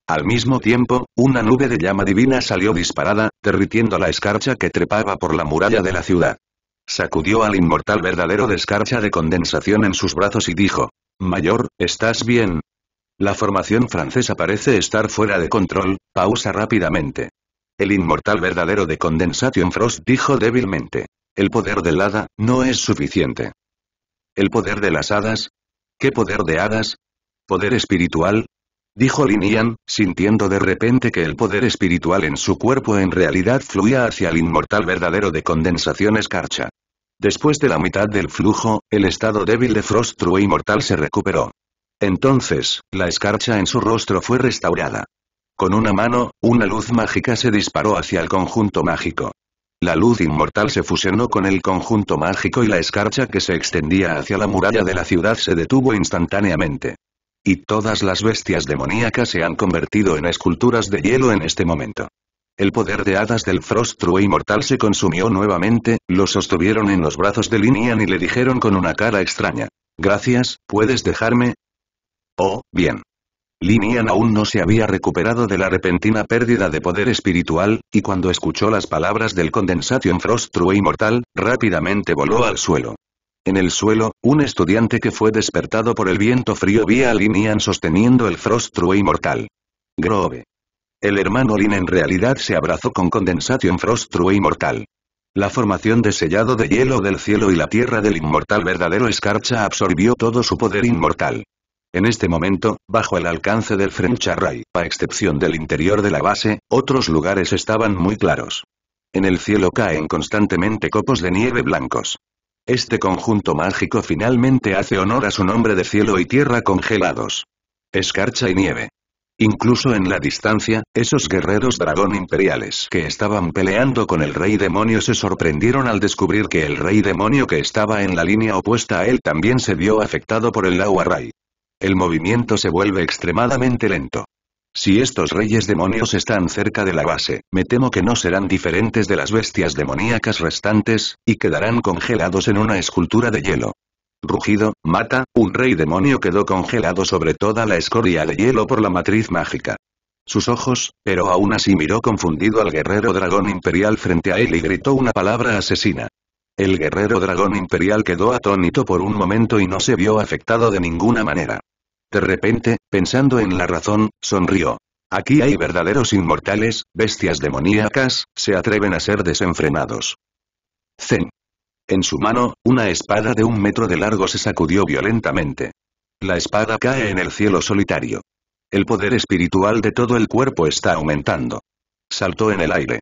Al mismo tiempo, una nube de llama divina salió disparada, derritiendo la escarcha que trepaba por la muralla de la ciudad. Sacudió al inmortal verdadero de escarcha de condensación en sus brazos y dijo, Mayor, ¿estás bien? La formación francesa parece estar fuera de control, pausa rápidamente. El inmortal verdadero de condensación Frost dijo débilmente. El poder del hada, no es suficiente. ¿El poder de las hadas? ¿Qué poder de hadas? ¿Poder espiritual? Dijo Linian, sintiendo de repente que el poder espiritual en su cuerpo en realidad fluía hacia el inmortal verdadero de condensación escarcha. Después de la mitad del flujo, el estado débil de Frost True Inmortal se recuperó. Entonces, la escarcha en su rostro fue restaurada. Con una mano, una luz mágica se disparó hacia el conjunto mágico. La luz inmortal se fusionó con el conjunto mágico y la escarcha que se extendía hacia la muralla de la ciudad se detuvo instantáneamente. Y todas las bestias demoníacas se han convertido en esculturas de hielo en este momento. El poder de hadas del True inmortal se consumió nuevamente, lo sostuvieron en los brazos de Linian y le dijeron con una cara extraña. Gracias, ¿puedes dejarme? Oh, bien. Linian aún no se había recuperado de la repentina pérdida de poder espiritual, y cuando escuchó las palabras del Condensation Frost True e Mortal, rápidamente voló al suelo. En el suelo, un estudiante que fue despertado por el viento frío vía a Linian sosteniendo el Frost True e Mortal. Grove. El hermano Lin en realidad se abrazó con Condensation Frost True e Immortal. La formación de sellado de hielo del cielo y la tierra del inmortal verdadero escarcha absorbió todo su poder inmortal. En este momento, bajo el alcance del French Array, a excepción del interior de la base, otros lugares estaban muy claros. En el cielo caen constantemente copos de nieve blancos. Este conjunto mágico finalmente hace honor a su nombre de cielo y tierra congelados. Escarcha y nieve. Incluso en la distancia, esos guerreros dragón imperiales que estaban peleando con el rey demonio se sorprendieron al descubrir que el rey demonio que estaba en la línea opuesta a él también se vio afectado por el Lau Array el movimiento se vuelve extremadamente lento. Si estos reyes demonios están cerca de la base, me temo que no serán diferentes de las bestias demoníacas restantes, y quedarán congelados en una escultura de hielo. Rugido, mata, un rey demonio quedó congelado sobre toda la escoria de hielo por la matriz mágica. Sus ojos, pero aún así miró confundido al guerrero dragón imperial frente a él y gritó una palabra asesina. El guerrero dragón imperial quedó atónito por un momento y no se vio afectado de ninguna manera. De repente, pensando en la razón, sonrió. Aquí hay verdaderos inmortales, bestias demoníacas, se atreven a ser desenfrenados. Zen. En su mano, una espada de un metro de largo se sacudió violentamente. La espada cae en el cielo solitario. El poder espiritual de todo el cuerpo está aumentando. Saltó en el aire.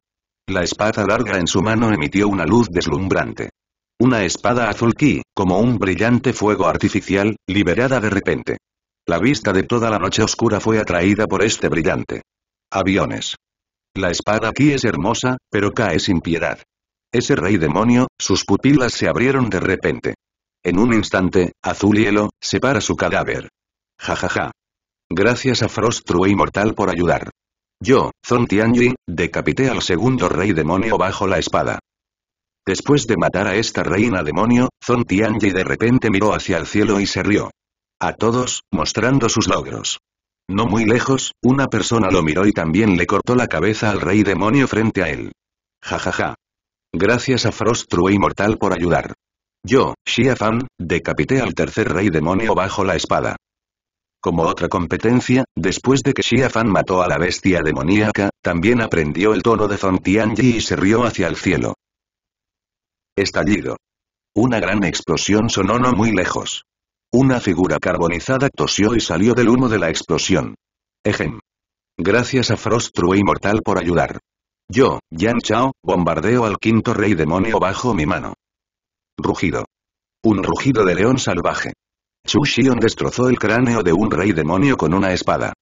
La espada larga en su mano emitió una luz deslumbrante. Una espada azul ki, como un brillante fuego artificial, liberada de repente. La vista de toda la noche oscura fue atraída por este brillante. Aviones. La espada ki es hermosa, pero cae sin piedad. Ese rey demonio, sus pupilas se abrieron de repente. En un instante, azul hielo, separa su cadáver. Jajaja. ja ja. Gracias a Frostrue Mortal por ayudar. Yo, Zong Tianji, decapité al segundo rey demonio bajo la espada. Después de matar a esta reina demonio, Zong Tianji de repente miró hacia el cielo y se rió. A todos, mostrando sus logros. No muy lejos, una persona lo miró y también le cortó la cabeza al rey demonio frente a él. Jajaja. Ja, ja. Gracias a Frost True Immortal por ayudar. Yo, Xia Fan, decapité al tercer rey demonio bajo la espada. Como otra competencia, después de que Xia Fan mató a la bestia demoníaca, también aprendió el tono de Zong Tianji y se rió hacia el cielo. Estallido. Una gran explosión sonó no muy lejos. Una figura carbonizada tosió y salió del humo de la explosión. Ejem. Gracias a Frost True Inmortal por ayudar. Yo, Yan Chao, bombardeo al quinto rey demonio bajo mi mano. Rugido. Un rugido de león salvaje. Chuxion destrozó el cráneo de un rey demonio con una espada.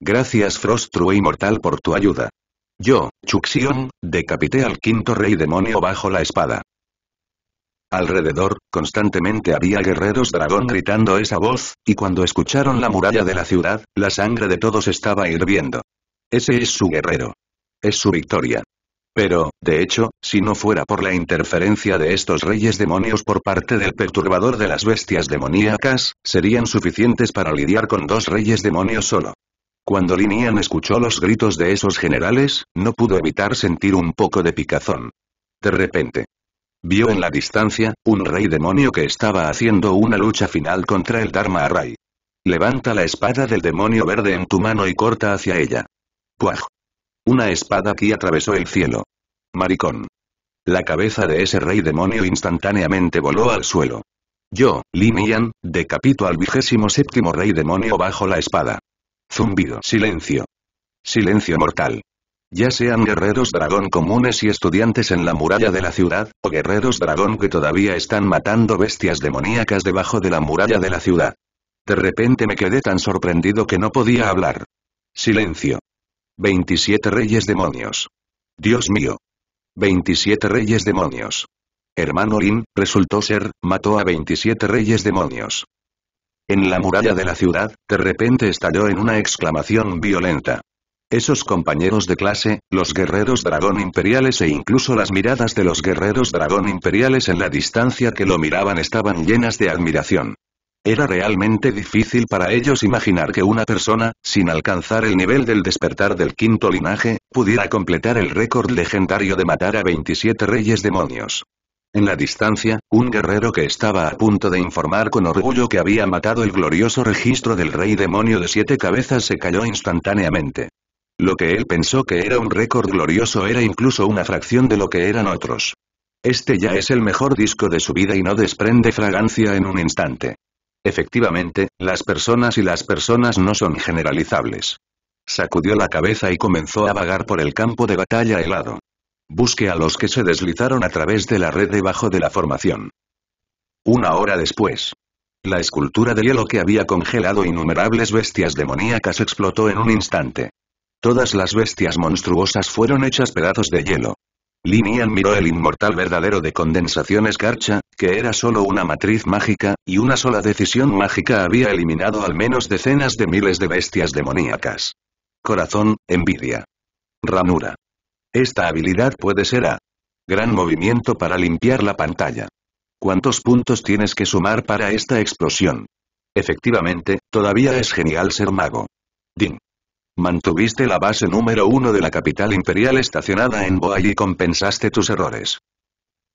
Gracias Frost True Inmortal por tu ayuda. Yo, Chuxion, decapité al quinto rey demonio bajo la espada. Alrededor, constantemente había guerreros dragón gritando esa voz, y cuando escucharon la muralla de la ciudad, la sangre de todos estaba hirviendo. Ese es su guerrero. Es su victoria. Pero, de hecho, si no fuera por la interferencia de estos reyes demonios por parte del perturbador de las bestias demoníacas, serían suficientes para lidiar con dos reyes demonios solo. Cuando Linian escuchó los gritos de esos generales, no pudo evitar sentir un poco de picazón. De repente, vio en la distancia, un rey demonio que estaba haciendo una lucha final contra el Dharma Array. Levanta la espada del demonio verde en tu mano y corta hacia ella. Puaj. Una espada aquí atravesó el cielo. Maricón. La cabeza de ese rey demonio instantáneamente voló al suelo. Yo, Lin Yan, decapito al vigésimo séptimo rey demonio bajo la espada. Zumbido. Silencio. Silencio mortal. Ya sean guerreros dragón comunes y estudiantes en la muralla de la ciudad, o guerreros dragón que todavía están matando bestias demoníacas debajo de la muralla de la ciudad. De repente me quedé tan sorprendido que no podía hablar. Silencio. 27 reyes demonios. Dios mío. 27 reyes demonios. Hermano Lin, resultó ser, mató a 27 reyes demonios. En la muralla de la ciudad, de repente estalló en una exclamación violenta. Esos compañeros de clase, los guerreros dragón imperiales e incluso las miradas de los guerreros dragón imperiales en la distancia que lo miraban estaban llenas de admiración. Era realmente difícil para ellos imaginar que una persona, sin alcanzar el nivel del despertar del quinto linaje, pudiera completar el récord legendario de matar a 27 reyes demonios. En la distancia, un guerrero que estaba a punto de informar con orgullo que había matado el glorioso registro del rey demonio de siete cabezas se cayó instantáneamente. Lo que él pensó que era un récord glorioso era incluso una fracción de lo que eran otros. Este ya es el mejor disco de su vida y no desprende fragancia en un instante. Efectivamente, las personas y las personas no son generalizables. Sacudió la cabeza y comenzó a vagar por el campo de batalla helado. Busque a los que se deslizaron a través de la red debajo de la formación. Una hora después. La escultura de hielo que había congelado innumerables bestias demoníacas explotó en un instante. Todas las bestias monstruosas fueron hechas pedazos de hielo. Linian miró el inmortal verdadero de condensación escarcha, que era solo una matriz mágica, y una sola decisión mágica había eliminado al menos decenas de miles de bestias demoníacas. Corazón, envidia. Ranura. Esta habilidad puede ser A. Gran movimiento para limpiar la pantalla. ¿Cuántos puntos tienes que sumar para esta explosión? Efectivamente, todavía es genial ser mago. Ding. Mantuviste la base número uno de la capital imperial estacionada en Boai y compensaste tus errores.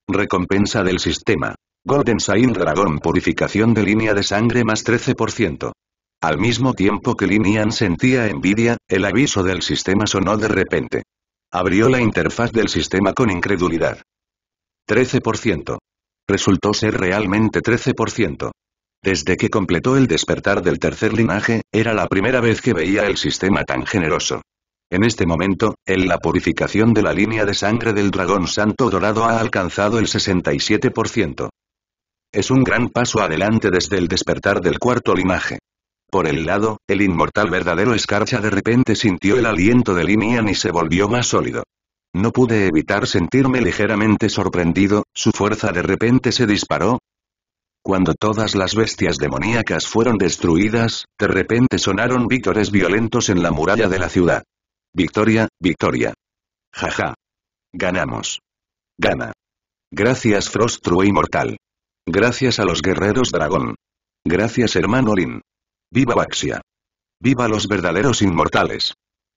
Recompensa del sistema. Golden Saint Dragon Purificación de línea de sangre más 13%. Al mismo tiempo que Linian sentía envidia, el aviso del sistema sonó de repente. Abrió la interfaz del sistema con incredulidad. 13%. Resultó ser realmente 13%. Desde que completó el despertar del tercer linaje, era la primera vez que veía el sistema tan generoso. En este momento, en la purificación de la línea de sangre del dragón santo dorado ha alcanzado el 67%. Es un gran paso adelante desde el despertar del cuarto linaje. Por el lado, el inmortal verdadero escarcha de repente sintió el aliento de Linian y se volvió más sólido. No pude evitar sentirme ligeramente sorprendido, su fuerza de repente se disparó, cuando todas las bestias demoníacas fueron destruidas, de repente sonaron víctores violentos en la muralla de la ciudad. Victoria, victoria. Jaja. Ganamos. Gana. Gracias Frost True Inmortal. Gracias a los guerreros dragón. Gracias hermano Lin. Viva Baxia. Viva los verdaderos inmortales.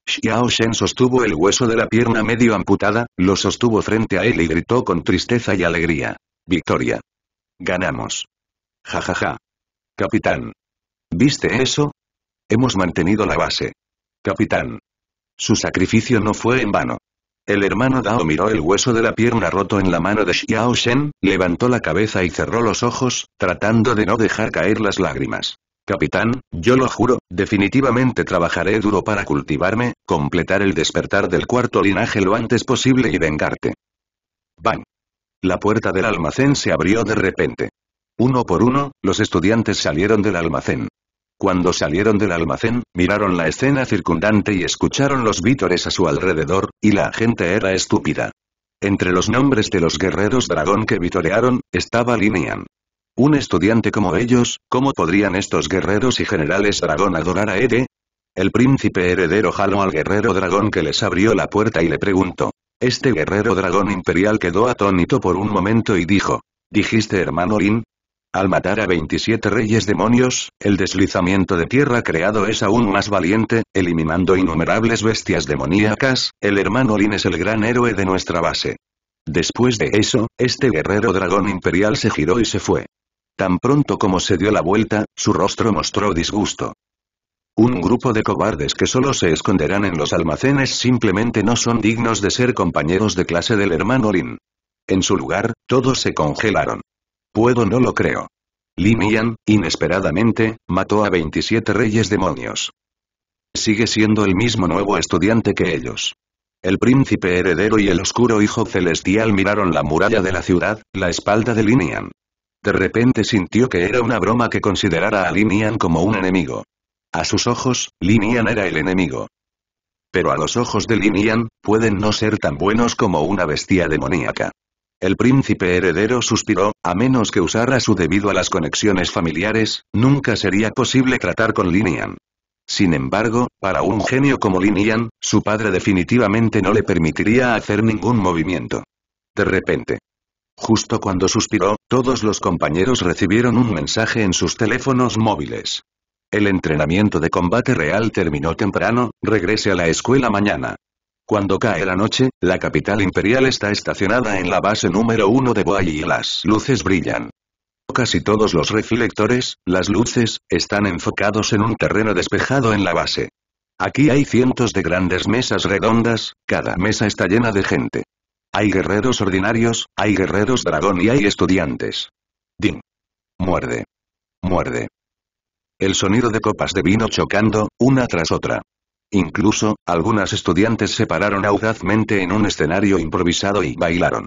Xiao Shen sostuvo el hueso de la pierna medio amputada, lo sostuvo frente a él y gritó con tristeza y alegría. Victoria. Ganamos. Jajaja. Capitán. ¿Viste eso? Hemos mantenido la base. Capitán. Su sacrificio no fue en vano. El hermano Dao miró el hueso de la pierna roto en la mano de Xiao Shen, levantó la cabeza y cerró los ojos, tratando de no dejar caer las lágrimas. Capitán, yo lo juro, definitivamente trabajaré duro para cultivarme, completar el despertar del cuarto linaje lo antes posible y vengarte. Bang. La puerta del almacén se abrió de repente. Uno por uno, los estudiantes salieron del almacén. Cuando salieron del almacén, miraron la escena circundante y escucharon los vítores a su alrededor, y la gente era estúpida. Entre los nombres de los guerreros dragón que vitorearon, estaba Linian. Un estudiante como ellos, ¿cómo podrían estos guerreros y generales dragón adorar a Ede? El príncipe heredero jaló al guerrero dragón que les abrió la puerta y le preguntó. Este guerrero dragón imperial quedó atónito por un momento y dijo. ¿Dijiste hermano Lin? Al matar a 27 reyes demonios, el deslizamiento de tierra creado es aún más valiente, eliminando innumerables bestias demoníacas, el hermano Lin es el gran héroe de nuestra base. Después de eso, este guerrero dragón imperial se giró y se fue. Tan pronto como se dio la vuelta, su rostro mostró disgusto. Un grupo de cobardes que solo se esconderán en los almacenes simplemente no son dignos de ser compañeros de clase del hermano Lin. En su lugar, todos se congelaron. Puedo no lo creo. Linian, inesperadamente, mató a 27 reyes demonios. Sigue siendo el mismo nuevo estudiante que ellos. El príncipe heredero y el oscuro hijo celestial miraron la muralla de la ciudad, la espalda de Linian. De repente sintió que era una broma que considerara a Linian como un enemigo. A sus ojos, Linian era el enemigo. Pero a los ojos de Linian, pueden no ser tan buenos como una bestia demoníaca. El príncipe heredero suspiró, a menos que usara su debido a las conexiones familiares, nunca sería posible tratar con Linian. Sin embargo, para un genio como Linian, su padre definitivamente no le permitiría hacer ningún movimiento. De repente. Justo cuando suspiró, todos los compañeros recibieron un mensaje en sus teléfonos móviles. El entrenamiento de combate real terminó temprano, regrese a la escuela mañana. Cuando cae la noche, la capital imperial está estacionada en la base número uno de Boai y las luces brillan. Casi todos los reflectores, las luces, están enfocados en un terreno despejado en la base. Aquí hay cientos de grandes mesas redondas, cada mesa está llena de gente. Hay guerreros ordinarios, hay guerreros dragón y hay estudiantes. Din. Muerde. Muerde. El sonido de copas de vino chocando, una tras otra. Incluso, algunas estudiantes se pararon audazmente en un escenario improvisado y bailaron.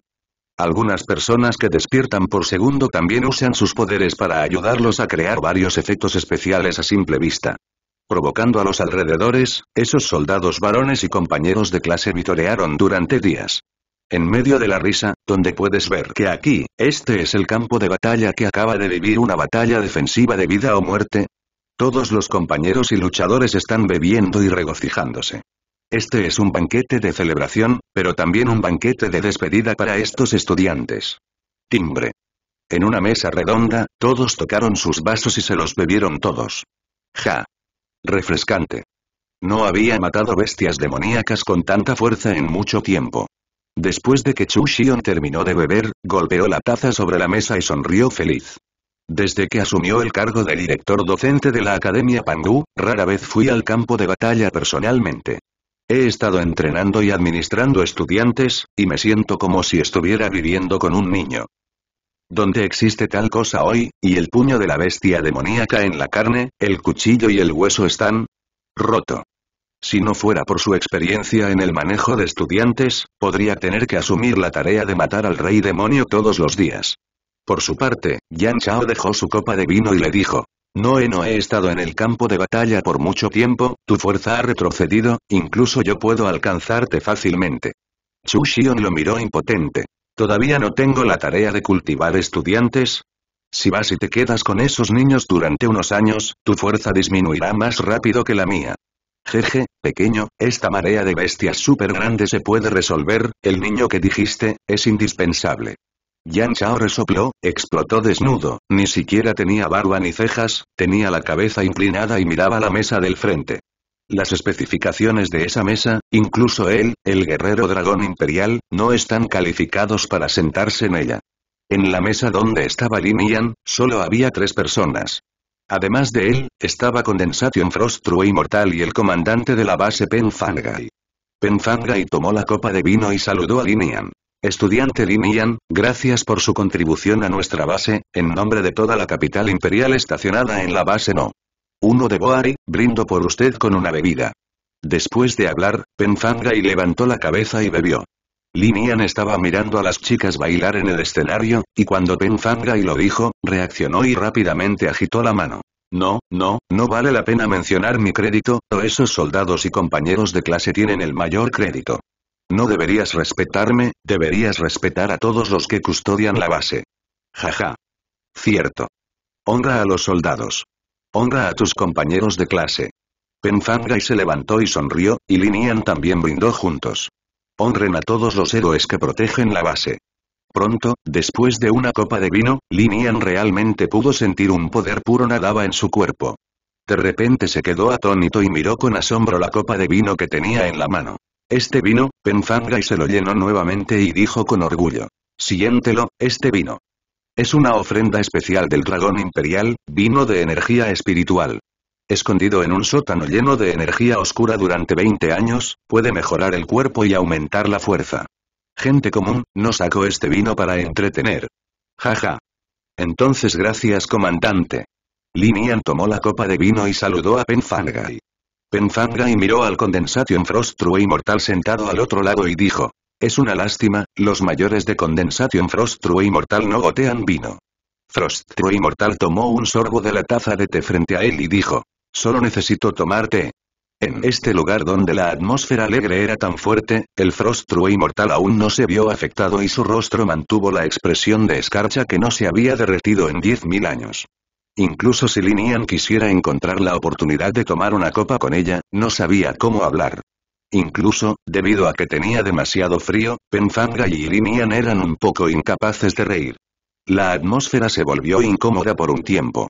Algunas personas que despiertan por segundo también usan sus poderes para ayudarlos a crear varios efectos especiales a simple vista. Provocando a los alrededores, esos soldados varones y compañeros de clase vitorearon durante días. En medio de la risa, donde puedes ver que aquí, este es el campo de batalla que acaba de vivir una batalla defensiva de vida o muerte, todos los compañeros y luchadores están bebiendo y regocijándose. Este es un banquete de celebración, pero también un banquete de despedida para estos estudiantes. Timbre. En una mesa redonda, todos tocaron sus vasos y se los bebieron todos. Ja. Refrescante. No había matado bestias demoníacas con tanta fuerza en mucho tiempo. Después de que Chu Xion terminó de beber, golpeó la taza sobre la mesa y sonrió feliz. Desde que asumió el cargo de director docente de la Academia Pangu, rara vez fui al campo de batalla personalmente. He estado entrenando y administrando estudiantes, y me siento como si estuviera viviendo con un niño. Donde existe tal cosa hoy, y el puño de la bestia demoníaca en la carne, el cuchillo y el hueso están roto. Si no fuera por su experiencia en el manejo de estudiantes, podría tener que asumir la tarea de matar al rey demonio todos los días. Por su parte, Yan Chao dejó su copa de vino y le dijo. Noe eh, no he estado en el campo de batalla por mucho tiempo, tu fuerza ha retrocedido, incluso yo puedo alcanzarte fácilmente. Chu Xion lo miró impotente. ¿Todavía no tengo la tarea de cultivar estudiantes? Si vas y te quedas con esos niños durante unos años, tu fuerza disminuirá más rápido que la mía. Jeje, pequeño, esta marea de bestias súper grande se puede resolver, el niño que dijiste, es indispensable. Yan Chao resopló, explotó desnudo, ni siquiera tenía barba ni cejas, tenía la cabeza inclinada y miraba la mesa del frente. Las especificaciones de esa mesa, incluso él, el guerrero dragón imperial, no están calificados para sentarse en ella. En la mesa donde estaba Lin Yan, solo había tres personas. Además de él, estaba Condensation True Inmortal y el comandante de la base Pen Fangai tomó la copa de vino y saludó a Lin Yan. Estudiante linian gracias por su contribución a nuestra base, en nombre de toda la capital imperial estacionada en la base No. uno de Boari, brindo por usted con una bebida. Después de hablar, y levantó la cabeza y bebió. linian estaba mirando a las chicas bailar en el escenario, y cuando y lo dijo, reaccionó y rápidamente agitó la mano. No, no, no vale la pena mencionar mi crédito, o esos soldados y compañeros de clase tienen el mayor crédito. No deberías respetarme, deberías respetar a todos los que custodian la base. Jaja. Cierto. Honra a los soldados. Honra a tus compañeros de clase. Penfangai se levantó y sonrió, y Linian también brindó juntos. Honren a todos los héroes que protegen la base. Pronto, después de una copa de vino, Linian realmente pudo sentir un poder puro nadaba en su cuerpo. De repente se quedó atónito y miró con asombro la copa de vino que tenía en la mano. Este vino, Penfangai se lo llenó nuevamente y dijo con orgullo. Siéntelo, este vino. Es una ofrenda especial del dragón imperial, vino de energía espiritual. Escondido en un sótano lleno de energía oscura durante 20 años, puede mejorar el cuerpo y aumentar la fuerza. Gente común, no sacó este vino para entretener. Jaja. Entonces gracias comandante. Linian tomó la copa de vino y saludó a Penfangai y miró al Condensation Frost True Mortal sentado al otro lado y dijo. Es una lástima, los mayores de Condensation Frost True Mortal no gotean vino. Frost True tomó un sorbo de la taza de té frente a él y dijo. Solo necesito tomar té. En este lugar donde la atmósfera alegre era tan fuerte, el Frost True aún no se vio afectado y su rostro mantuvo la expresión de escarcha que no se había derretido en 10.000 años. Incluso si Linian quisiera encontrar la oportunidad de tomar una copa con ella, no sabía cómo hablar. Incluso, debido a que tenía demasiado frío, Penfanga y Linian eran un poco incapaces de reír. La atmósfera se volvió incómoda por un tiempo.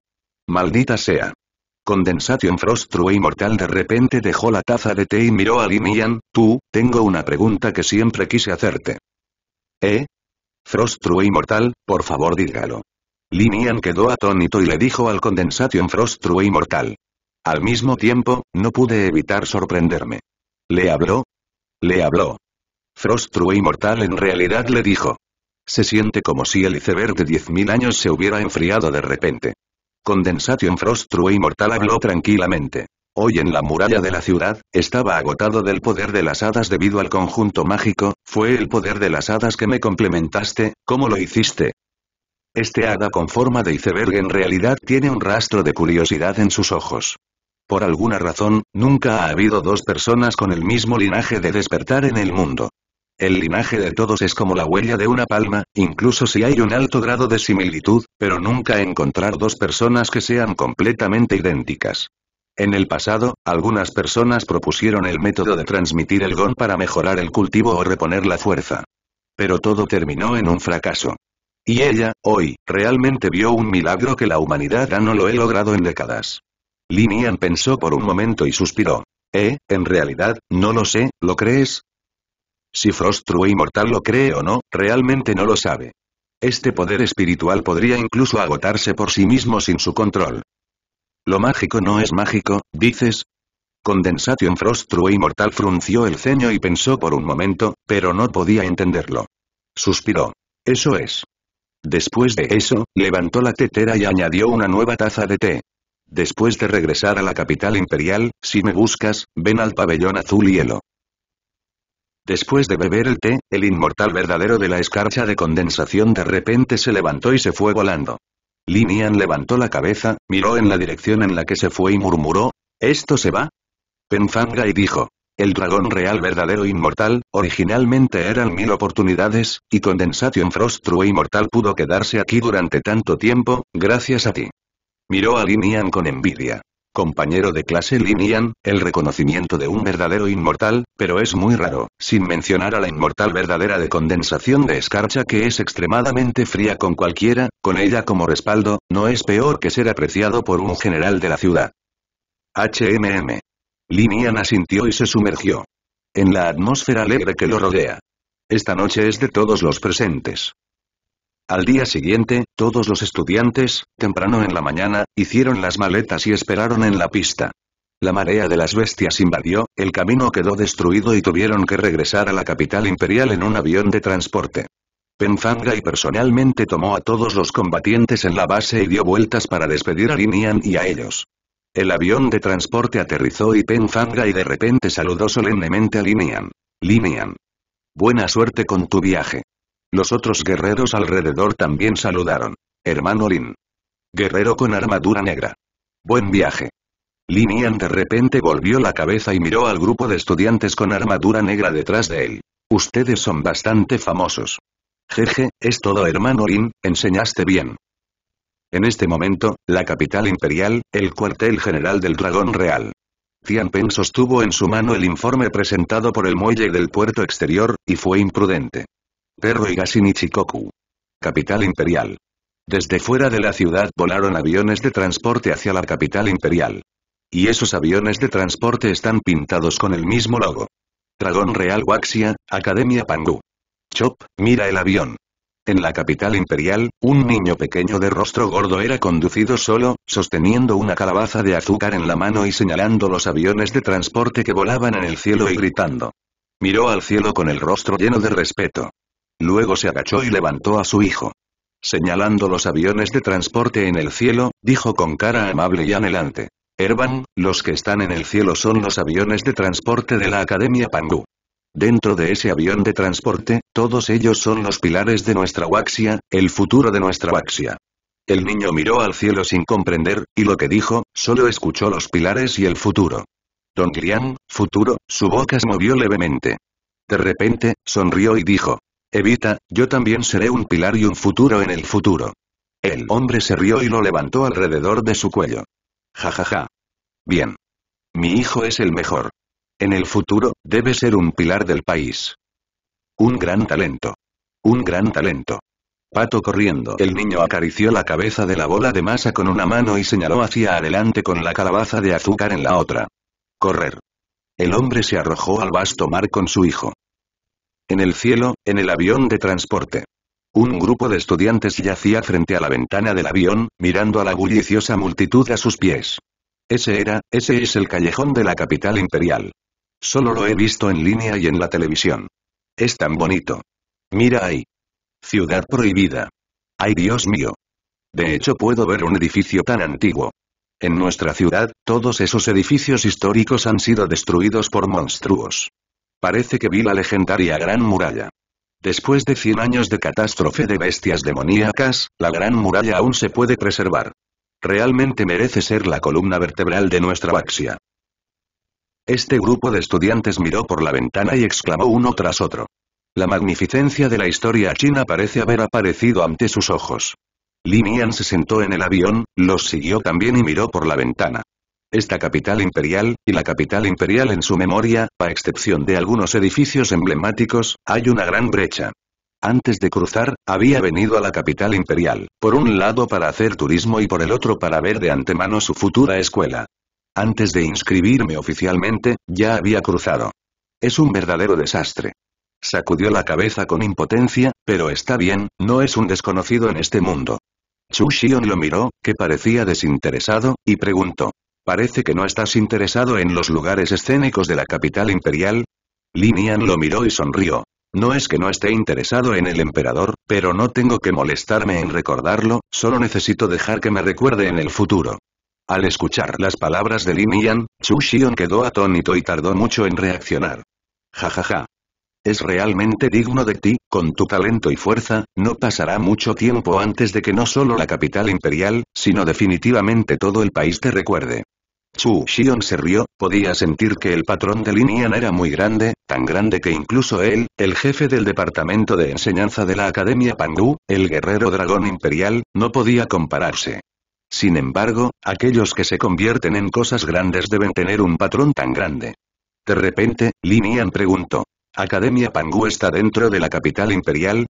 Maldita sea. Condensation y Mortal de repente dejó la taza de té y miró a Linian, tú, tengo una pregunta que siempre quise hacerte. ¿Eh? y Mortal, por favor dígalo. Linian quedó atónito y le dijo al Condensation Frost True Immortal. Al mismo tiempo, no pude evitar sorprenderme. ¿Le habló? Le habló. Frost True Immortal en realidad le dijo. Se siente como si el iceberg de 10.000 años se hubiera enfriado de repente. Condensation Frost True Mortal habló tranquilamente. Hoy en la muralla de la ciudad, estaba agotado del poder de las hadas debido al conjunto mágico, fue el poder de las hadas que me complementaste, ¿cómo lo hiciste? Este hada con forma de iceberg en realidad tiene un rastro de curiosidad en sus ojos. Por alguna razón, nunca ha habido dos personas con el mismo linaje de despertar en el mundo. El linaje de todos es como la huella de una palma, incluso si hay un alto grado de similitud, pero nunca encontrar dos personas que sean completamente idénticas. En el pasado, algunas personas propusieron el método de transmitir el gon para mejorar el cultivo o reponer la fuerza. Pero todo terminó en un fracaso. Y ella, hoy, realmente vio un milagro que la humanidad ya no lo he logrado en décadas. Linian pensó por un momento y suspiró. Eh, en realidad, no lo sé, ¿lo crees? Si Frost True Mortal lo cree o no, realmente no lo sabe. Este poder espiritual podría incluso agotarse por sí mismo sin su control. Lo mágico no es mágico, dices, Condensation Frost True Mortal frunció el ceño y pensó por un momento, pero no podía entenderlo. Suspiró. Eso es. Después de eso, levantó la tetera y añadió una nueva taza de té. Después de regresar a la capital imperial, si me buscas, ven al pabellón azul hielo. Después de beber el té, el inmortal verdadero de la escarcha de condensación de repente se levantó y se fue volando. Linian levantó la cabeza, miró en la dirección en la que se fue y murmuró, ¿esto se va? Penfanga y dijo, el dragón real verdadero inmortal, originalmente eran mil oportunidades, y Condensation Frost True e Inmortal pudo quedarse aquí durante tanto tiempo, gracias a ti. Miró a Linian con envidia. Compañero de clase Linian, el reconocimiento de un verdadero inmortal, pero es muy raro, sin mencionar a la inmortal verdadera de condensación de escarcha que es extremadamente fría con cualquiera, con ella como respaldo, no es peor que ser apreciado por un general de la ciudad. HMM. Linian asintió y se sumergió. En la atmósfera alegre que lo rodea. Esta noche es de todos los presentes. Al día siguiente, todos los estudiantes, temprano en la mañana, hicieron las maletas y esperaron en la pista. La marea de las bestias invadió, el camino quedó destruido y tuvieron que regresar a la capital imperial en un avión de transporte. y personalmente tomó a todos los combatientes en la base y dio vueltas para despedir a Linian y a ellos. El avión de transporte aterrizó y Fanga y de repente saludó solemnemente a Linian. Linian. Buena suerte con tu viaje. Los otros guerreros alrededor también saludaron. Hermano Lin. Guerrero con armadura negra. Buen viaje. Linian de repente volvió la cabeza y miró al grupo de estudiantes con armadura negra detrás de él. Ustedes son bastante famosos. Jeje, es todo hermano Lin, enseñaste bien. En este momento, la capital imperial, el cuartel general del Dragón Real. Tianpen sostuvo en su mano el informe presentado por el muelle del puerto exterior, y fue imprudente. Perro y Capital imperial. Desde fuera de la ciudad volaron aviones de transporte hacia la capital imperial. Y esos aviones de transporte están pintados con el mismo logo. Dragón Real Waxia, Academia Pangu. Chop, mira el avión. En la capital imperial, un niño pequeño de rostro gordo era conducido solo, sosteniendo una calabaza de azúcar en la mano y señalando los aviones de transporte que volaban en el cielo y gritando. Miró al cielo con el rostro lleno de respeto. Luego se agachó y levantó a su hijo. Señalando los aviones de transporte en el cielo, dijo con cara amable y anhelante. Erban, los que están en el cielo son los aviones de transporte de la Academia Pangu. Dentro de ese avión de transporte, todos ellos son los pilares de nuestra Waxia, el futuro de nuestra Waxia. El niño miró al cielo sin comprender, y lo que dijo, solo escuchó los pilares y el futuro. Don Grian, futuro, su boca se movió levemente. De repente, sonrió y dijo. Evita, yo también seré un pilar y un futuro en el futuro. El hombre se rió y lo levantó alrededor de su cuello. Ja ja ja. Bien. Mi hijo es el mejor. En el futuro, debe ser un pilar del país. Un gran talento. Un gran talento. Pato corriendo. El niño acarició la cabeza de la bola de masa con una mano y señaló hacia adelante con la calabaza de azúcar en la otra. Correr. El hombre se arrojó al vasto mar con su hijo. En el cielo, en el avión de transporte. Un grupo de estudiantes yacía frente a la ventana del avión, mirando a la bulliciosa multitud a sus pies. Ese era, ese es el callejón de la capital imperial. Solo lo he visto en línea y en la televisión. Es tan bonito. Mira ahí. Ciudad prohibida. ¡Ay Dios mío! De hecho puedo ver un edificio tan antiguo. En nuestra ciudad, todos esos edificios históricos han sido destruidos por monstruos. Parece que vi la legendaria Gran Muralla. Después de 100 años de catástrofe de bestias demoníacas, la Gran Muralla aún se puede preservar. Realmente merece ser la columna vertebral de nuestra baxia. Este grupo de estudiantes miró por la ventana y exclamó uno tras otro. La magnificencia de la historia china parece haber aparecido ante sus ojos. Linian se sentó en el avión, los siguió también y miró por la ventana. Esta capital imperial, y la capital imperial en su memoria, a excepción de algunos edificios emblemáticos, hay una gran brecha. Antes de cruzar, había venido a la capital imperial, por un lado para hacer turismo y por el otro para ver de antemano su futura escuela. Antes de inscribirme oficialmente, ya había cruzado. Es un verdadero desastre. Sacudió la cabeza con impotencia, pero está bien, no es un desconocido en este mundo. Chu Xion lo miró, que parecía desinteresado, y preguntó. Parece que no estás interesado en los lugares escénicos de la capital imperial. Linian lo miró y sonrió. No es que no esté interesado en el emperador, pero no tengo que molestarme en recordarlo, solo necesito dejar que me recuerde en el futuro. Al escuchar las palabras de Lin Yan, Chu Xion quedó atónito y tardó mucho en reaccionar. Jajaja. Es realmente digno de ti, con tu talento y fuerza, no pasará mucho tiempo antes de que no solo la capital imperial, sino definitivamente todo el país te recuerde. Chu Xion se rió, podía sentir que el patrón de Lin Yan era muy grande, tan grande que incluso él, el jefe del departamento de enseñanza de la Academia Pangu, el guerrero dragón imperial, no podía compararse. Sin embargo, aquellos que se convierten en cosas grandes deben tener un patrón tan grande. De repente, Linian preguntó. ¿Academia Pangu está dentro de la capital imperial?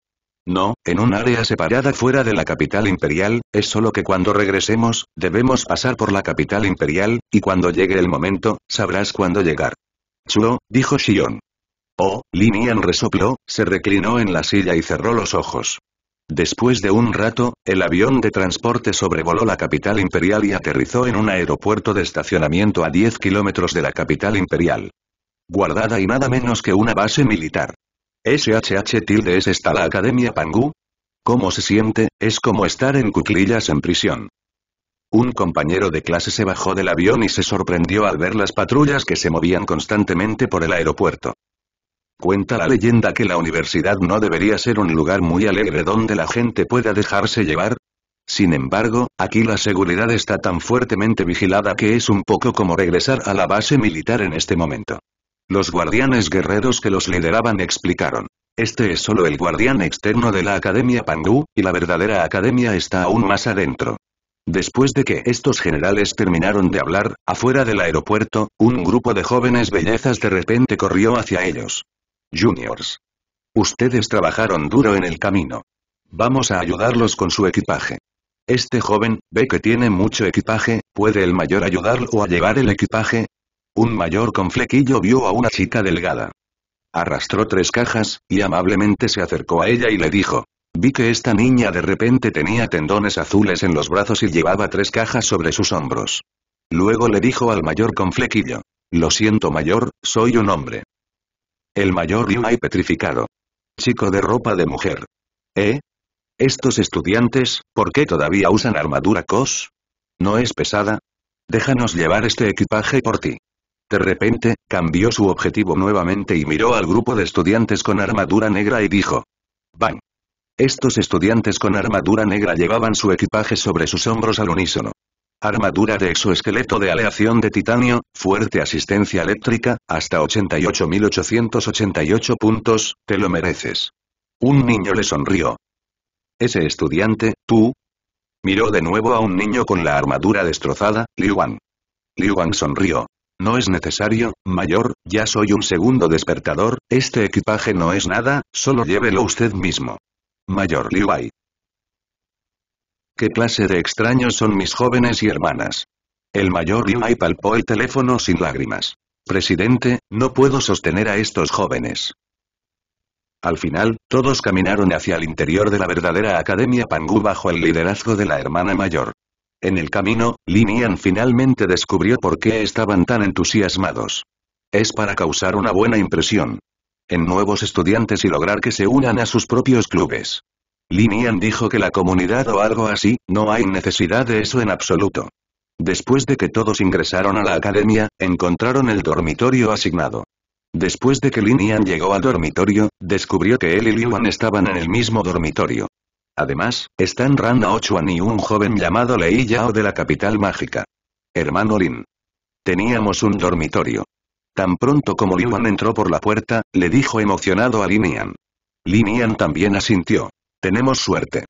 No, en un área separada fuera de la capital imperial, es solo que cuando regresemos, debemos pasar por la capital imperial, y cuando llegue el momento, sabrás cuándo llegar. Chuo, dijo Xion. Oh, Linian resopló, se reclinó en la silla y cerró los ojos. Después de un rato, el avión de transporte sobrevoló la capital imperial y aterrizó en un aeropuerto de estacionamiento a 10 kilómetros de la capital imperial. Guardada y nada menos que una base militar. SHH tilde es esta la Academia Pangu? ¿Cómo se siente? Es como estar en cuclillas en prisión. Un compañero de clase se bajó del avión y se sorprendió al ver las patrullas que se movían constantemente por el aeropuerto. Cuenta la leyenda que la universidad no debería ser un lugar muy alegre donde la gente pueda dejarse llevar. Sin embargo, aquí la seguridad está tan fuertemente vigilada que es un poco como regresar a la base militar en este momento. Los guardianes guerreros que los lideraban explicaron. Este es solo el guardián externo de la Academia Pangu, y la verdadera academia está aún más adentro. Después de que estos generales terminaron de hablar, afuera del aeropuerto, un grupo de jóvenes bellezas de repente corrió hacia ellos. Juniors. Ustedes trabajaron duro en el camino. Vamos a ayudarlos con su equipaje. Este joven, ve que tiene mucho equipaje, ¿puede el mayor ayudarlo a llevar el equipaje? Un mayor con flequillo vio a una chica delgada. Arrastró tres cajas, y amablemente se acercó a ella y le dijo. Vi que esta niña de repente tenía tendones azules en los brazos y llevaba tres cajas sobre sus hombros. Luego le dijo al mayor con flequillo. Lo siento mayor, soy un hombre. El mayor y petrificado. Chico de ropa de mujer. ¿Eh? Estos estudiantes, ¿por qué todavía usan armadura cos? ¿No es pesada? Déjanos llevar este equipaje por ti. De repente, cambió su objetivo nuevamente y miró al grupo de estudiantes con armadura negra y dijo. ¡Bang! Estos estudiantes con armadura negra llevaban su equipaje sobre sus hombros al unísono. Armadura de exoesqueleto de aleación de titanio, fuerte asistencia eléctrica, hasta 88.888 puntos, te lo mereces. Un niño le sonrió. Ese estudiante, tú. Miró de nuevo a un niño con la armadura destrozada, Liu Wang sonrió. No es necesario, mayor, ya soy un segundo despertador, este equipaje no es nada, solo llévelo usted mismo. Mayor Liuai, ¿Qué clase de extraños son mis jóvenes y hermanas? El mayor Yuai palpó el teléfono sin lágrimas. Presidente, no puedo sostener a estos jóvenes. Al final, todos caminaron hacia el interior de la verdadera Academia Pangu bajo el liderazgo de la hermana mayor. En el camino, Linian finalmente descubrió por qué estaban tan entusiasmados. Es para causar una buena impresión en nuevos estudiantes y lograr que se unan a sus propios clubes. Lin dijo que la comunidad o algo así, no hay necesidad de eso en absoluto. Después de que todos ingresaron a la academia, encontraron el dormitorio asignado. Después de que Lin llegó al dormitorio, descubrió que él y Liuan estaban en el mismo dormitorio. Además, están Ran Ochuan y un joven llamado Lei Yao de la capital mágica. Hermano Lin. Teníamos un dormitorio. Tan pronto como Liuan entró por la puerta, le dijo emocionado a Lin Linian Lin también asintió. Tenemos suerte.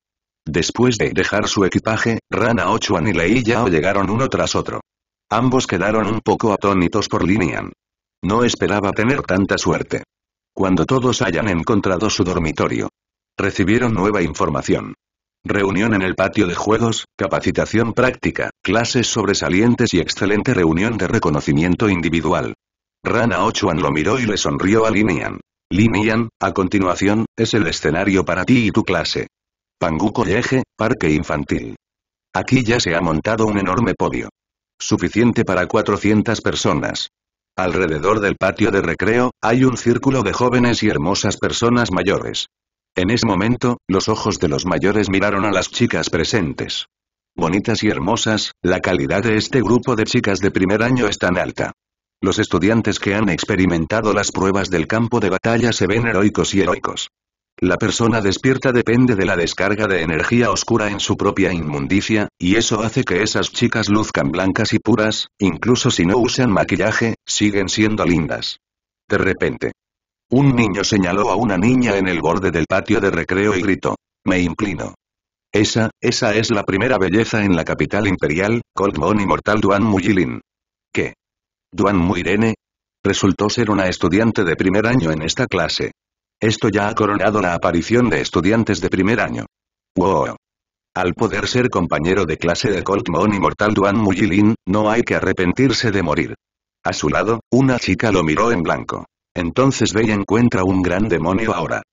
Después de dejar su equipaje, Rana Ochuan y Lei Yao llegaron uno tras otro. Ambos quedaron un poco atónitos por Linian. No esperaba tener tanta suerte. Cuando todos hayan encontrado su dormitorio. Recibieron nueva información. Reunión en el patio de juegos, capacitación práctica, clases sobresalientes y excelente reunión de reconocimiento individual. Rana Ochuan lo miró y le sonrió a Linian. Linian, a continuación, es el escenario para ti y tu clase. Pangu College, Parque Infantil. Aquí ya se ha montado un enorme podio. Suficiente para 400 personas. Alrededor del patio de recreo, hay un círculo de jóvenes y hermosas personas mayores. En ese momento, los ojos de los mayores miraron a las chicas presentes. Bonitas y hermosas, la calidad de este grupo de chicas de primer año es tan alta. Los estudiantes que han experimentado las pruebas del campo de batalla se ven heroicos y heroicos. La persona despierta depende de la descarga de energía oscura en su propia inmundicia, y eso hace que esas chicas luzcan blancas y puras, incluso si no usan maquillaje, siguen siendo lindas. De repente. Un niño señaló a una niña en el borde del patio de recreo y gritó. Me inclino. Esa, esa es la primera belleza en la capital imperial, Cold Moon Mortal Duan Mujilin. ¿Qué? Duan Muirene? Resultó ser una estudiante de primer año en esta clase. Esto ya ha coronado la aparición de estudiantes de primer año. ¡Wow! Al poder ser compañero de clase de Colt Moon Mortal Duan Mujilin, no hay que arrepentirse de morir. A su lado, una chica lo miró en blanco. Entonces y encuentra un gran demonio ahora.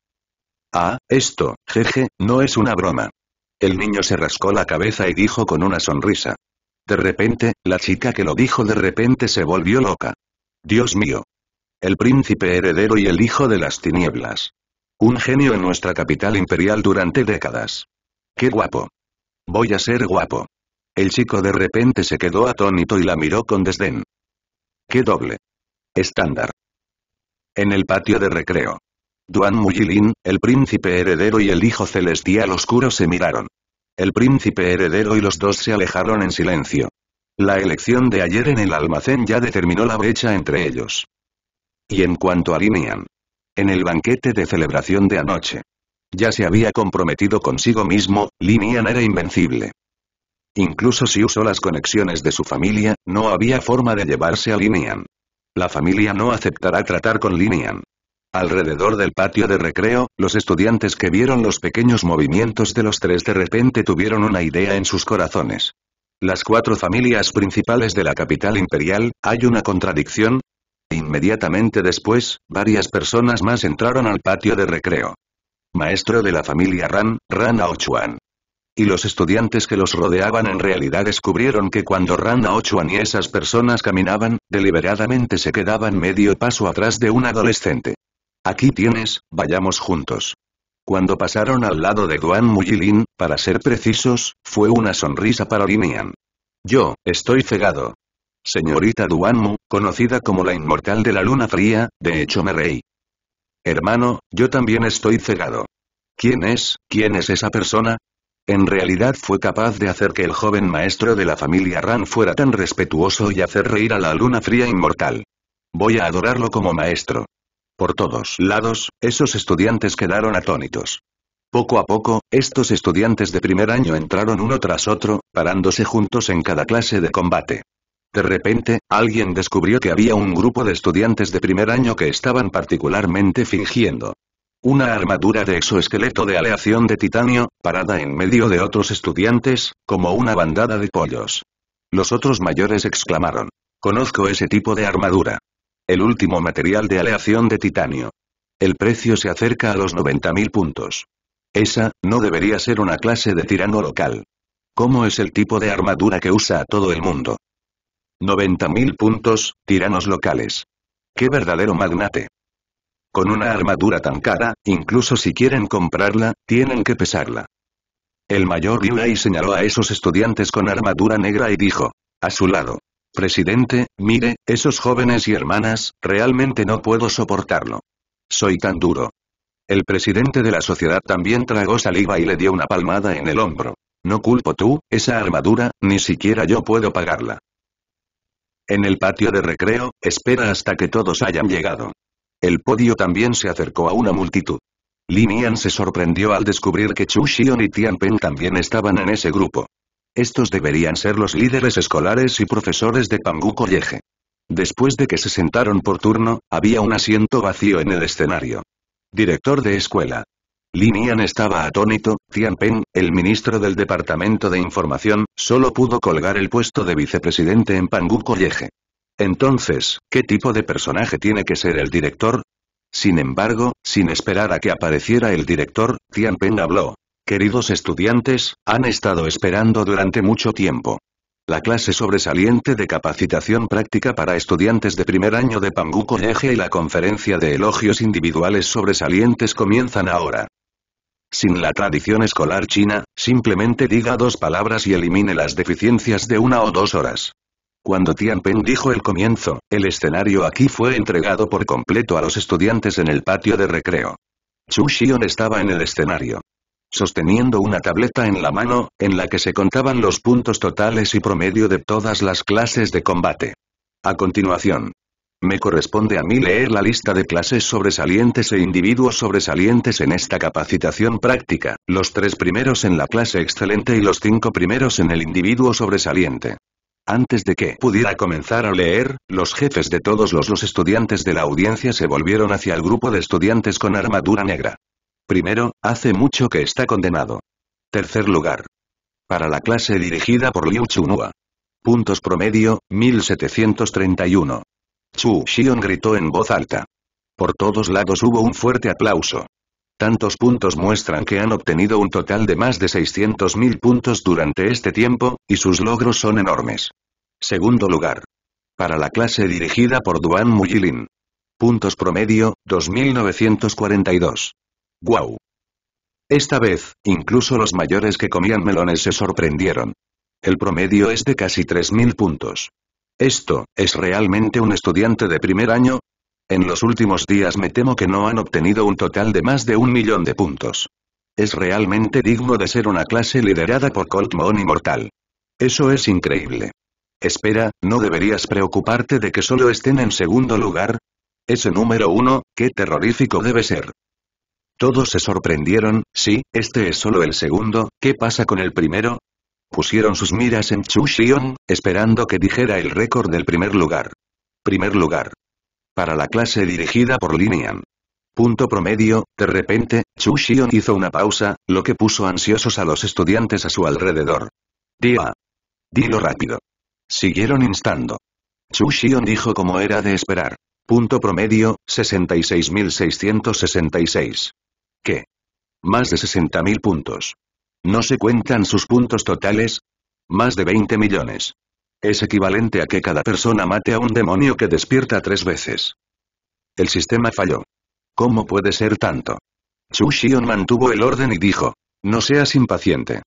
Ah, esto, jeje, no es una broma. El niño se rascó la cabeza y dijo con una sonrisa. De repente, la chica que lo dijo de repente se volvió loca. Dios mío. El príncipe heredero y el hijo de las tinieblas. Un genio en nuestra capital imperial durante décadas. ¡Qué guapo! Voy a ser guapo. El chico de repente se quedó atónito y la miró con desdén. ¡Qué doble! Estándar. En el patio de recreo. Duan Mujilin, el príncipe heredero y el hijo celestial oscuro se miraron. El príncipe heredero y los dos se alejaron en silencio. La elección de ayer en el almacén ya determinó la brecha entre ellos. Y en cuanto a Linian. En el banquete de celebración de anoche. Ya se había comprometido consigo mismo, Linian era invencible. Incluso si usó las conexiones de su familia, no había forma de llevarse a Linian. La familia no aceptará tratar con Linian. Alrededor del patio de recreo, los estudiantes que vieron los pequeños movimientos de los tres de repente tuvieron una idea en sus corazones. Las cuatro familias principales de la capital imperial, ¿hay una contradicción? Inmediatamente después, varias personas más entraron al patio de recreo. Maestro de la familia Ran, Ran Aochuan. Y los estudiantes que los rodeaban en realidad descubrieron que cuando Ran Aochuan y esas personas caminaban, deliberadamente se quedaban medio paso atrás de un adolescente. Aquí tienes, vayamos juntos. Cuando pasaron al lado de Duan Mujilin, para ser precisos, fue una sonrisa para Linian. Yo, estoy cegado. Señorita Duanmu, conocida como la inmortal de la luna fría, de hecho me reí. Hermano, yo también estoy cegado. ¿Quién es, quién es esa persona? En realidad fue capaz de hacer que el joven maestro de la familia Ran fuera tan respetuoso y hacer reír a la luna fría inmortal. Voy a adorarlo como maestro. Por todos lados, esos estudiantes quedaron atónitos. Poco a poco, estos estudiantes de primer año entraron uno tras otro, parándose juntos en cada clase de combate. De repente, alguien descubrió que había un grupo de estudiantes de primer año que estaban particularmente fingiendo. Una armadura de exoesqueleto de aleación de titanio, parada en medio de otros estudiantes, como una bandada de pollos. Los otros mayores exclamaron. Conozco ese tipo de armadura el último material de aleación de titanio. El precio se acerca a los 90.000 puntos. Esa, no debería ser una clase de tirano local. ¿Cómo es el tipo de armadura que usa a todo el mundo? 90.000 puntos, tiranos locales. ¡Qué verdadero magnate! Con una armadura tan cara, incluso si quieren comprarla, tienen que pesarla. El mayor Yuai señaló a esos estudiantes con armadura negra y dijo, a su lado, Presidente, mire, esos jóvenes y hermanas, realmente no puedo soportarlo. Soy tan duro. El presidente de la sociedad también tragó saliva y le dio una palmada en el hombro. No culpo tú, esa armadura, ni siquiera yo puedo pagarla. En el patio de recreo, espera hasta que todos hayan llegado. El podio también se acercó a una multitud. Lin se sorprendió al descubrir que Chu Xion y Tian Peng también estaban en ese grupo. Estos deberían ser los líderes escolares y profesores de Pangu College. Después de que se sentaron por turno, había un asiento vacío en el escenario. Director de escuela. Linian estaba atónito, Tianpeng, el ministro del Departamento de Información, solo pudo colgar el puesto de vicepresidente en Pangu College. Entonces, ¿qué tipo de personaje tiene que ser el director? Sin embargo, sin esperar a que apareciera el director, Tianpeng habló. Queridos estudiantes, han estado esperando durante mucho tiempo. La clase sobresaliente de capacitación práctica para estudiantes de primer año de Pangu College y la conferencia de elogios individuales sobresalientes comienzan ahora. Sin la tradición escolar china, simplemente diga dos palabras y elimine las deficiencias de una o dos horas. Cuando Tianpeng dijo el comienzo, el escenario aquí fue entregado por completo a los estudiantes en el patio de recreo. Chu Xion estaba en el escenario sosteniendo una tableta en la mano, en la que se contaban los puntos totales y promedio de todas las clases de combate. A continuación, me corresponde a mí leer la lista de clases sobresalientes e individuos sobresalientes en esta capacitación práctica, los tres primeros en la clase excelente y los cinco primeros en el individuo sobresaliente. Antes de que pudiera comenzar a leer, los jefes de todos los, los estudiantes de la audiencia se volvieron hacia el grupo de estudiantes con armadura negra. Primero, hace mucho que está condenado. Tercer lugar. Para la clase dirigida por Liu Chunhua. Puntos promedio, 1731. Chu Xion gritó en voz alta. Por todos lados hubo un fuerte aplauso. Tantos puntos muestran que han obtenido un total de más de 600.000 puntos durante este tiempo, y sus logros son enormes. Segundo lugar. Para la clase dirigida por Duan Mujilin. Puntos promedio, 2942. ¡Guau! Esta vez, incluso los mayores que comían melones se sorprendieron. El promedio es de casi 3.000 puntos. ¿Esto, es realmente un estudiante de primer año? En los últimos días me temo que no han obtenido un total de más de un millón de puntos. Es realmente digno de ser una clase liderada por Colt Moon Inmortal. Eso es increíble. Espera, ¿no deberías preocuparte de que solo estén en segundo lugar? Ese número uno, qué terrorífico debe ser. Todos se sorprendieron, sí, este es solo el segundo, ¿qué pasa con el primero? Pusieron sus miras en Chu esperando que dijera el récord del primer lugar. Primer lugar. Para la clase dirigida por Linian. Punto promedio, de repente, Chu hizo una pausa, lo que puso ansiosos a los estudiantes a su alrededor. Día. Dilo rápido. Siguieron instando. Chu dijo como era de esperar. Punto promedio, 66.666. ¿Qué? Más de 60.000 puntos. ¿No se cuentan sus puntos totales? Más de 20 millones. Es equivalente a que cada persona mate a un demonio que despierta tres veces. El sistema falló. ¿Cómo puede ser tanto? Xu Xion mantuvo el orden y dijo. No seas impaciente.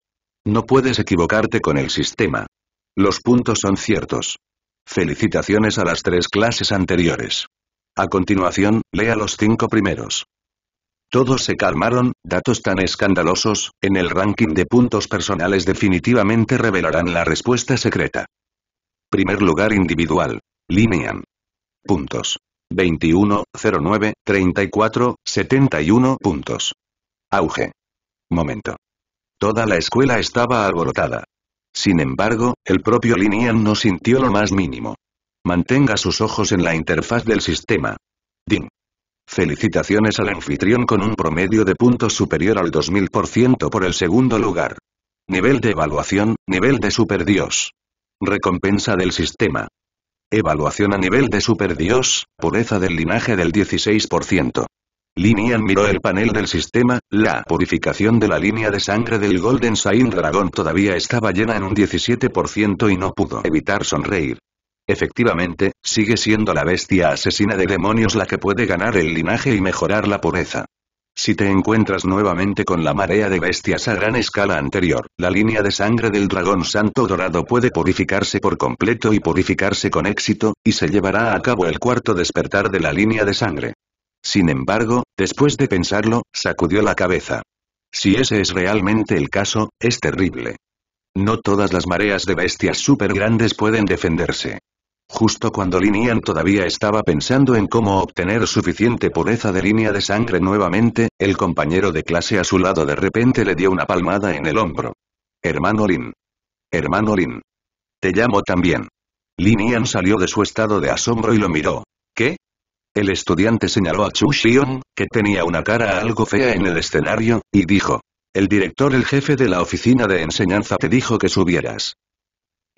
No puedes equivocarte con el sistema. Los puntos son ciertos. Felicitaciones a las tres clases anteriores. A continuación, lea los cinco primeros. Todos se calmaron, datos tan escandalosos, en el ranking de puntos personales definitivamente revelarán la respuesta secreta. Primer lugar individual. Linean. Puntos. 21, 09, 34, 71 puntos. Auge. Momento. Toda la escuela estaba alborotada. Sin embargo, el propio Linian no sintió lo más mínimo. Mantenga sus ojos en la interfaz del sistema. Ding. Felicitaciones al anfitrión con un promedio de puntos superior al 2000% por el segundo lugar. Nivel de evaluación, nivel de superdios. Recompensa del sistema. Evaluación a nivel de superdios, pureza del linaje del 16%. Linian miró el panel del sistema, la purificación de la línea de sangre del Golden Saint Dragon todavía estaba llena en un 17% y no pudo evitar sonreír. Efectivamente, sigue siendo la bestia asesina de demonios la que puede ganar el linaje y mejorar la pureza. Si te encuentras nuevamente con la marea de bestias a gran escala anterior, la línea de sangre del dragón santo dorado puede purificarse por completo y purificarse con éxito, y se llevará a cabo el cuarto despertar de la línea de sangre. Sin embargo, después de pensarlo, sacudió la cabeza. Si ese es realmente el caso, es terrible. No todas las mareas de bestias super grandes pueden defenderse. Justo cuando Lin todavía estaba pensando en cómo obtener suficiente pureza de línea de sangre nuevamente, el compañero de clase a su lado de repente le dio una palmada en el hombro. Hermano Lin. Hermano Lin. Te llamo también. Lin salió de su estado de asombro y lo miró. ¿Qué? El estudiante señaló a Chu Xion, que tenía una cara algo fea en el escenario, y dijo. El director el jefe de la oficina de enseñanza te dijo que subieras.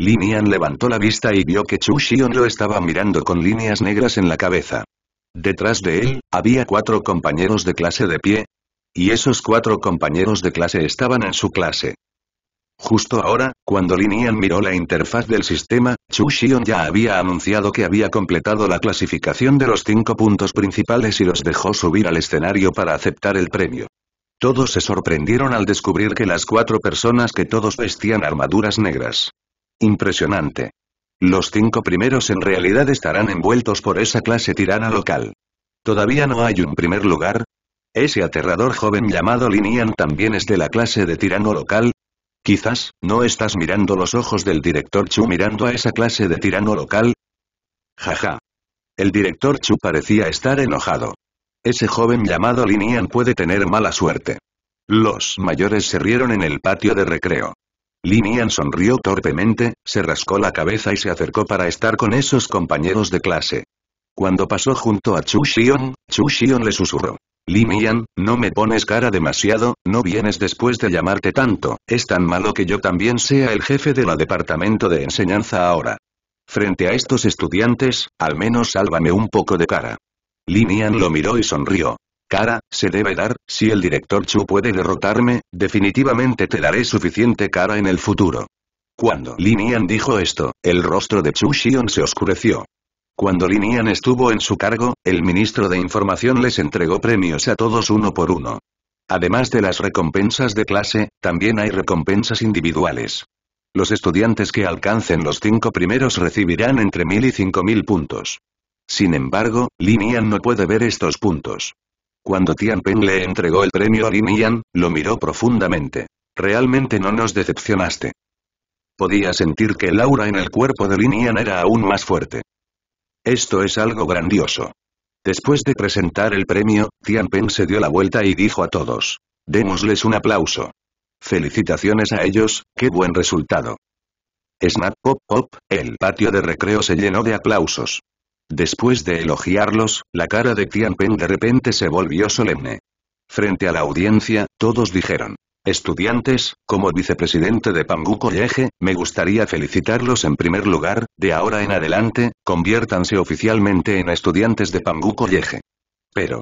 Lin levantó la vista y vio que Chu Xion lo estaba mirando con líneas negras en la cabeza. Detrás de él, había cuatro compañeros de clase de pie. Y esos cuatro compañeros de clase estaban en su clase. Justo ahora, cuando Lin miró la interfaz del sistema, Chu Xion ya había anunciado que había completado la clasificación de los cinco puntos principales y los dejó subir al escenario para aceptar el premio. Todos se sorprendieron al descubrir que las cuatro personas que todos vestían armaduras negras. Impresionante. Los cinco primeros en realidad estarán envueltos por esa clase tirana local. Todavía no hay un primer lugar. Ese aterrador joven llamado Linian también es de la clase de tirano local. Quizás, ¿no estás mirando los ojos del director Chu mirando a esa clase de tirano local? Jaja. El director Chu parecía estar enojado. Ese joven llamado Linian puede tener mala suerte. Los mayores se rieron en el patio de recreo. Limian sonrió torpemente, se rascó la cabeza y se acercó para estar con esos compañeros de clase. Cuando pasó junto a Chu Xion, Chu Xion le susurró. Limian, no me pones cara demasiado, no vienes después de llamarte tanto, es tan malo que yo también sea el jefe de la departamento de enseñanza ahora. Frente a estos estudiantes, al menos sálvame un poco de cara. Limian lo miró y sonrió. Cara, se debe dar, si el director Chu puede derrotarme, definitivamente te daré suficiente cara en el futuro. Cuando Linian dijo esto, el rostro de Chu Xion se oscureció. Cuando Yan estuvo en su cargo, el ministro de Información les entregó premios a todos uno por uno. Además de las recompensas de clase, también hay recompensas individuales. Los estudiantes que alcancen los cinco primeros recibirán entre mil y cinco mil puntos. Sin embargo, Linian no puede ver estos puntos. Cuando Tianpeng le entregó el premio Lin Yan, lo miró profundamente. Realmente no nos decepcionaste. Podía sentir que el aura en el cuerpo de Lin Yan era aún más fuerte. Esto es algo grandioso. Después de presentar el premio, Tianpeng se dio la vuelta y dijo a todos. Démosles un aplauso. Felicitaciones a ellos, qué buen resultado. Snap pop pop, el patio de recreo se llenó de aplausos. Después de elogiarlos, la cara de Tianpeng de repente se volvió solemne. Frente a la audiencia, todos dijeron. Estudiantes, como vicepresidente de Pangu College, me gustaría felicitarlos en primer lugar, de ahora en adelante, conviértanse oficialmente en estudiantes de Pangu College. Pero,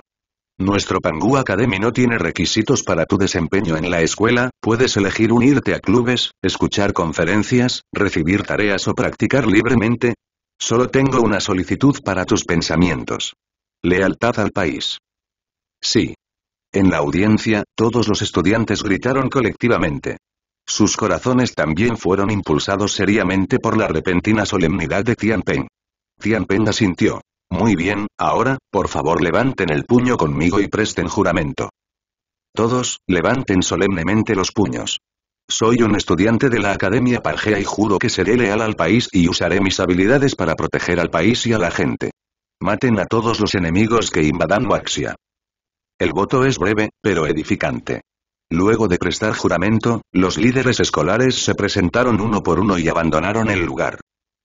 nuestro Pangu Academy no tiene requisitos para tu desempeño en la escuela, puedes elegir unirte a clubes, escuchar conferencias, recibir tareas o practicar libremente, Solo tengo una solicitud para tus pensamientos. Lealtad al país. Sí. En la audiencia, todos los estudiantes gritaron colectivamente. Sus corazones también fueron impulsados seriamente por la repentina solemnidad de Tianpeng. Tianpeng asintió. Muy bien, ahora, por favor levanten el puño conmigo y presten juramento. Todos, levanten solemnemente los puños. Soy un estudiante de la Academia Pargea y juro que seré leal al país y usaré mis habilidades para proteger al país y a la gente. Maten a todos los enemigos que invadan Waxia. El voto es breve, pero edificante. Luego de prestar juramento, los líderes escolares se presentaron uno por uno y abandonaron el lugar.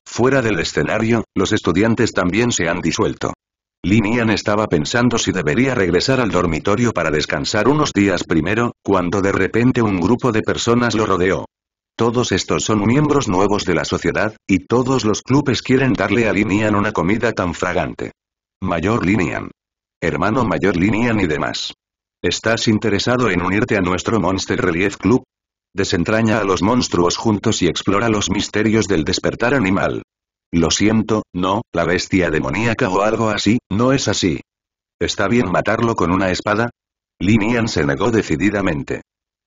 Fuera del escenario, los estudiantes también se han disuelto. Linian estaba pensando si debería regresar al dormitorio para descansar unos días primero, cuando de repente un grupo de personas lo rodeó. Todos estos son miembros nuevos de la sociedad, y todos los clubes quieren darle a Linian una comida tan fragante. Mayor Linian. Hermano Mayor Linian y demás. ¿Estás interesado en unirte a nuestro Monster Relief Club? Desentraña a los monstruos juntos y explora los misterios del despertar animal. Lo siento, no, la bestia demoníaca o algo así, no es así. ¿Está bien matarlo con una espada? Linian se negó decididamente.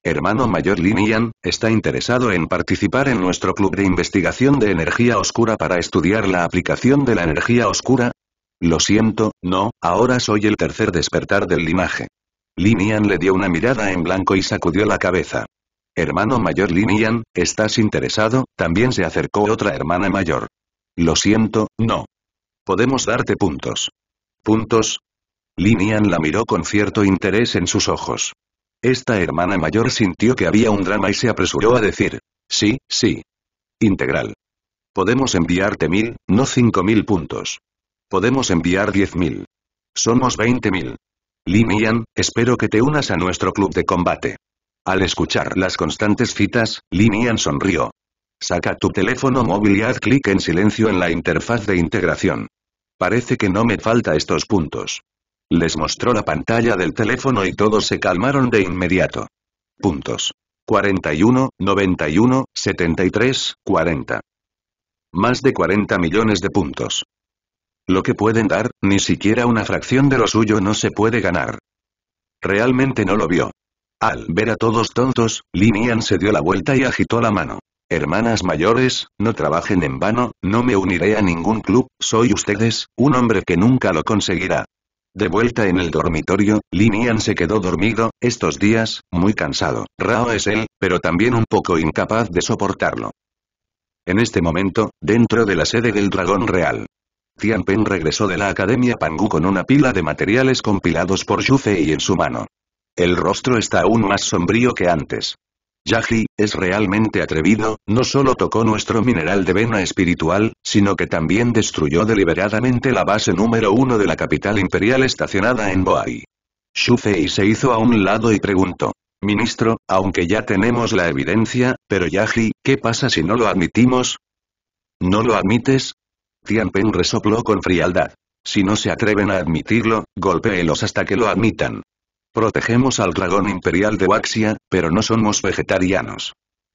Hermano mayor Linian, está interesado en participar en nuestro club de investigación de energía oscura para estudiar la aplicación de la energía oscura. Lo siento, no, ahora soy el tercer despertar del linaje. Linian le dio una mirada en blanco y sacudió la cabeza. Hermano mayor Linian, ¿estás interesado? También se acercó otra hermana mayor. Lo siento, no. Podemos darte puntos. ¿Puntos? Linian la miró con cierto interés en sus ojos. Esta hermana mayor sintió que había un drama y se apresuró a decir. Sí, sí. Integral. Podemos enviarte mil, no cinco mil puntos. Podemos enviar diez mil. Somos veinte mil. Linian, espero que te unas a nuestro club de combate. Al escuchar las constantes citas, Linian sonrió. Saca tu teléfono móvil y haz clic en silencio en la interfaz de integración. Parece que no me falta estos puntos. Les mostró la pantalla del teléfono y todos se calmaron de inmediato. Puntos. 41, 91, 73, 40. Más de 40 millones de puntos. Lo que pueden dar, ni siquiera una fracción de lo suyo no se puede ganar. Realmente no lo vio. Al ver a todos tontos, Linian se dio la vuelta y agitó la mano. Hermanas mayores, no trabajen en vano, no me uniré a ningún club, soy ustedes, un hombre que nunca lo conseguirá. De vuelta en el dormitorio, Yan se quedó dormido, estos días, muy cansado. Rao es él, pero también un poco incapaz de soportarlo. En este momento, dentro de la sede del Dragón Real. Tianpen regresó de la Academia Pangu con una pila de materiales compilados por y en su mano. El rostro está aún más sombrío que antes. Yaji, es realmente atrevido, no solo tocó nuestro mineral de vena espiritual, sino que también destruyó deliberadamente la base número uno de la capital imperial estacionada en Boai. Shufei se hizo a un lado y preguntó. Ministro, aunque ya tenemos la evidencia, pero Yaji, ¿qué pasa si no lo admitimos? ¿No lo admites? Tianpen resopló con frialdad. Si no se atreven a admitirlo, golpéelos hasta que lo admitan. Protegemos al dragón imperial de Waxia, pero no somos vegetarianos.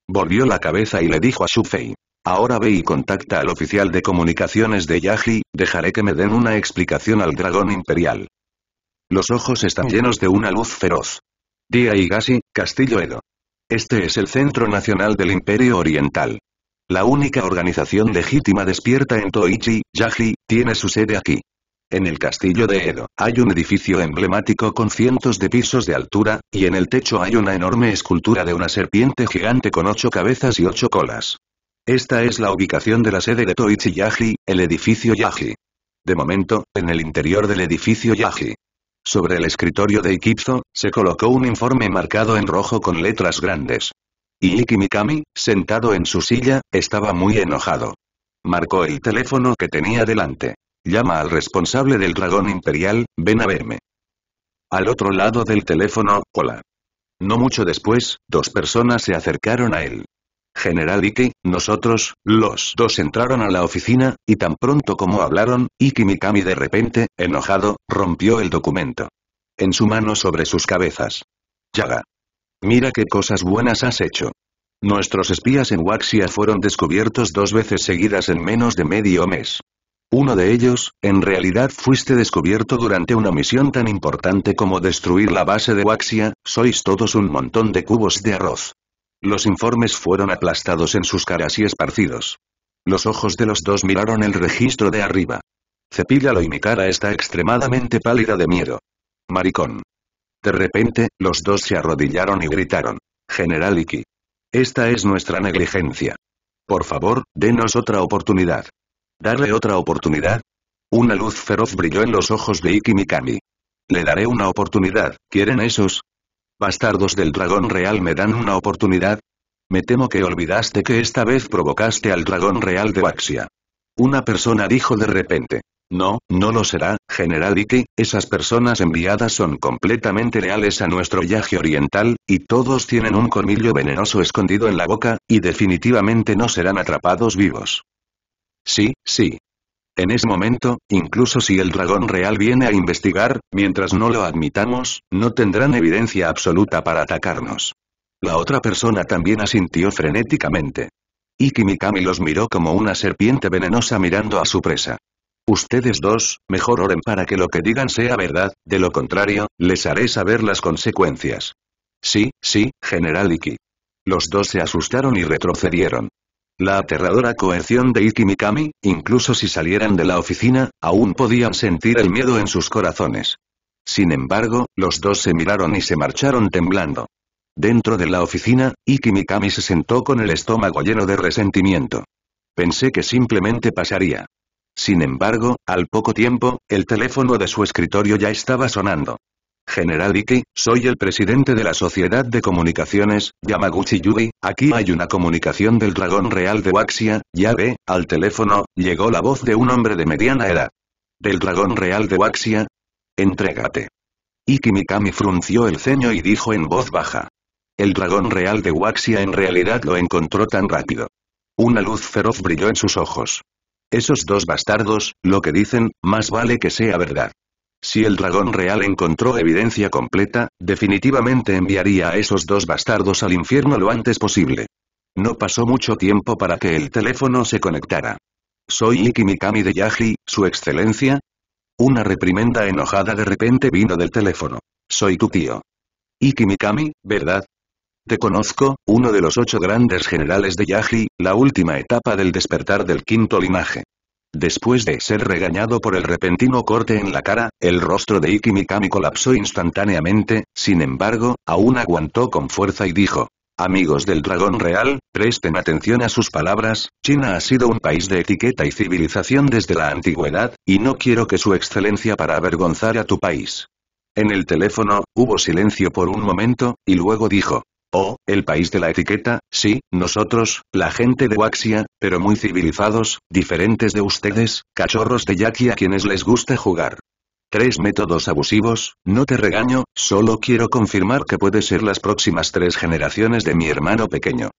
Volvió la cabeza y le dijo a Shufei. Fei. Ahora ve y contacta al oficial de comunicaciones de Yaji, dejaré que me den una explicación al dragón imperial. Los ojos están llenos de una luz feroz. Día y Castillo Edo. Este es el Centro Nacional del Imperio Oriental. La única organización legítima despierta en Toichi, Yaji, tiene su sede aquí. En el castillo de Edo, hay un edificio emblemático con cientos de pisos de altura, y en el techo hay una enorme escultura de una serpiente gigante con ocho cabezas y ocho colas. Esta es la ubicación de la sede de Toichi Yaji, el edificio Yagi. De momento, en el interior del edificio Yagi, Sobre el escritorio de Ikipzo, se colocó un informe marcado en rojo con letras grandes. Y Iki Mikami, sentado en su silla, estaba muy enojado. Marcó el teléfono que tenía delante. Llama al responsable del dragón imperial, ven a verme. Al otro lado del teléfono, hola. No mucho después, dos personas se acercaron a él. General Ike, nosotros, los dos entraron a la oficina, y tan pronto como hablaron, Iki Mikami de repente, enojado, rompió el documento. En su mano sobre sus cabezas. Yaga. Mira qué cosas buenas has hecho. Nuestros espías en Waxia fueron descubiertos dos veces seguidas en menos de medio mes. Uno de ellos, en realidad fuiste descubierto durante una misión tan importante como destruir la base de Waxia, sois todos un montón de cubos de arroz. Los informes fueron aplastados en sus caras y esparcidos. Los ojos de los dos miraron el registro de arriba. Cepíllalo y mi cara está extremadamente pálida de miedo. Maricón. De repente, los dos se arrodillaron y gritaron. General Iki. Esta es nuestra negligencia. Por favor, denos otra oportunidad. ¿Darle otra oportunidad? Una luz feroz brilló en los ojos de Iki Mikami. Le daré una oportunidad, ¿quieren esos? Bastardos del dragón real me dan una oportunidad. Me temo que olvidaste que esta vez provocaste al dragón real de Baxia. Una persona dijo de repente. No, no lo será, General Iki, esas personas enviadas son completamente leales a nuestro viaje oriental, y todos tienen un colmillo venenoso escondido en la boca, y definitivamente no serán atrapados vivos. Sí, sí. En ese momento, incluso si el dragón real viene a investigar, mientras no lo admitamos, no tendrán evidencia absoluta para atacarnos. La otra persona también asintió frenéticamente. Iki Mikami los miró como una serpiente venenosa mirando a su presa. Ustedes dos, mejor oren para que lo que digan sea verdad, de lo contrario, les haré saber las consecuencias. Sí, sí, General Iki. Los dos se asustaron y retrocedieron. La aterradora coerción de Ikimikami, incluso si salieran de la oficina, aún podían sentir el miedo en sus corazones. Sin embargo, los dos se miraron y se marcharon temblando. Dentro de la oficina, Ikimikami se sentó con el estómago lleno de resentimiento. Pensé que simplemente pasaría. Sin embargo, al poco tiempo, el teléfono de su escritorio ya estaba sonando. General Iki, soy el presidente de la Sociedad de Comunicaciones, Yamaguchi Yubi, aquí hay una comunicación del dragón real de Waxia, ya ve, al teléfono, llegó la voz de un hombre de mediana edad. ¿Del dragón real de Waxia? Entrégate. Iki Mikami frunció el ceño y dijo en voz baja. El dragón real de Waxia en realidad lo encontró tan rápido. Una luz feroz brilló en sus ojos. Esos dos bastardos, lo que dicen, más vale que sea verdad. Si el dragón real encontró evidencia completa, definitivamente enviaría a esos dos bastardos al infierno lo antes posible. No pasó mucho tiempo para que el teléfono se conectara. Soy Ikimikami de Yaji, Su Excelencia. Una reprimenda enojada de repente vino del teléfono. Soy tu tío. Ikimikami, ¿verdad? Te conozco, uno de los ocho grandes generales de Yaji, la última etapa del despertar del quinto linaje. Después de ser regañado por el repentino corte en la cara, el rostro de Ikimikami colapsó instantáneamente, sin embargo, aún aguantó con fuerza y dijo. Amigos del dragón real, presten atención a sus palabras, China ha sido un país de etiqueta y civilización desde la antigüedad, y no quiero que su excelencia para avergonzar a tu país. En el teléfono, hubo silencio por un momento, y luego dijo, Oh, el país de la etiqueta, sí, nosotros, la gente de Waxia, pero muy civilizados, diferentes de ustedes, cachorros de Yaki a quienes les gusta jugar. Tres métodos abusivos, no te regaño, solo quiero confirmar que puede ser las próximas tres generaciones de mi hermano pequeño.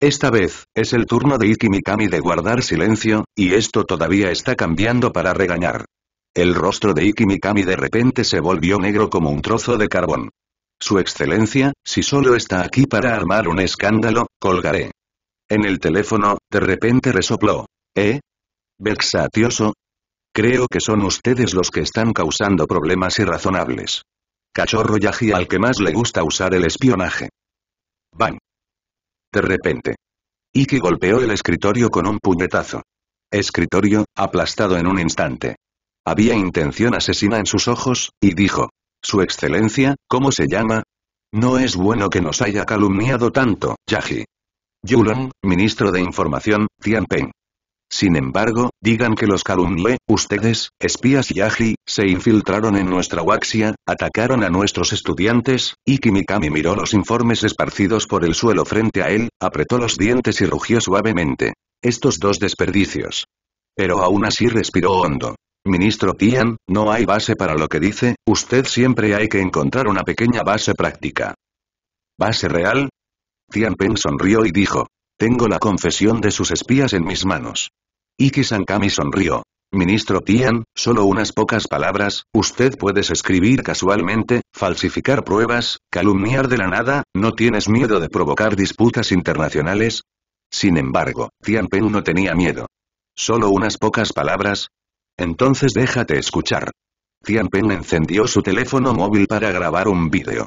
Esta vez, es el turno de Ikimikami Mikami de guardar silencio, y esto todavía está cambiando para regañar. El rostro de Ikimikami Mikami de repente se volvió negro como un trozo de carbón. Su excelencia, si solo está aquí para armar un escándalo, colgaré. En el teléfono, de repente resopló. ¿Eh? Vexatioso. Creo que son ustedes los que están causando problemas irrazonables. Cachorro Yaji al que más le gusta usar el espionaje. van De repente. Iki golpeó el escritorio con un puñetazo. Escritorio, aplastado en un instante. Había intención asesina en sus ojos, y dijo, su excelencia, ¿cómo se llama? No es bueno que nos haya calumniado tanto, Yaji. Yulong, ministro de Información, Tianpeng. Sin embargo, digan que los calumnié, ustedes, espías Yaji, se infiltraron en nuestra waxia, atacaron a nuestros estudiantes, y Kimikami miró los informes esparcidos por el suelo frente a él, apretó los dientes y rugió suavemente. Estos dos desperdicios. Pero aún así respiró hondo. Ministro Tian, no hay base para lo que dice, usted siempre hay que encontrar una pequeña base práctica. ¿Base real? Tian Peng sonrió y dijo. Tengo la confesión de sus espías en mis manos. Iki Sankami sonrió. Ministro Tian, solo unas pocas palabras, usted puedes escribir casualmente, falsificar pruebas, calumniar de la nada, ¿no tienes miedo de provocar disputas internacionales? Sin embargo, Tian Peng no tenía miedo. Solo unas pocas palabras, entonces déjate escuchar. Tian Peng encendió su teléfono móvil para grabar un vídeo.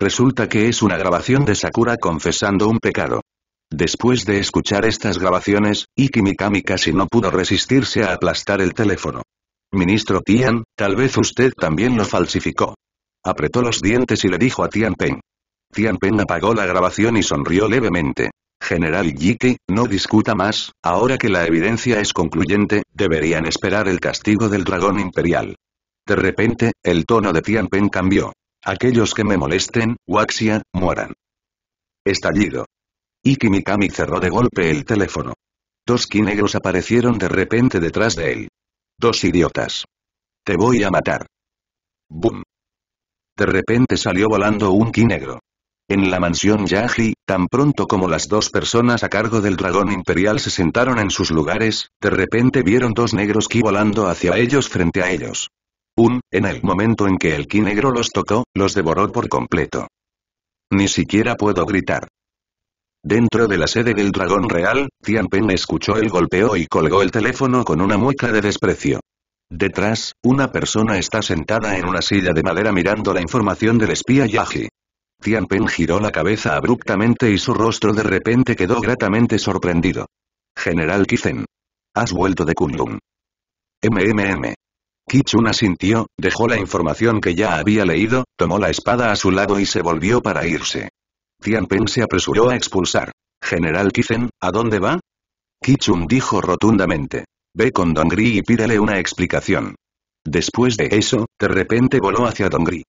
Resulta que es una grabación de Sakura confesando un pecado. Después de escuchar estas grabaciones, Ikimikami casi no pudo resistirse a aplastar el teléfono. Ministro Tian, tal vez usted también lo falsificó. Apretó los dientes y le dijo a Tian Peng. Tian Peng apagó la grabación y sonrió levemente. General Yiki, no discuta más, ahora que la evidencia es concluyente, deberían esperar el castigo del dragón imperial. De repente, el tono de Tianpen cambió. Aquellos que me molesten, Waxia, mueran. Estallido. Ikimikami Mikami cerró de golpe el teléfono. Dos ki aparecieron de repente detrás de él. Dos idiotas. Te voy a matar. Boom. De repente salió volando un ki en la mansión Yaji, tan pronto como las dos personas a cargo del dragón imperial se sentaron en sus lugares, de repente vieron dos negros ki volando hacia ellos frente a ellos. Un, en el momento en que el ki negro los tocó, los devoró por completo. Ni siquiera puedo gritar. Dentro de la sede del dragón real, Tianpen escuchó el golpeo y colgó el teléfono con una mueca de desprecio. Detrás, una persona está sentada en una silla de madera mirando la información del espía Yaji. Pen giró la cabeza abruptamente y su rostro de repente quedó gratamente sorprendido. General Kizen. Has vuelto de Kunlun. MMM. Kichun asintió, dejó la información que ya había leído, tomó la espada a su lado y se volvió para irse. Tianpeng se apresuró a expulsar. General Kizen, ¿a dónde va? Kichun dijo rotundamente. Ve con Dongri y pídele una explicación. Después de eso, de repente voló hacia Dongri.